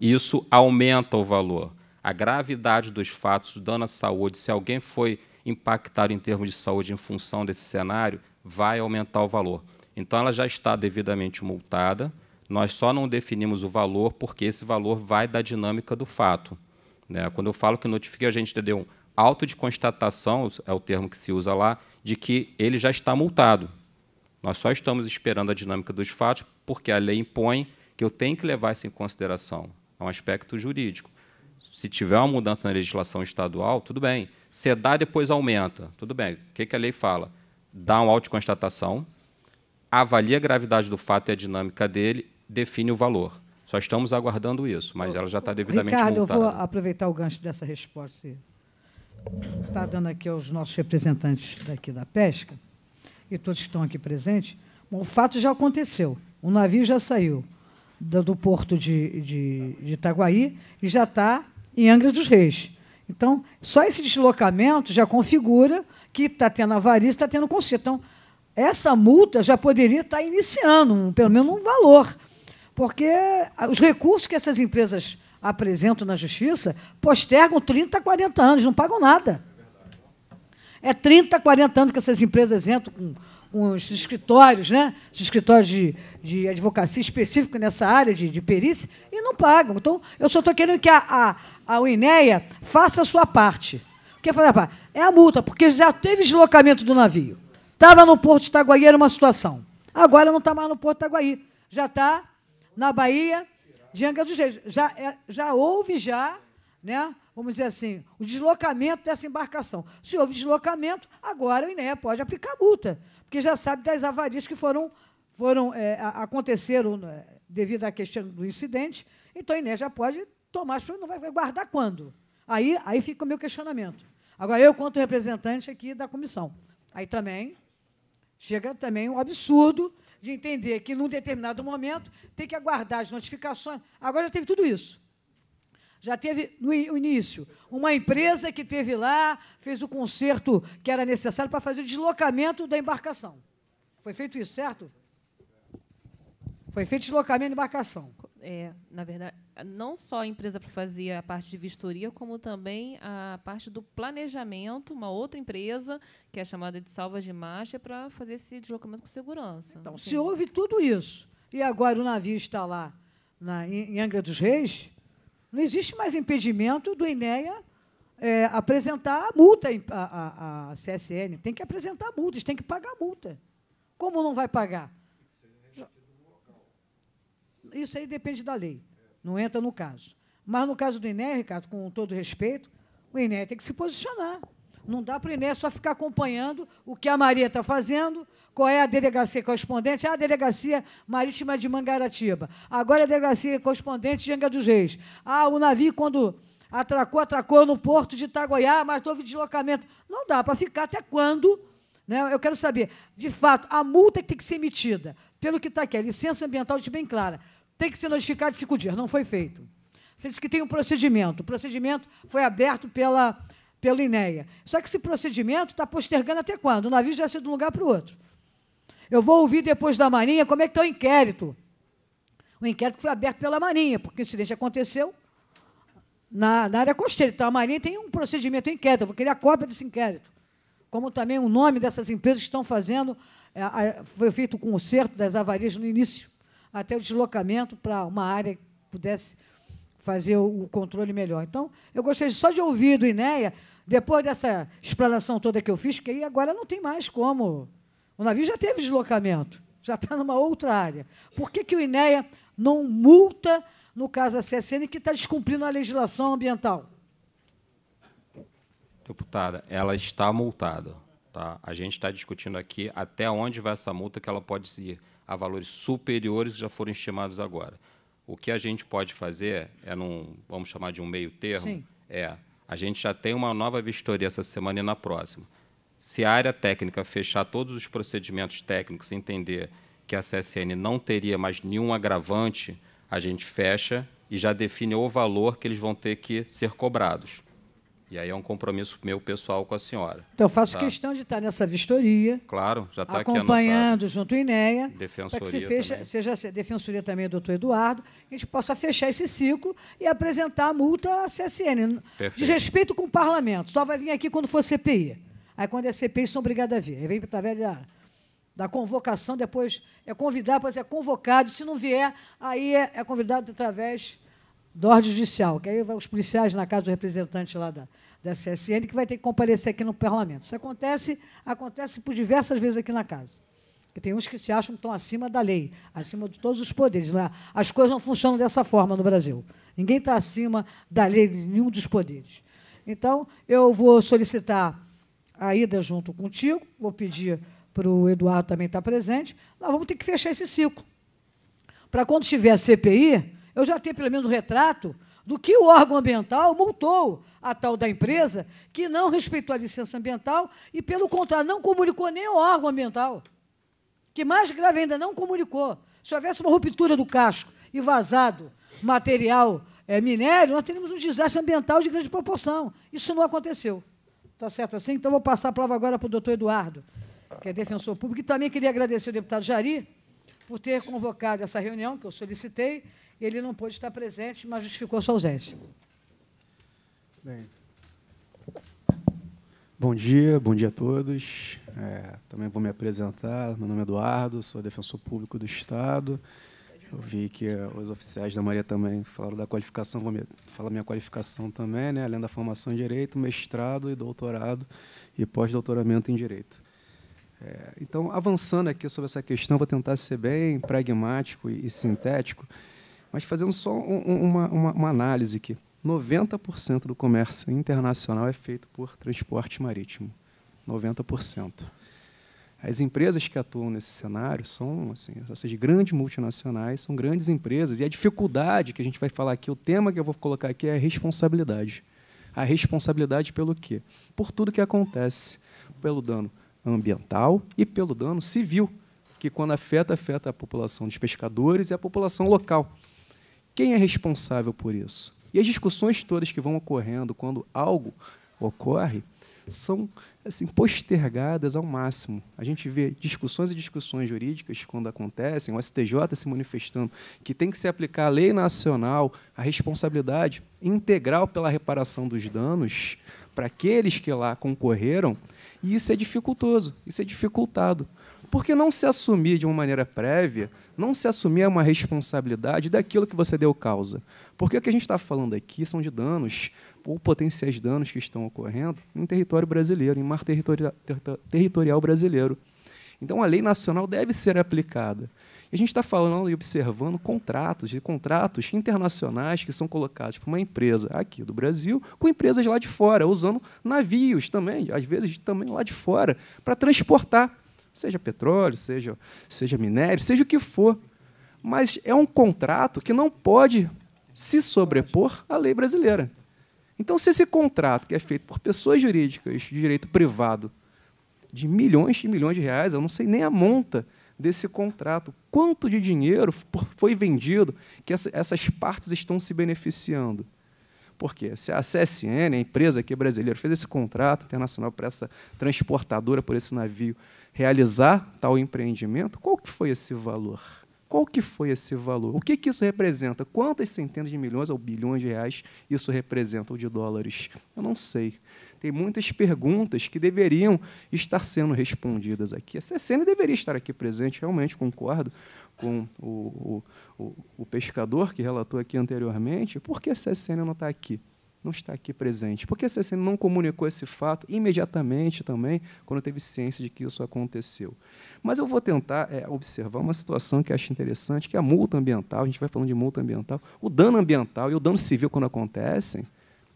isso aumenta o valor. A gravidade dos fatos do dano à saúde, se alguém foi impactado em termos de saúde em função desse cenário, vai aumentar o valor. Então, ela já está devidamente multada. Nós só não definimos o valor porque esse valor vai da dinâmica do fato. Né? Quando eu falo que notifique a gente deu um auto de constatação, é o termo que se usa lá, de que ele já está multado. Nós só estamos esperando a dinâmica dos fatos porque a lei impõe que eu tenho que levar isso em consideração. É um aspecto jurídico. Se tiver uma mudança na legislação estadual, tudo bem. Se é dá, depois aumenta. Tudo bem. O que, que a lei fala? Dá um auto de constatação, avalia a gravidade do fato e a dinâmica dele, define o valor. Só estamos aguardando isso, mas ela já está devidamente Ricardo, multada. eu vou aproveitar o gancho dessa resposta. Está dando aqui aos nossos representantes daqui da pesca, e todos que estão aqui presentes. Bom, o fato já aconteceu. O navio já saiu do, do porto de, de, de Itaguaí e já está em Angra dos Reis. Então, só esse deslocamento já configura que está tendo avarice, está tendo conserto. Então, essa multa já poderia estar tá iniciando, um, pelo menos um valor, porque os recursos que essas empresas apresentam na justiça postergam 30, 40 anos, não pagam nada. É 30, 40 anos que essas empresas entram com com os escritórios, né? os escritórios de, de advocacia específico nessa área de, de perícia, e não pagam. Então, eu só estou querendo que a, a, a UNEA faça a sua parte. O que é fazer a parte? É a multa, porque já teve deslocamento do navio. Estava no Porto de Itaguaí, era uma situação. Agora não está mais no Porto de Itaguaí. Já está na Bahia, de Angra dos Reis. Já, é, já houve já, né, vamos dizer assim, o deslocamento dessa embarcação. Se houve deslocamento, agora o INEA pode aplicar multa porque já sabe das avarias que foram, foram é, aconteceram né, devido à questão do incidente. Então, Inês já pode tomar as não vai, guardar quando? Aí, aí fica o meu questionamento. Agora, eu, quanto representante aqui da comissão, aí também chega também o um absurdo de entender que, num determinado momento, tem que aguardar as notificações. Agora já teve tudo isso. Já teve, no início, uma empresa que teve lá, fez o conserto que era necessário para fazer o deslocamento da embarcação. Foi feito isso, certo? Foi feito deslocamento da embarcação. É, na verdade, não só a empresa para fazer a parte de vistoria, como também a parte do planejamento, uma outra empresa, que é chamada de Salva de marcha, para fazer esse deslocamento com segurança. Então, Sim. se houve tudo isso, e agora o navio está lá na, em Angra dos Reis, não existe mais impedimento do INEA é, apresentar a multa à CSN. Tem que apresentar a multa, eles têm que pagar a multa. Como não vai pagar? Isso aí depende da lei, não entra no caso. Mas no caso do INEA, Ricardo, com todo respeito, o INEA tem que se posicionar. Não dá para o INEA só ficar acompanhando o que a Maria está fazendo, qual é a delegacia correspondente? É a delegacia marítima de Mangaratiba. Agora é a delegacia correspondente de Angra dos Reis. Ah, o navio, quando atracou, atracou no porto de Itagoiá, mas houve deslocamento. Não dá para ficar até quando. Né? Eu quero saber, de fato, a multa que tem que ser emitida, pelo que está aqui, a licença ambiental de bem clara, tem que ser notificada de cinco dias. Não foi feito. Você disse que tem um procedimento. O procedimento foi aberto pela, pela INEA. Só que esse procedimento está postergando até quando? O navio já saiu é de um lugar para o outro. Eu vou ouvir depois da Marinha como é que está o inquérito. O inquérito foi aberto pela Marinha, porque o incidente aconteceu na, na área costeira. Então, a Marinha tem um procedimento um inquérito. Eu vou querer a cópia desse inquérito. Como também o nome dessas empresas que estão fazendo. É, é foi feito o conserto das avarias no início, até o deslocamento para uma área que pudesse fazer o controle melhor. Então, eu gostei só de ouvir do INEA, depois dessa explanação toda que eu fiz, porque aí agora não tem mais como o navio já teve deslocamento, já está numa outra área. Por que, que o INEA não multa, no caso da CSN, que está descumprindo a legislação ambiental? Deputada, ela está multada. Tá? A gente está discutindo aqui até onde vai essa multa, que ela pode ir a valores superiores que já foram estimados agora. O que a gente pode fazer é num, vamos chamar de um meio termo, Sim. é a gente já tem uma nova vistoria essa semana e na próxima. Se a área técnica fechar todos os procedimentos técnicos e entender que a CSN não teria mais nenhum agravante, a gente fecha e já define o valor que eles vão ter que ser cobrados. E aí é um compromisso meu pessoal com a senhora. Então eu faço tá? questão de estar nessa vistoria. Claro, já está aqui Acompanhando junto à INEA. Defensoria para que se feche, também. seja a defensoria também do doutor Eduardo, que a gente possa fechar esse ciclo e apresentar a multa à CSN. Perfeito. De respeito com o parlamento. Só vai vir aqui quando for CPI. Aí quando é CPI, são obrigados a vir. Aí vem através da, da convocação, depois é convidado, depois é convocado. Se não vier, aí é, é convidado através da ordem judicial, que aí vai os policiais na casa do representante lá da, da CSN, que vai ter que comparecer aqui no parlamento. Isso acontece, acontece por diversas vezes aqui na casa. Porque tem uns que se acham que estão acima da lei, acima de todos os poderes. É? As coisas não funcionam dessa forma no Brasil. Ninguém está acima da lei, de nenhum dos poderes. Então, eu vou solicitar a ida junto contigo, vou pedir para o Eduardo também estar tá presente, nós vamos ter que fechar esse ciclo. Para quando tiver a CPI, eu já tenho pelo menos um retrato do que o órgão ambiental multou a tal da empresa que não respeitou a licença ambiental e, pelo contrário, não comunicou nem ao órgão ambiental. Que mais grave ainda, não comunicou. Se houvesse uma ruptura do casco e vazado material é, minério, nós teríamos um desastre ambiental de grande proporção. Isso não aconteceu. Está certo assim? Então, vou passar a palavra agora para o doutor Eduardo, que é defensor público, e também queria agradecer ao deputado Jari por ter convocado essa reunião que eu solicitei. Ele não pôde estar presente, mas justificou sua ausência. Bem. Bom dia, bom dia a todos. É, também vou me apresentar. Meu nome é Eduardo, sou defensor público do Estado. Eu vi que eh, os oficiais da Maria também falaram da qualificação, vou falar minha qualificação também, né? além da formação em Direito, mestrado e doutorado e pós-doutoramento em Direito. É, então, avançando aqui sobre essa questão, vou tentar ser bem pragmático e, e sintético, mas fazendo só um, uma, uma, uma análise aqui. 90% do comércio internacional é feito por transporte marítimo. 90%. As empresas que atuam nesse cenário são, assim, essas grandes multinacionais, são grandes empresas. E a dificuldade que a gente vai falar aqui, o tema que eu vou colocar aqui é a responsabilidade. A responsabilidade pelo quê? Por tudo que acontece. Pelo dano ambiental e pelo dano civil, que quando afeta, afeta a população dos pescadores e a população local. Quem é responsável por isso? E as discussões todas que vão ocorrendo quando algo ocorre são assim, postergadas ao máximo. A gente vê discussões e discussões jurídicas quando acontecem, o STJ se manifestando que tem que se aplicar a lei nacional, a responsabilidade integral pela reparação dos danos para aqueles que lá concorreram, e isso é dificultoso, isso é dificultado. Porque não se assumir de uma maneira prévia, não se assumir uma responsabilidade daquilo que você deu causa. Porque o que a gente está falando aqui são de danos ou potenciais danos que estão ocorrendo em território brasileiro, em mar territori territorial brasileiro. Então, a lei nacional deve ser aplicada. E a gente está falando e observando contratos, de contratos internacionais que são colocados por uma empresa aqui do Brasil com empresas lá de fora, usando navios também, às vezes também lá de fora, para transportar, seja petróleo, seja, seja minério, seja o que for. Mas é um contrato que não pode se sobrepor à lei brasileira. Então, se esse contrato, que é feito por pessoas jurídicas de direito privado, de milhões e milhões de reais, eu não sei nem a monta desse contrato, quanto de dinheiro foi vendido que essas partes estão se beneficiando. Porque se a CSN, a empresa aqui brasileira, fez esse contrato internacional para essa transportadora, por esse navio, realizar tal empreendimento, qual que foi esse valor? Qual que foi esse valor? O que, que isso representa? Quantas centenas de milhões ou bilhões de reais isso representa, ou de dólares? Eu não sei. Tem muitas perguntas que deveriam estar sendo respondidas aqui. A CCN deveria estar aqui presente, realmente concordo com o, o, o pescador que relatou aqui anteriormente. Por que a CCN não está aqui? não está aqui presente? Por que a assim, CCN não comunicou esse fato imediatamente também, quando teve ciência de que isso aconteceu? Mas eu vou tentar é, observar uma situação que acho interessante, que é a multa ambiental, a gente vai falando de multa ambiental, o dano ambiental e o dano civil, quando acontecem,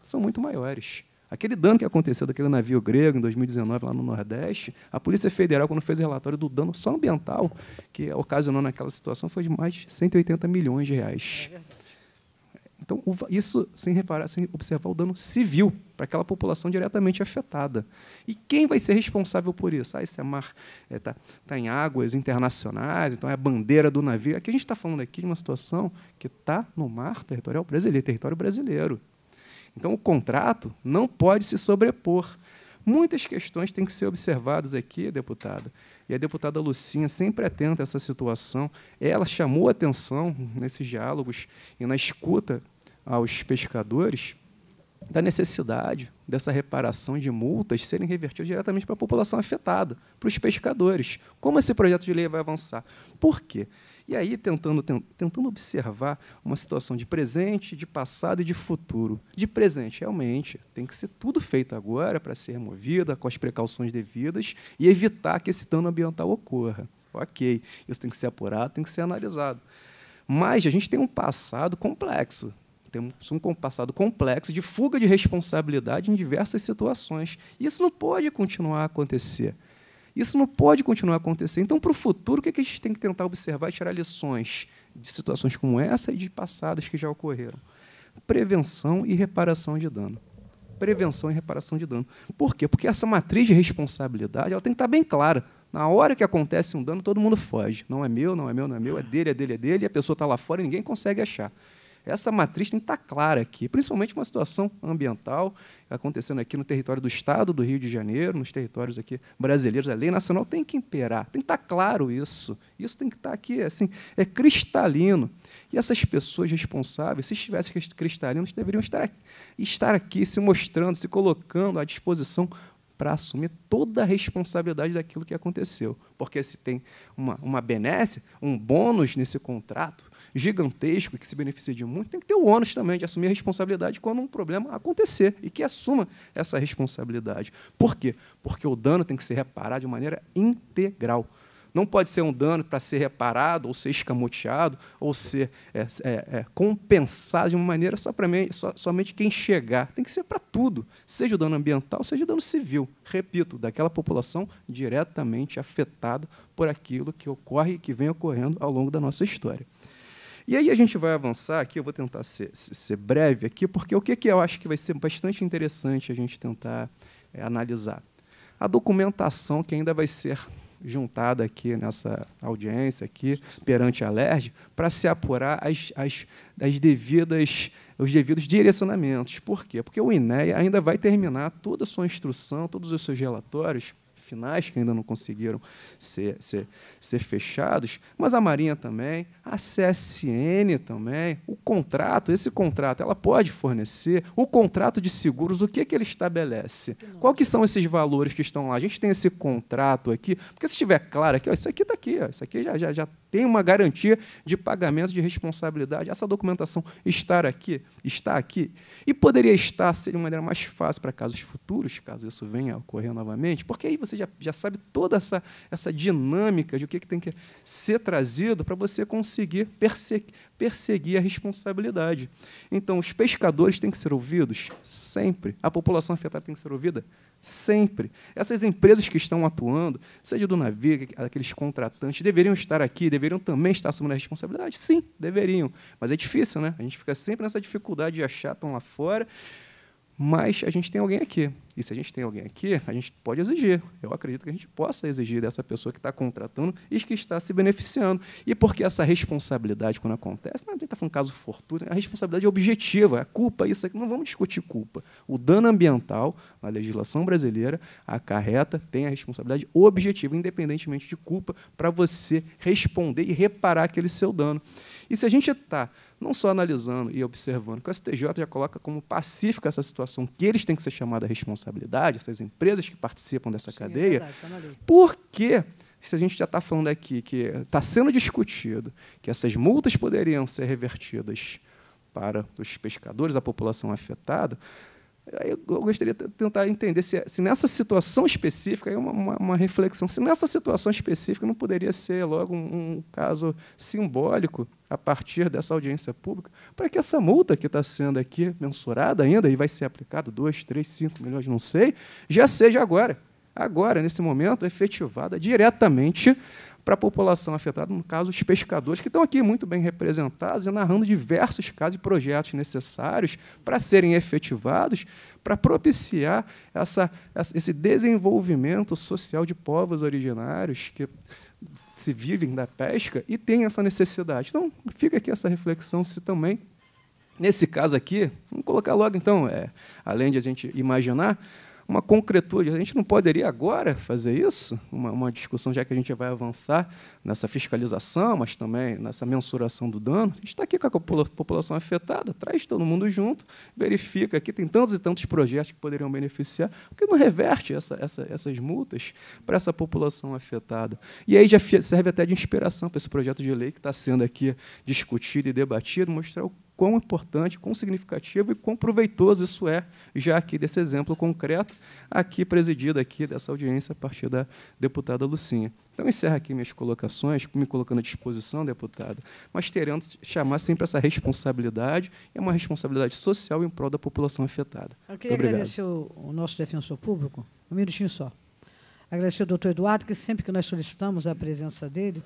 são muito maiores. Aquele dano que aconteceu daquele navio grego em 2019 lá no Nordeste, a Polícia Federal, quando fez o relatório do dano só ambiental que ocasionou naquela situação, foi de mais de 180 milhões de reais. É então, isso sem reparar, sem observar o dano civil para aquela população diretamente afetada. E quem vai ser responsável por isso? Ah, esse é mar está eh, é, tá em águas internacionais, então é a bandeira do navio. Aqui a gente está falando aqui de uma situação que está no mar territorial brasileiro, território brasileiro. Então, o contrato não pode se sobrepor. Muitas questões têm que ser observadas aqui, deputada. E a deputada Lucinha sempre atenta a essa situação. Ela chamou atenção nesses diálogos e na escuta aos pescadores da necessidade dessa reparação de multas serem revertidas diretamente para a população afetada, para os pescadores. Como esse projeto de lei vai avançar? Por quê? E aí, tentando, tentando observar uma situação de presente, de passado e de futuro. De presente, realmente, tem que ser tudo feito agora para ser removida, com as precauções devidas, e evitar que esse dano ambiental ocorra. Ok, isso tem que ser apurado, tem que ser analisado. Mas a gente tem um passado complexo temos um passado complexo de fuga de responsabilidade em diversas situações. Isso não pode continuar a acontecer. Isso não pode continuar a acontecer. Então, para o futuro, o que, é que a gente tem que tentar observar e tirar lições de situações como essa e de passadas que já ocorreram? Prevenção e reparação de dano. Prevenção e reparação de dano. Por quê? Porque essa matriz de responsabilidade ela tem que estar bem clara. Na hora que acontece um dano, todo mundo foge. Não é meu, não é meu, não é meu, é dele, é dele, é dele, e a pessoa está lá fora e ninguém consegue achar. Essa matriz tem que estar tá clara aqui, principalmente uma situação ambiental acontecendo aqui no território do Estado do Rio de Janeiro, nos territórios aqui brasileiros. A lei nacional tem que imperar, tem que estar tá claro isso. Isso tem que estar tá aqui, assim, é cristalino. E essas pessoas responsáveis, se estivessem cristalinos, deveriam estar, estar aqui se mostrando, se colocando à disposição para assumir toda a responsabilidade daquilo que aconteceu. Porque se tem uma, uma benesse, um bônus nesse contrato gigantesco que se beneficia de muito, tem que ter o ônus também de assumir a responsabilidade quando um problema acontecer e que assuma essa responsabilidade. Por quê? Porque o dano tem que ser reparado de maneira integral. Não pode ser um dano para ser reparado, ou ser escamoteado, ou ser é, é, é compensado de uma maneira só para so, somente quem chegar. Tem que ser para tudo, seja o dano ambiental, seja o dano civil. Repito, daquela população diretamente afetada por aquilo que ocorre e que vem ocorrendo ao longo da nossa história. E aí a gente vai avançar aqui, eu vou tentar ser, ser breve aqui, porque o que, que eu acho que vai ser bastante interessante a gente tentar é, analisar? A documentação que ainda vai ser juntada aqui nessa audiência aqui perante a LERJ para se apurar as, as, as devidas os devidos direcionamentos. Por quê? Porque o INEA ainda vai terminar toda a sua instrução, todos os seus relatórios finais que ainda não conseguiram ser, ser, ser fechados, mas a Marinha também, a CSN também, o contrato, esse contrato, ela pode fornecer o contrato de seguros, o que, que ele estabelece? Qual que são esses valores que estão lá? A gente tem esse contrato aqui, porque se estiver claro aqui, ó, isso aqui está aqui, ó, isso aqui já, já, já tem uma garantia de pagamento de responsabilidade, essa documentação estar aqui, está aqui, e poderia estar, seria de maneira mais fácil para casos futuros, caso isso venha a ocorrer novamente, porque aí você você já, já sabe toda essa, essa dinâmica de o que, que tem que ser trazido para você conseguir perseguir, perseguir a responsabilidade. Então, os pescadores têm que ser ouvidos sempre, a população afetada tem que ser ouvida sempre. Essas empresas que estão atuando, seja do navio, aqueles contratantes, deveriam estar aqui, deveriam também estar assumindo a responsabilidade? Sim, deveriam. Mas é difícil, né? A gente fica sempre nessa dificuldade de achar, estão lá fora. Mas a gente tem alguém aqui. E se a gente tem alguém aqui, a gente pode exigir. Eu acredito que a gente possa exigir dessa pessoa que está contratando e que está se beneficiando. E porque essa responsabilidade, quando acontece, não é fazer um caso fortuito, a responsabilidade é objetiva, é culpa, isso aqui, não vamos discutir culpa. O dano ambiental, na legislação brasileira, acarreta, tem a responsabilidade objetiva, independentemente de culpa, para você responder e reparar aquele seu dano. E se a gente está não só analisando e observando, que o STJ já coloca como pacífica essa situação, que eles têm que ser chamados à responsabilidade, essas empresas que participam dessa Sim, é cadeia, é verdade, tá porque se a gente já está falando aqui que está sendo discutido que essas multas poderiam ser revertidas para os pescadores, a população afetada, eu, gostaria de tentar entender se, se nessa situação específica, é uma, uma, uma, reflexão, se nessa situação específica não poderia ser logo um, um caso simbólico a partir dessa audiência pública, para que essa multa que está sendo aqui mensurada ainda e vai ser aplicada 2, 3, 5 milhões, não sei, já seja agora, agora, nesse momento, efetivada diretamente para a população afetada, no caso, os pescadores, que estão aqui muito bem representados e narrando diversos casos e projetos necessários para serem efetivados, para propiciar essa, esse desenvolvimento social de povos originários que se vivem da pesca e têm essa necessidade. Então, fica aqui essa reflexão se também, nesse caso aqui, vamos colocar logo, então, é, além de a gente imaginar, uma concretude. A gente não poderia agora fazer isso? Uma, uma, discussão, já que a gente vai avançar nessa fiscalização, mas também nessa mensuração do dano. A gente está aqui com a população afetada, traz todo mundo junto, verifica que tem tantos e tantos projetos que poderiam beneficiar, porque não reverte essa, essa, essas multas para essa população afetada. E aí já serve até de inspiração para esse projeto de lei que está sendo aqui discutido e debatido, mostrar o quão importante, quão significativo e quão proveitoso isso é, já aqui desse exemplo concreto, aqui presidido aqui dessa audiência a partir da deputada Lucinha. Então, encerro aqui minhas colocações, me colocando à disposição, deputada, mas querendo chamar sempre essa responsabilidade, é uma responsabilidade social em prol da população afetada. Eu queria agradecer o, o nosso defensor público, um minutinho só. Agradecer ao doutor Eduardo, que sempre que nós solicitamos a presença dele,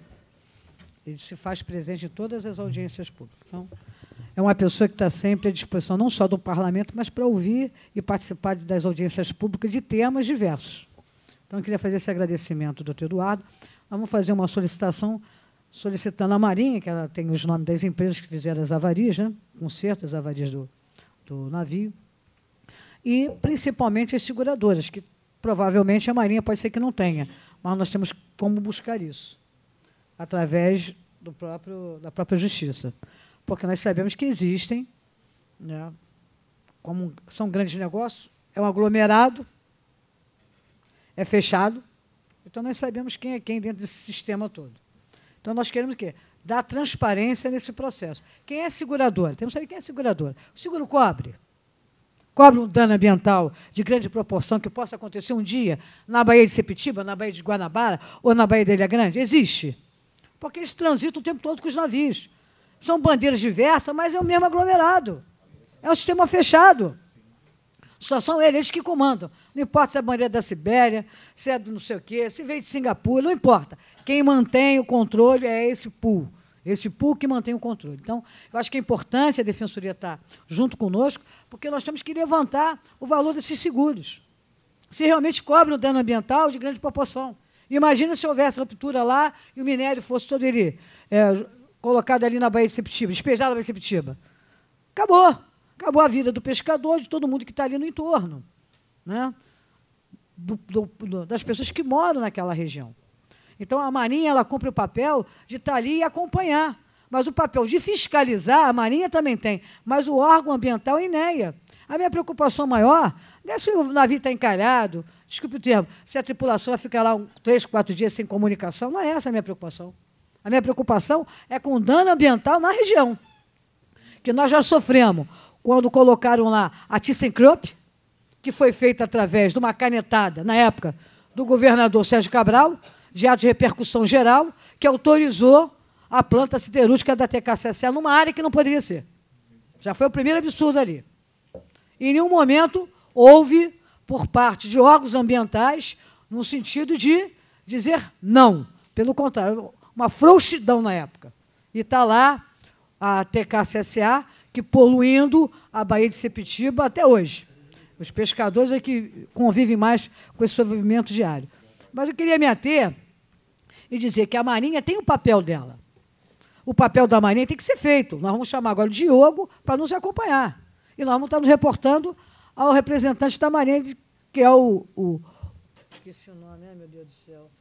ele se faz presente em todas as audiências públicas. Então, é uma pessoa que está sempre à disposição, não só do parlamento, mas para ouvir e participar das audiências públicas de temas diversos. Então, eu queria fazer esse agradecimento, doutor Eduardo. Vamos fazer uma solicitação solicitando a Marinha, que ela tem os nomes das empresas que fizeram as avarias, né? conserto, as avarias do, do navio, e principalmente as seguradoras, que provavelmente a Marinha pode ser que não tenha, mas nós temos como buscar isso, através do próprio, da própria Justiça porque nós sabemos que existem, né? como são grandes negócios, é um aglomerado, é fechado, então nós sabemos quem é quem dentro desse sistema todo. Então nós queremos o quê? Dar transparência nesse processo. Quem é seguradora? Temos que saber quem é seguradora. O seguro cobre. Cobre um dano ambiental de grande proporção que possa acontecer um dia na Baía de Sepitiba, na Baía de Guanabara ou na Baía da Ilha Grande? Existe. Porque eles transitam o tempo todo com os navios. São bandeiras diversas, mas é o mesmo aglomerado. É um sistema fechado. Só são eles que comandam. Não importa se é a bandeira da Sibéria, se é do não sei o quê, se veio de Singapura, não importa. Quem mantém o controle é esse pool. Esse pool que mantém o controle. Então, eu acho que é importante a Defensoria estar junto conosco, porque nós temos que levantar o valor desses seguros. Se realmente cobre um dano ambiental de grande proporção. Imagina se houvesse ruptura lá e o minério fosse todo ele é, colocada ali na Baía de Sepetiba, despejada na Baía de Sepetiba. Acabou. Acabou a vida do pescador, de todo mundo que está ali no entorno. Né? Do, do, das pessoas que moram naquela região. Então, a Marinha ela cumpre o papel de estar tá ali e acompanhar. Mas o papel de fiscalizar, a Marinha também tem. Mas o órgão ambiental é INEA. A minha preocupação maior é se o navio está encalhado, desculpe o termo, se a tripulação fica ficar lá um, três, quatro dias sem comunicação. Não é essa a minha preocupação. A minha preocupação é com o dano ambiental na região, que nós já sofremos quando colocaram lá a ThyssenKrupp, que foi feita através de uma canetada, na época, do governador Sérgio Cabral, de ato de repercussão geral, que autorizou a planta siderúrgica da TKCSE numa área que não poderia ser. Já foi o primeiro absurdo ali. Em nenhum momento houve, por parte de órgãos ambientais, no sentido de dizer não. Pelo contrário, uma frouxidão na época. E está lá a TKCSA, que poluindo a Baía de Sepitiba até hoje. Os pescadores é que convivem mais com esse sofrimento diário. Mas eu queria me ater e dizer que a Marinha tem o papel dela. O papel da Marinha tem que ser feito. Nós vamos chamar agora o Diogo para nos acompanhar. E nós vamos estar nos reportando ao representante da Marinha, que é o. o... Esqueci o nome, né? meu Deus do céu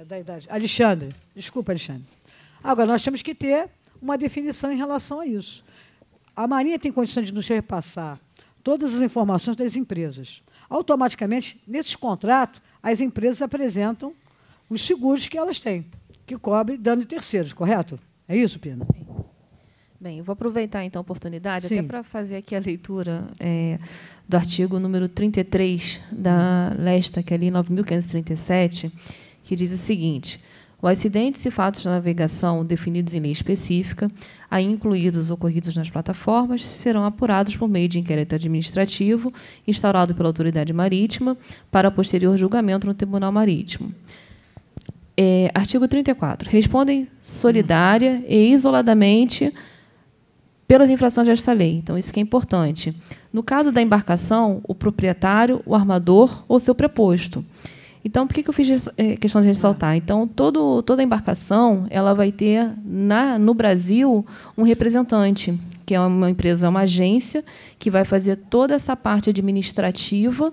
é da idade. Alexandre, desculpa, Alexandre. Agora, nós temos que ter uma definição em relação a isso. A Marinha tem condições de nos repassar todas as informações das empresas. Automaticamente, nesses contratos, as empresas apresentam os seguros que elas têm, que cobre dano de terceiros, correto? É isso, Pina? Sim. Bem, eu vou aproveitar então a oportunidade Sim. até para fazer aqui a leitura é, do artigo número 33 da Lesta, que é ali 9537 que diz o seguinte: o acidentes e fatos de navegação definidos em lei específica, aí incluídos ocorridos nas plataformas, serão apurados por meio de inquérito administrativo instaurado pela autoridade marítima para posterior julgamento no Tribunal Marítimo. É, artigo 34. Respondem solidária e isoladamente pelas infrações desta lei. Então, isso que é importante. No caso da embarcação, o proprietário, o armador ou seu preposto. Então, por que, que eu fiz eh, questão de ressaltar? Então, todo, toda embarcação ela vai ter, na, no Brasil, um representante, que é uma empresa, uma agência, que vai fazer toda essa parte administrativa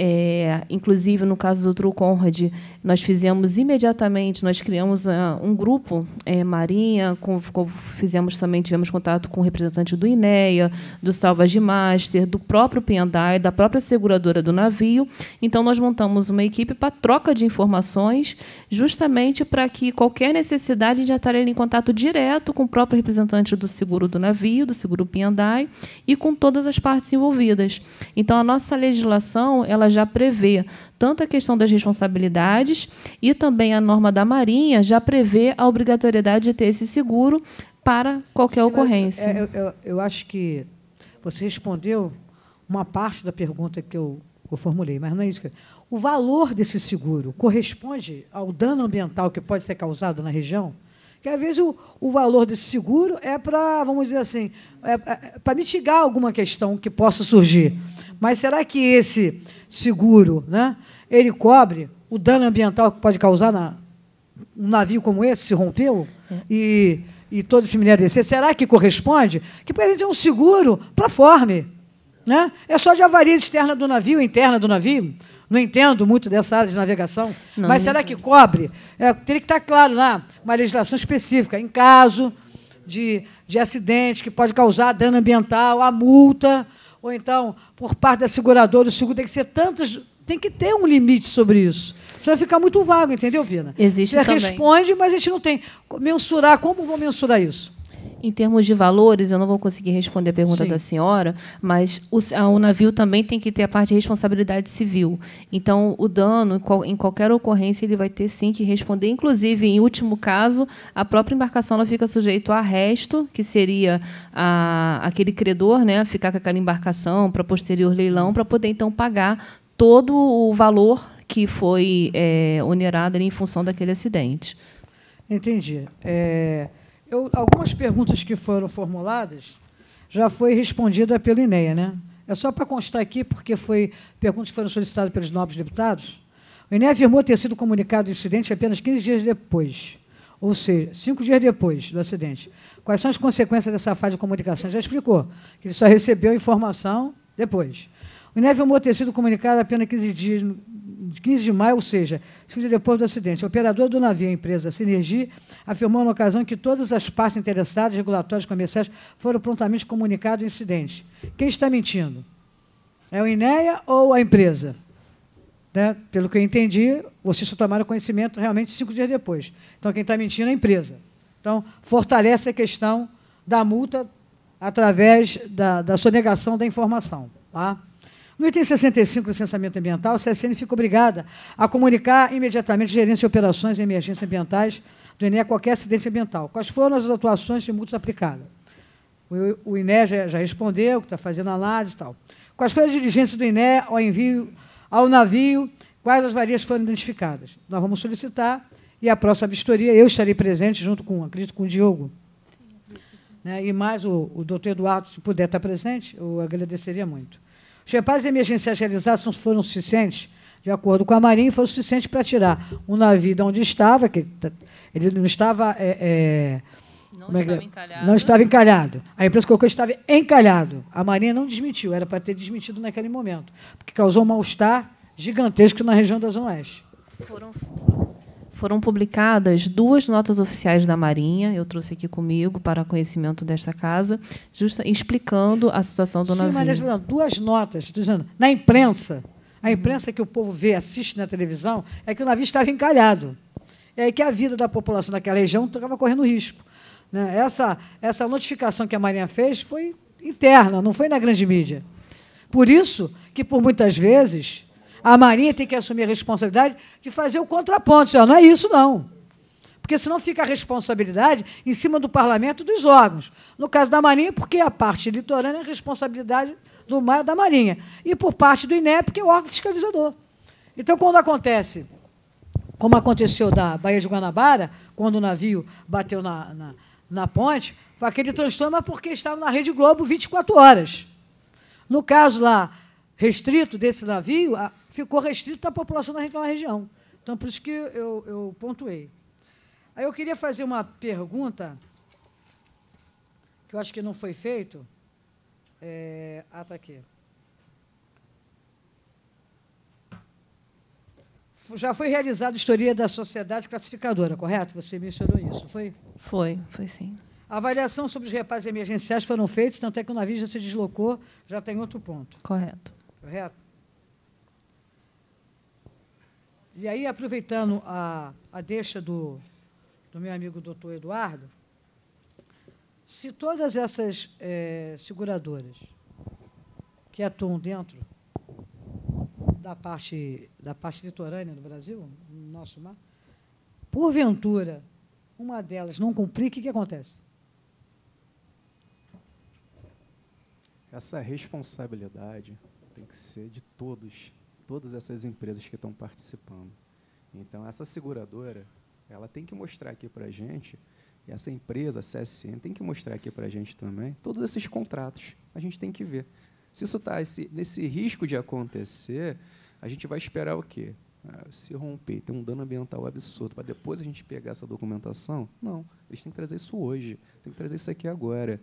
é, inclusive, no caso do True Conrad, nós fizemos imediatamente, nós criamos uh, um grupo, é, Marinha, com, com, fizemos também, tivemos contato com o representante do INEA, do Salvage Master, do próprio Pendai, da própria seguradora do navio. Então, nós montamos uma equipe para troca de informações, justamente para que qualquer necessidade já estar em contato direto com o próprio representante do seguro do navio, do seguro Pendai, e com todas as partes envolvidas. Então, a nossa legislação, ela já prevê tanto a questão das responsabilidades e também a norma da Marinha já prevê a obrigatoriedade de ter esse seguro para qualquer Sim, ocorrência. É, eu, eu, eu, acho que você respondeu uma parte da pergunta que eu, eu formulei, mas não é isso que o valor desse seguro corresponde ao dano ambiental que pode ser causado na região? que às vezes o, o valor desse seguro é para, vamos dizer assim, é, é, é para mitigar alguma questão que possa surgir. Mas será que esse seguro, né? ele cobre o dano ambiental que pode causar na, um navio como esse se rompeu é. e, e todo esse minério descer. Será que corresponde? Que para ele é um seguro para forme. Né? É só de avaria externa do navio, interna do navio. Não entendo muito dessa área de navegação, não, mas será que cobre? É, teria que estar tá claro lá, uma legislação específica, em caso de, de acidente que pode causar dano ambiental, a multa, ou então por parte da seguradora, o seguro tem que ser tantos. Tem que ter um limite sobre isso. Senão vai ficar muito vago, entendeu, Pina? Existe Você também. responde, mas a gente não tem. Mensurar, como vou mensurar isso? Em termos de valores, eu não vou conseguir responder a pergunta Sim. da senhora, mas o, a, o, navio também tem que ter a parte de responsabilidade civil. Então, o dano, em qualquer ocorrência, ele vai ter sim que responder. Inclusive, em último caso, a própria embarcação ela fica sujeita a resto, que seria a, aquele credor né, ficar com aquela embarcação para posterior leilão, para poder então pagar todo o valor que foi é, onerado ali, em função daquele acidente. Entendi. É... Eu, algumas perguntas que foram formuladas já foi respondida pelo INEA, né? É só para constar aqui, porque foi perguntas que foram solicitadas pelos nobres deputados. O INEA afirmou ter sido comunicado o incidente apenas 15 dias depois, ou seja, cinco dias depois do acidente. Quais são as consequências dessa falha de comunicação? Já explicou que ele só recebeu a informação depois. O INEA afirmou ter sido comunicado apenas 15 dias 15 de maio, ou seja, cinco dias depois do acidente. O operador do navio, a empresa Sinergia, afirmou na ocasião que todas as partes interessadas, regulatórias e comerciais, foram prontamente comunicados o incidente. Quem está mentindo? É o INEA ou a empresa? Né? Pelo que eu entendi, vocês só tomaram conhecimento realmente cinco dias depois. Então, quem está mentindo é a empresa. Então, fortalece a questão da multa através da, da sonegação da informação. Tá? No item 65 do licenciamento ambiental, a CSN fica obrigada a comunicar imediatamente gerência de operações e emergências ambientais do INE a qualquer acidente ambiental. Quais foram as atuações de multas aplicadas? O INE já, já respondeu, que está fazendo análise e tal. Quais foram as diligências do INE ao envio ao navio? Quais as varias foram identificadas? Nós vamos solicitar e a próxima vistoria eu estarei presente junto com, acredito, com o Diogo. Sim, sim. Né? E mais o, o doutor Eduardo, se puder estar presente, eu agradeceria muito. Os reparos realizados foram suficientes, de acordo com a Marinha, foram suficientes para tirar um navio de onde estava, que tá, ele não estava. É, é, não, é estava é? encalhado. não estava encalhado. A empresa colocou que estava encalhado. A Marinha não desmentiu, era para ter desmentido naquele momento, porque causou um mal-estar gigantesco na região da Zona Oeste. Foram foram publicadas duas notas oficiais da Marinha, eu trouxe aqui comigo para conhecimento desta casa, justa, explicando a situação do Sim, navio. Maria Juliana, duas notas, dizendo, na imprensa, a uhum. imprensa que o povo vê, assiste na televisão, é que o navio estava encalhado. É que a vida da população daquela região estava correndo risco. Né? Essa, essa notificação que a Marinha fez foi interna, não foi na grande mídia. Por isso que, por muitas vezes, a Marinha tem que assumir a responsabilidade de fazer o contraponto. Não é isso, não. Porque senão fica a responsabilidade em cima do parlamento dos órgãos. No caso da Marinha, porque a parte litorânea é responsabilidade do mar da Marinha. E por parte do INEP, que é o órgão fiscalizador. Então, quando acontece, como aconteceu da Baía de Guanabara, quando o navio bateu na, na, na ponte, foi aquele transtorno, porque estava na Rede Globo 24 horas. No caso lá restrito desse navio, ficou restrito à população daquela região. Então, por isso que eu, eu pontuei. Aí eu queria fazer uma pergunta, que eu acho que não foi feito. É, ah, está aqui. já foi realizada a história da sociedade classificadora, correto? Você mencionou isso, foi? Foi, foi sim. A avaliação sobre os reparos emergenciais foram feitos, tanto é que o navio já se deslocou, já tem outro ponto. Correto. Correto? E aí, aproveitando a, a deixa do, do meu amigo doutor Eduardo, se todas essas é, seguradoras que atuam dentro da parte, da parte litorânea do Brasil, no nosso mar, porventura uma delas não cumprir, o que, que acontece? Essa responsabilidade tem que ser de todos todas essas empresas que estão participando. Então, essa seguradora, ela tem que mostrar aqui para a gente, e essa empresa, a CSN, tem que mostrar aqui para a gente também, todos esses contratos. A gente tem que ver. Se isso está nesse risco de acontecer, a gente vai esperar o quê? Ah, se romper, tem um dano ambiental absurdo, para depois a gente pegar essa documentação? Não, eles têm que trazer isso hoje, tem que trazer isso aqui agora.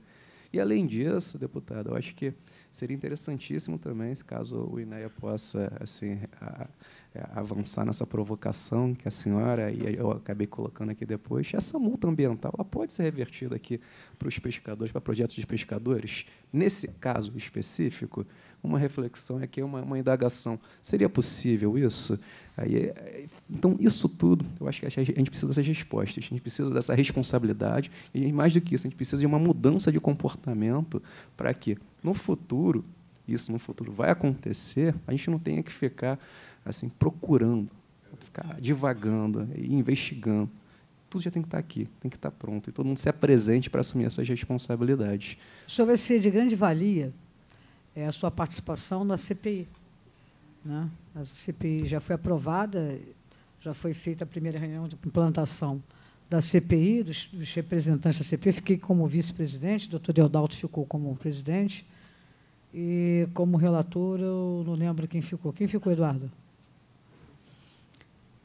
E, além disso, deputado, eu acho que seria interessantíssimo também, se caso o INEA possa assim, a, é, avançar nessa provocação que a senhora e eu acabei colocando aqui depois, essa multa ambiental ela pode ser revertida aqui para os pescadores, para projetos de pescadores? Nesse caso específico, uma reflexão aqui, uma, uma indagação. Seria possível isso? Aí, é, então, isso tudo, eu acho que a gente precisa dessas respostas, a gente precisa dessa responsabilidade, e mais do que isso, a gente precisa de uma mudança de comportamento para que, no futuro, isso no futuro vai acontecer, a gente não tenha que ficar assim, procurando, ficar divagando, investigando. Tudo já tem que estar aqui, tem que estar pronto. E todo mundo se apresente para assumir essas responsabilidades. O senhor vai ser de grande valia é a sua participação na CPI. Né? A CPI já foi aprovada, já foi feita a primeira reunião de implantação da CPI, dos, dos representantes da CPI. Fiquei como vice-presidente, o doutor Deodalto ficou como presidente. E como relator, eu não lembro quem ficou. Quem ficou, Eduardo?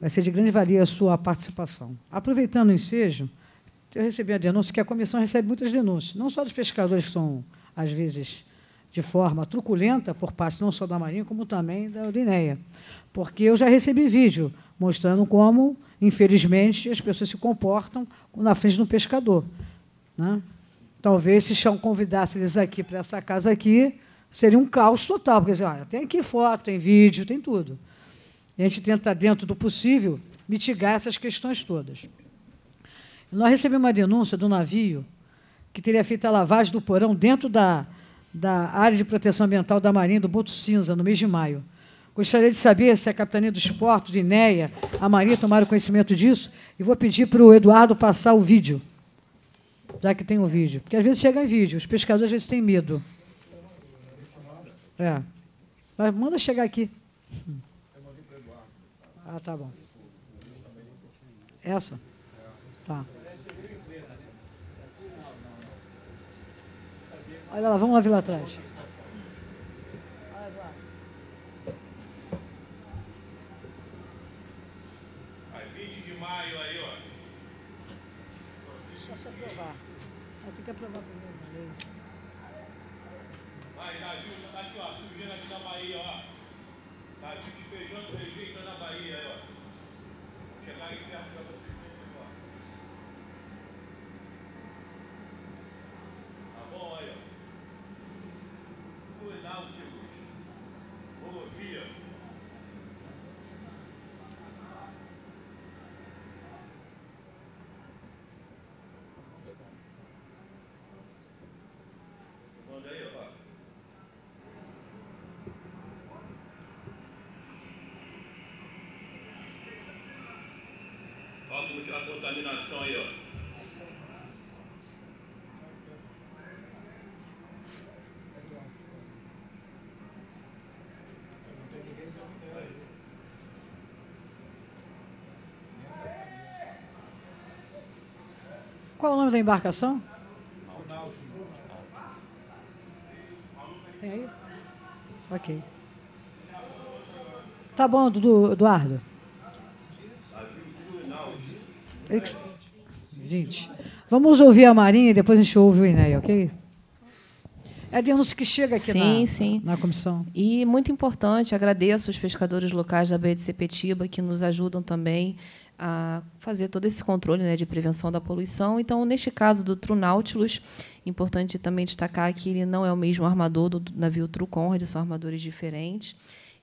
Vai ser de grande valia a sua participação. Aproveitando o ensejo, eu recebi a denúncia que a comissão recebe muitas denúncias, não só dos pescadores que são, às vezes, de forma truculenta por parte não só da Marinha, como também da Urineia. Porque eu já recebi vídeo mostrando como, infelizmente, as pessoas se comportam na frente de um pescador. Né? Talvez se chão convidasse eles aqui para essa casa aqui, seria um caos total, porque assim, olha, tem aqui foto, tem vídeo, tem tudo. E a gente tenta, dentro do possível, mitigar essas questões todas. Nós recebemos uma denúncia do navio que teria feito a lavagem do porão dentro da, da área de proteção ambiental da Marinha do Boto Cinza, no mês de maio. Gostaria de saber se a Capitania dos Portos, de Inéia, a Marinha tomaram conhecimento disso. E vou pedir para o Eduardo passar o vídeo, já que tem o um vídeo. Porque às vezes chega em vídeo, os pescadores às vezes têm medo. É. Mas manda chegar aqui. Ah, tá bom. Essa? Tá. Olha lá, vamos lá ver lá atrás. Aí, ó. Só se aprovar. Vai ter que aprovar. Qual o nome da embarcação? Tem aí? Ok. Tá bom, Dudu, Eduardo. Gente, vamos ouvir a Marinha e depois a gente ouve o ok? ok? É denúncia que chega aqui sim, na, sim. na comissão. E muito importante, agradeço os pescadores locais da Baía de Sepetiba que nos ajudam também a fazer todo esse controle né, de prevenção da poluição. Então, neste caso do True Nautilus, importante também destacar que ele não é o mesmo armador do navio True Conrad, são armadores diferentes.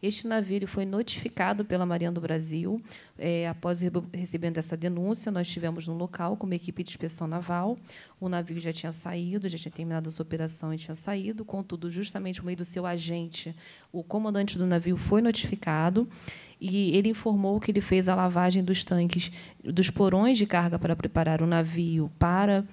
Este navio foi notificado pela Marinha do Brasil. É, após recebendo essa denúncia, nós estivemos no local com uma equipe de inspeção naval. O navio já tinha saído, já tinha terminado a sua operação e tinha saído. Contudo, justamente no meio do seu agente, o comandante do navio foi notificado e ele informou que ele fez a lavagem dos tanques, dos porões de carga para preparar o navio para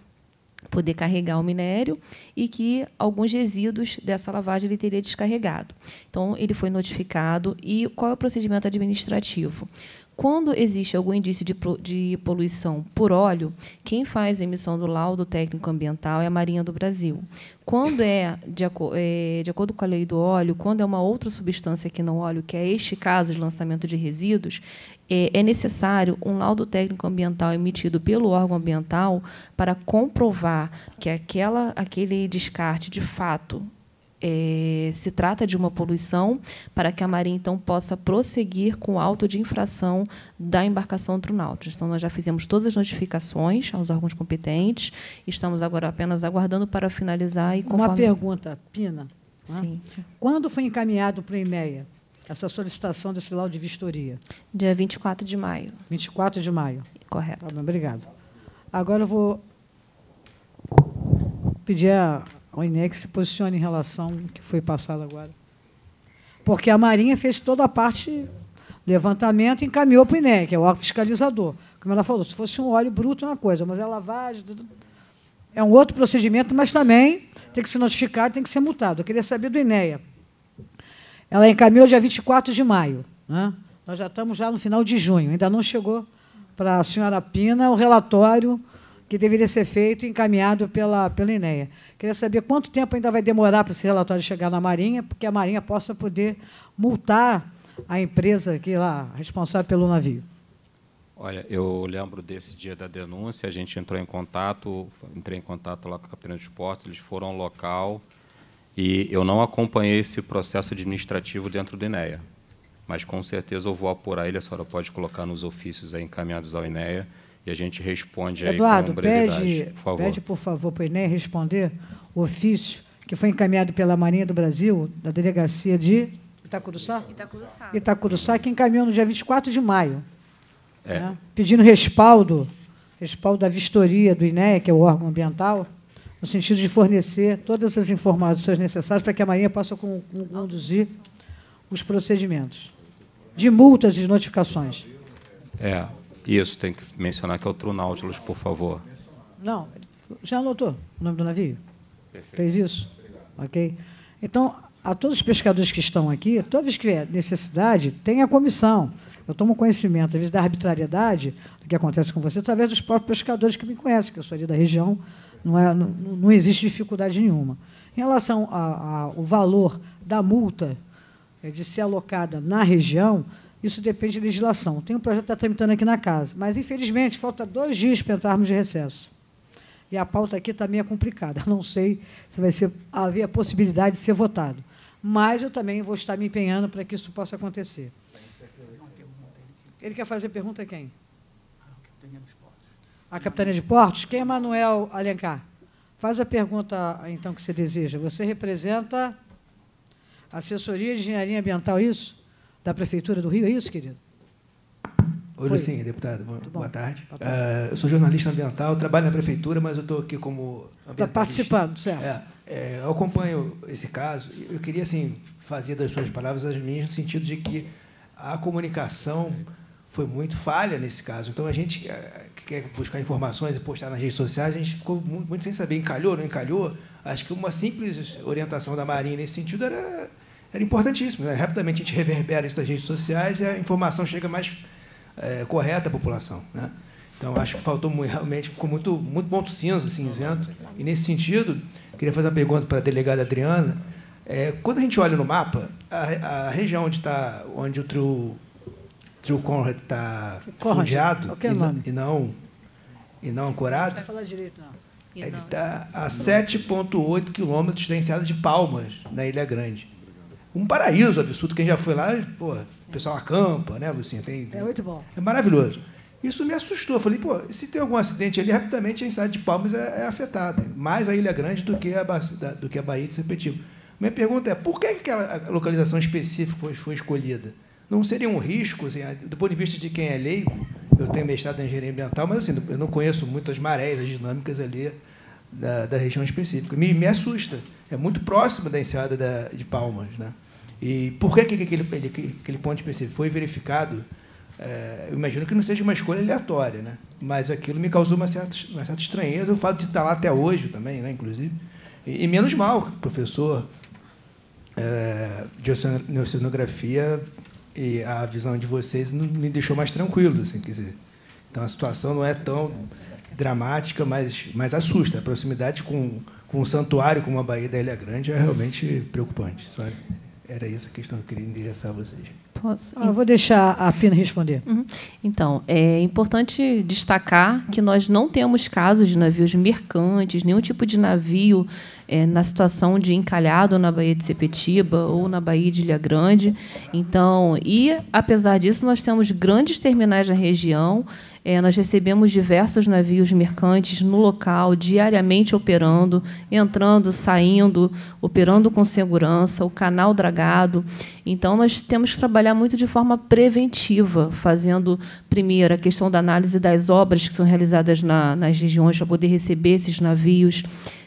poder carregar o minério e que alguns resíduos dessa lavagem ele teria descarregado. Então, ele foi notificado. E qual é o procedimento administrativo? Quando existe algum indício de, de poluição por óleo, quem faz a emissão do laudo técnico ambiental é a Marinha do Brasil. Quando é de, é de, acordo com a lei do óleo, quando é uma outra substância que não óleo, que é este caso de lançamento de resíduos, é, é necessário um laudo técnico ambiental emitido pelo órgão ambiental para comprovar que aquela, aquele descarte de fato é, se trata de uma poluição, para que a Marinha, então, possa prosseguir com o auto de infração da embarcação Trunáutica. Então, nós já fizemos todas as notificações aos órgãos competentes, estamos agora apenas aguardando para finalizar e conforme... Uma pergunta, Pina. Né? Sim. Quando foi encaminhado para o IMEA essa solicitação desse laudo de vistoria? Dia 24 de maio. 24 de maio. Correto. Tá bom, obrigado. Agora eu vou pedir a a UNEG se posicione em relação ao que foi passado agora. Porque a Marinha fez toda a parte levantamento e encaminhou para o INEC, que é o órgão fiscalizador. Como ela falou, se fosse um óleo bruto é uma coisa, mas é lavagem, é um outro procedimento, mas também tem que ser notificado, tem que ser multado. Eu queria saber do INEA. Ela encaminhou dia 24 de maio. Né? Nós já estamos já no final de junho, ainda não chegou para a senhora Pina o relatório que deveria ser feito e encaminhado pela, pela INEA. Queria saber quanto tempo ainda vai demorar para esse relatório chegar na Marinha, porque a Marinha possa poder multar a empresa que é lá responsável pelo navio. Olha, eu lembro desse dia da denúncia, a gente entrou em contato, entrei em contato lá com a Capitania de Esporte. eles foram ao local e eu não acompanhei esse processo administrativo dentro do INEA, mas com certeza eu vou apurar ele, a senhora pode colocar nos ofícios aí, encaminhados ao INEA, e a gente responde Eduardo, aí com brevidade. Pede, por favor. pede, por favor, para o Enem responder o ofício que foi encaminhado pela Marinha do Brasil, da delegacia de Itacuruçá? Itacuruçá, Itacuruçá que encaminhou no dia 24 de maio, é. né, pedindo respaldo, respaldo da vistoria do INEA, que é o órgão ambiental, no sentido de fornecer todas as informações necessárias para que a Marinha possa conduzir os procedimentos de multas e notificações. É, isso, tem que mencionar que é o Nautilus, por favor. Não, já anotou o nome do navio? Perfeito. Fez isso? Obrigado. Ok. Então, a todos os pescadores que estão aqui, toda vez que houver necessidade, tem a comissão. Eu tomo conhecimento, às vezes, da arbitrariedade do que acontece com você, através dos próprios pescadores que me conhecem, que eu sou ali da região, não, é, não, não existe dificuldade nenhuma. Em relação ao valor da multa é, de ser alocada na região, isso depende de legislação. Tem um projeto que está tramitando aqui na casa, mas, infelizmente, falta dois dias para entrarmos de recesso. E a pauta aqui também tá é complicada. *laughs* Não sei se vai ser, haver a possibilidade de ser votado. Mas eu também vou estar me empenhando para que isso possa acontecer. Ele quer fazer pergunta a quem? A capitania de portos? Quem é Manuel Alencar? Faz a pergunta, então, que você deseja. Você representa assessoria de engenharia ambiental, isso? da Prefeitura do Rio, é isso, querido? Oi, Foi. deputado. Boa, boa tarde. Tá uh, eu sou jornalista ambiental, trabalho na prefeitura, mas eu estou aqui como Está participando, certo. É, é, eu acompanho esse caso. Eu queria assim, fazer das suas palavras as minhas, no sentido de que a comunicação foi muito falha nesse caso. Então, a gente eh, que quer buscar informações e postar nas redes sociais, a gente ficou muito, muito sem saber, encalhou, não encalhou. Acho que uma simples orientação da Marinha nesse sentido era era importantíssimo. Né? Rapidamente a gente reverbera isso nas redes sociais e a informação chega mais é, correta à população. Né? Então, acho que faltou realmente, ficou muito, muito ponto cinza, cinzento. Assim, e, nesse sentido, queria fazer uma pergunta para a delegada Adriana. É, quando a gente olha no mapa, a, a região onde, tá, onde o True, trio Conrad está fundeado é e, e não e não ancorado, não falar direito, não. ele está a 7,8 quilômetros da Enseada de Palmas, na Ilha Grande um paraíso absurdo. Quem já foi lá, pô, o pessoal acampa, né? Assim, tem, tem, É muito bom. É maravilhoso. Isso me assustou. Falei, pô, se tem algum acidente ali, rapidamente a cidade de Palmas é, é afetada. Mais a Ilha Grande do que a, do que a Bahia de Serpentivo. Minha pergunta é, por que aquela localização específica foi, foi escolhida? Não seria um risco, assim, do ponto de vista de quem é leigo, eu tenho mestrado em engenharia ambiental, mas assim, eu não conheço muito as marés, as dinâmicas ali da, da região específica. Me, me assusta. É muito próximo da enseada da, de Palmas, né? E por que, que aquele, aquele, aquele ponto específico foi verificado? É, eu imagino que não seja uma escolha aleatória, né? mas aquilo me causou uma certa, uma certa estranheza, o fato de estar lá até hoje também, né, inclusive. E, e menos mal que o professor é, de oceanografia e a visão de vocês me deixou mais tranquilo. Assim, quer dizer. Então a situação não é tão dramática, mas, mas assusta. A proximidade com, com um santuário como a Bahia da Ilha Grande é realmente preocupante. Sabe? Era essa a questão que eu queria endereçar a vocês. Posso? Ah, eu vou deixar a Pina responder. Uhum. Então, é importante destacar que nós não temos casos de navios mercantes, nenhum tipo de navio é, na situação de encalhado na Baía de Sepetiba ou na Baía de Ilha Grande. Então, e apesar disso, nós temos grandes terminais na região. É, nós recebemos diversos navios mercantes no local, diariamente operando, entrando, saindo, operando com segurança, o canal dragado. Então, nós temos que trabalhar muito de forma preventiva, fazendo, primeiro, a questão da análise das obras que são realizadas na, nas regiões para poder receber esses navios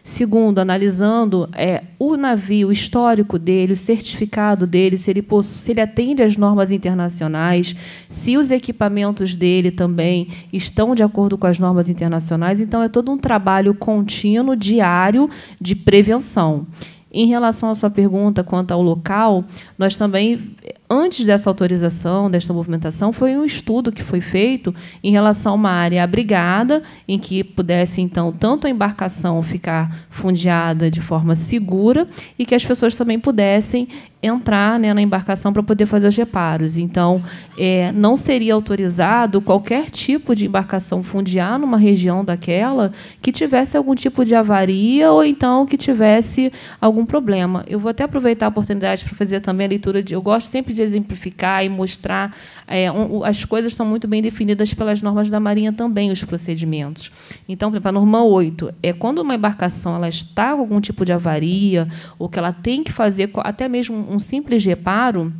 Segundo, analisando é, o navio, o histórico dele, o certificado dele, se ele, possui, se ele atende às normas internacionais, se os equipamentos dele também estão de acordo com as normas internacionais. Então, é todo um trabalho contínuo, diário, de prevenção. Em relação à sua pergunta quanto ao local, nós também antes dessa autorização, dessa movimentação, foi um estudo que foi feito em relação a uma área abrigada, em que pudesse, então, tanto a embarcação ficar fundeada de forma segura e que as pessoas também pudessem entrar né, na embarcação para poder fazer os reparos. Então, é, não seria autorizado qualquer tipo de embarcação fundiar numa região daquela que tivesse algum tipo de avaria ou então que tivesse algum problema. Eu vou até aproveitar a oportunidade para fazer também a leitura de. Eu gosto sempre de exemplificar e mostrar. É, um, as coisas são muito bem definidas pelas normas da Marinha também, os procedimentos. Então, para a norma 8 é quando uma embarcação ela está com algum tipo de avaria, ou que ela tem que fazer até mesmo um simples reparo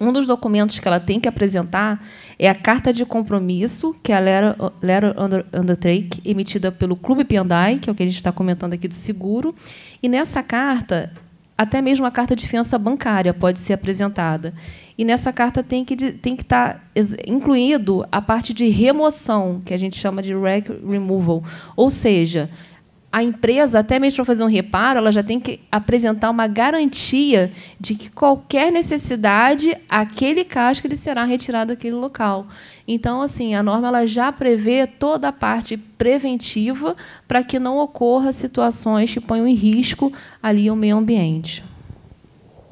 um dos documentos que ela tem que apresentar é a carta de compromisso, que é a Letter, letter under, Undertake, emitida pelo Clube Piandai, que é o que a gente está comentando aqui do seguro. E nessa carta, até mesmo a carta de fiança bancária pode ser apresentada. E nessa carta tem que, tem que tá estar incluído a parte de remoção, que a gente chama de rec removal. Ou seja, a empresa, até mesmo para fazer um reparo, ela já tem que apresentar uma garantia de que qualquer necessidade, aquele casco ele será retirado daquele local. Então, assim, a norma ela já prevê toda a parte preventiva para que não ocorra situações que ponham em risco ali o meio ambiente.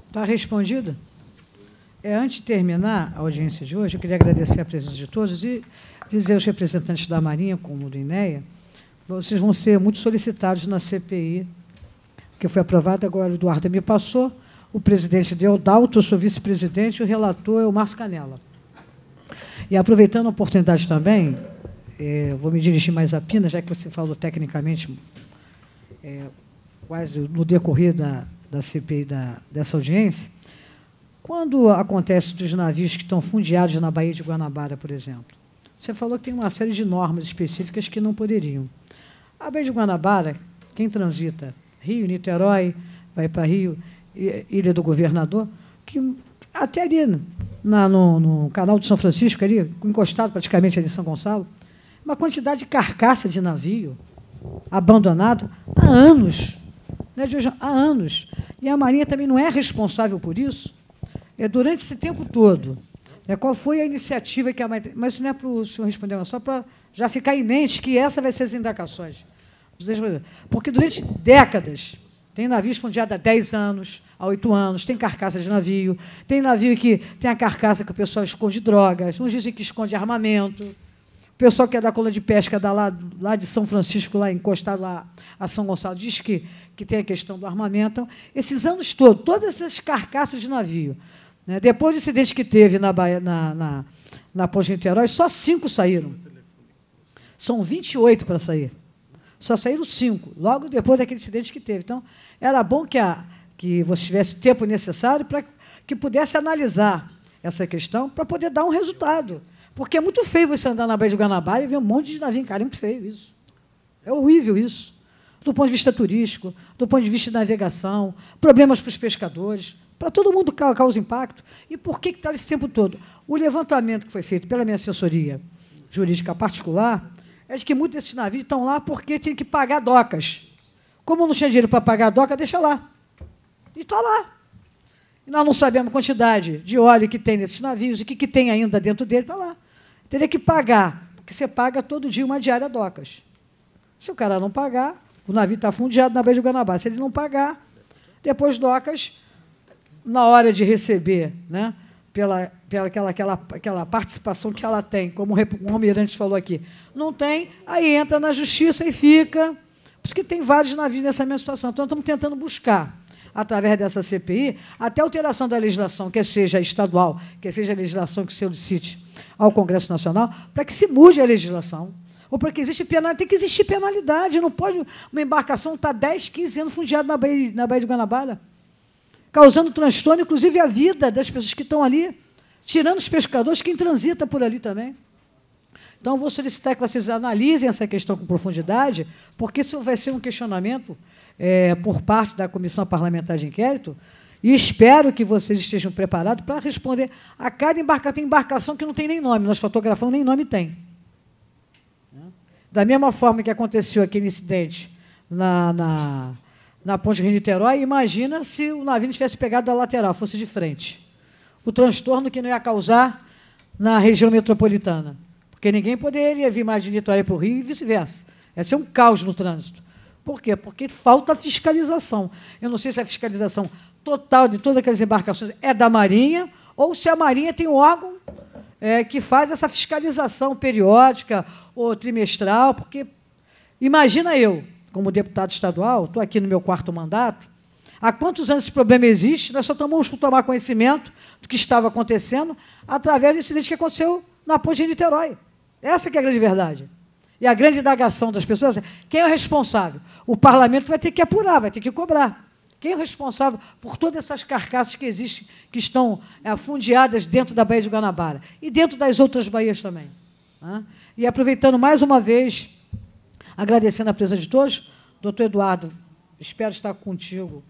Está respondido? É, antes de terminar a audiência de hoje, eu queria agradecer a presença de todos e dizer aos representantes da Marinha, como do INEA, vocês vão ser muito solicitados na CPI, que foi aprovada agora, o Eduardo me passou, o presidente o eu sou vice-presidente, e o relator é o Márcio Canela. E aproveitando a oportunidade também, eh, vou me dirigir mais à Pina, já que você falou tecnicamente eh, quase no decorrer da, da CPI da, dessa audiência, quando acontece dos navios que estão fundeados na Baía de Guanabara, por exemplo, você falou que tem uma série de normas específicas que não poderiam. A Baía de Guanabara, quem transita Rio, Niterói, vai para Rio, Ilha do Governador, que até ali na, no, no, canal de São Francisco, ali, encostado praticamente ali em São Gonçalo, uma quantidade de carcaça de navio abandonado há anos. Né, de hoje, há anos. E a Marinha também não é responsável por isso. É durante esse tempo todo. Né, qual foi a iniciativa que a Marinha. Mas isso não é para o senhor responder, mas só para já ficar em mente que essa vai ser as indagações. Porque durante décadas, tem navio fundiado há 10 anos, há 8 anos, tem carcaça de navio, tem navio que tem a carcaça que o pessoal esconde drogas, uns dizem que esconde armamento. O pessoal que é da cola de pesca da lá, lá de São Francisco, lá encostado lá a São Gonçalo, diz que, que tem a questão do armamento. esses anos todos, todas essas carcaças de navio. Né? Depois do incidente que teve na, Bahia, na, na, na Ponte de Niterói, só cinco saíram. São 28 para sair. Só saíram cinco, logo depois daquele incidente que teve. Então, era bom que, a, que você tivesse o tempo necessário para que pudesse analisar essa questão para poder dar um resultado. Porque é muito feio você andar na Baía de Guanabara e ver um monte de navio encalhado. É muito feio isso. É horrível isso. Do ponto de vista turístico, do ponto de vista de navegação, problemas para os pescadores. Para todo mundo causa impacto. E por que está esse tempo todo? O levantamento que foi feito pela minha assessoria jurídica particular é de que muitos desses navios estão lá porque tinham que pagar docas. Como não tinha dinheiro para pagar a doca, deixa lá. E está lá. E nós não sabemos a quantidade de óleo que tem nesses navios e o que, que tem ainda dentro dele, está lá. Teria que pagar, porque você paga todo dia uma diária docas. Se o cara não pagar, o navio está fundeado na Baía de Guanabara. Se ele não pagar, depois docas, na hora de receber, né, pela, pela aquela, aquela, aquela participação que ela tem, como o almirante falou aqui, não tem, aí entra na justiça e fica. Por isso que tem vários navios nessa mesma situação. Então, estamos tentando buscar, através dessa CPI, até alteração da legislação, que seja estadual, que seja a legislação que solicite ao Congresso Nacional, para que se mude a legislação. Ou para que exista penalidade. Tem que existir penalidade. Não pode uma embarcação estar 10, 15 anos fundiada na Baía, na Baía de Guanabara, causando transtorno, inclusive, à vida das pessoas que estão ali, tirando os pescadores, quem transita por ali também. Então, vou solicitar que vocês analisem essa questão com profundidade, porque isso vai ser um questionamento é, por parte da Comissão Parlamentar de Inquérito, e espero que vocês estejam preparados para responder a cada embarcação. Tem embarcação que não tem nem nome, nós fotografamos nem nome tem. Da mesma forma que aconteceu aquele incidente na, na, na ponte Rio-Niterói, imagina se o navio tivesse pegado da lateral, fosse de frente. O transtorno que não ia causar na região metropolitana. Porque ninguém poderia vir mais de Niterói para o Rio e vice-versa. Ia ser é um caos no trânsito. Por quê? Porque falta fiscalização. Eu não sei se a fiscalização total de todas aquelas embarcações é da Marinha ou se a Marinha tem um órgão é, que faz essa fiscalização periódica ou trimestral, porque imagina eu, como deputado estadual, estou aqui no meu quarto mandato, há quantos anos esse problema existe? Nós só tomamos tomar conhecimento do que estava acontecendo através do incidente que aconteceu na ponte de Niterói. Essa é a grande verdade. E a grande indagação das pessoas é quem é o responsável? O parlamento vai ter que apurar, vai ter que cobrar. Quem é o responsável por todas essas carcaças que existem, que estão é, afundiadas dentro da Baía de Guanabara e dentro das outras baías também? Né? E aproveitando mais uma vez, agradecendo a presença de todos, doutor Eduardo, espero estar contigo,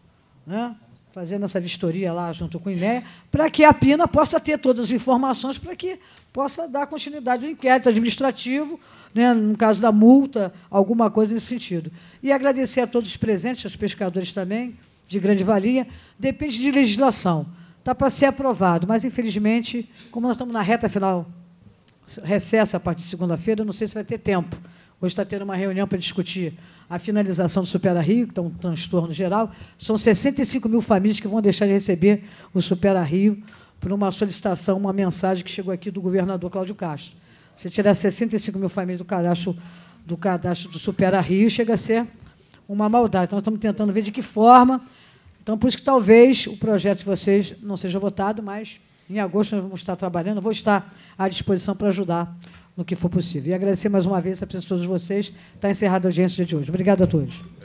né? fazendo essa vistoria lá junto com o INEA, para que a PINA possa ter todas as informações para que possa dar continuidade ao inquérito administrativo, né, no caso da multa, alguma coisa nesse sentido. E agradecer a todos os presentes, aos pescadores também, de grande valia. Depende de legislação. Está para ser aprovado, mas, infelizmente, como nós estamos na reta final, recesso a partir de segunda-feira, não sei se vai ter tempo. Hoje está tendo uma reunião para discutir a finalização do Supera Rio, que está um transtorno geral. São 65 mil famílias que vão deixar de receber o Supera Rio por uma solicitação, uma mensagem que chegou aqui do governador Cláudio Castro. Se tirar 65 mil famílias do cadastro do cadastro do Supera Rio, chega a ser uma maldade. Então, estamos tentando ver de que forma. Então, por isso que talvez o projeto de vocês não seja votado, mas em agosto nós vamos estar trabalhando, vou estar à disposição para ajudar no que for possível. E agradecer mais uma vez a presença de todos vocês. Está encerrada a audiência de hoje. Obrigado a todos.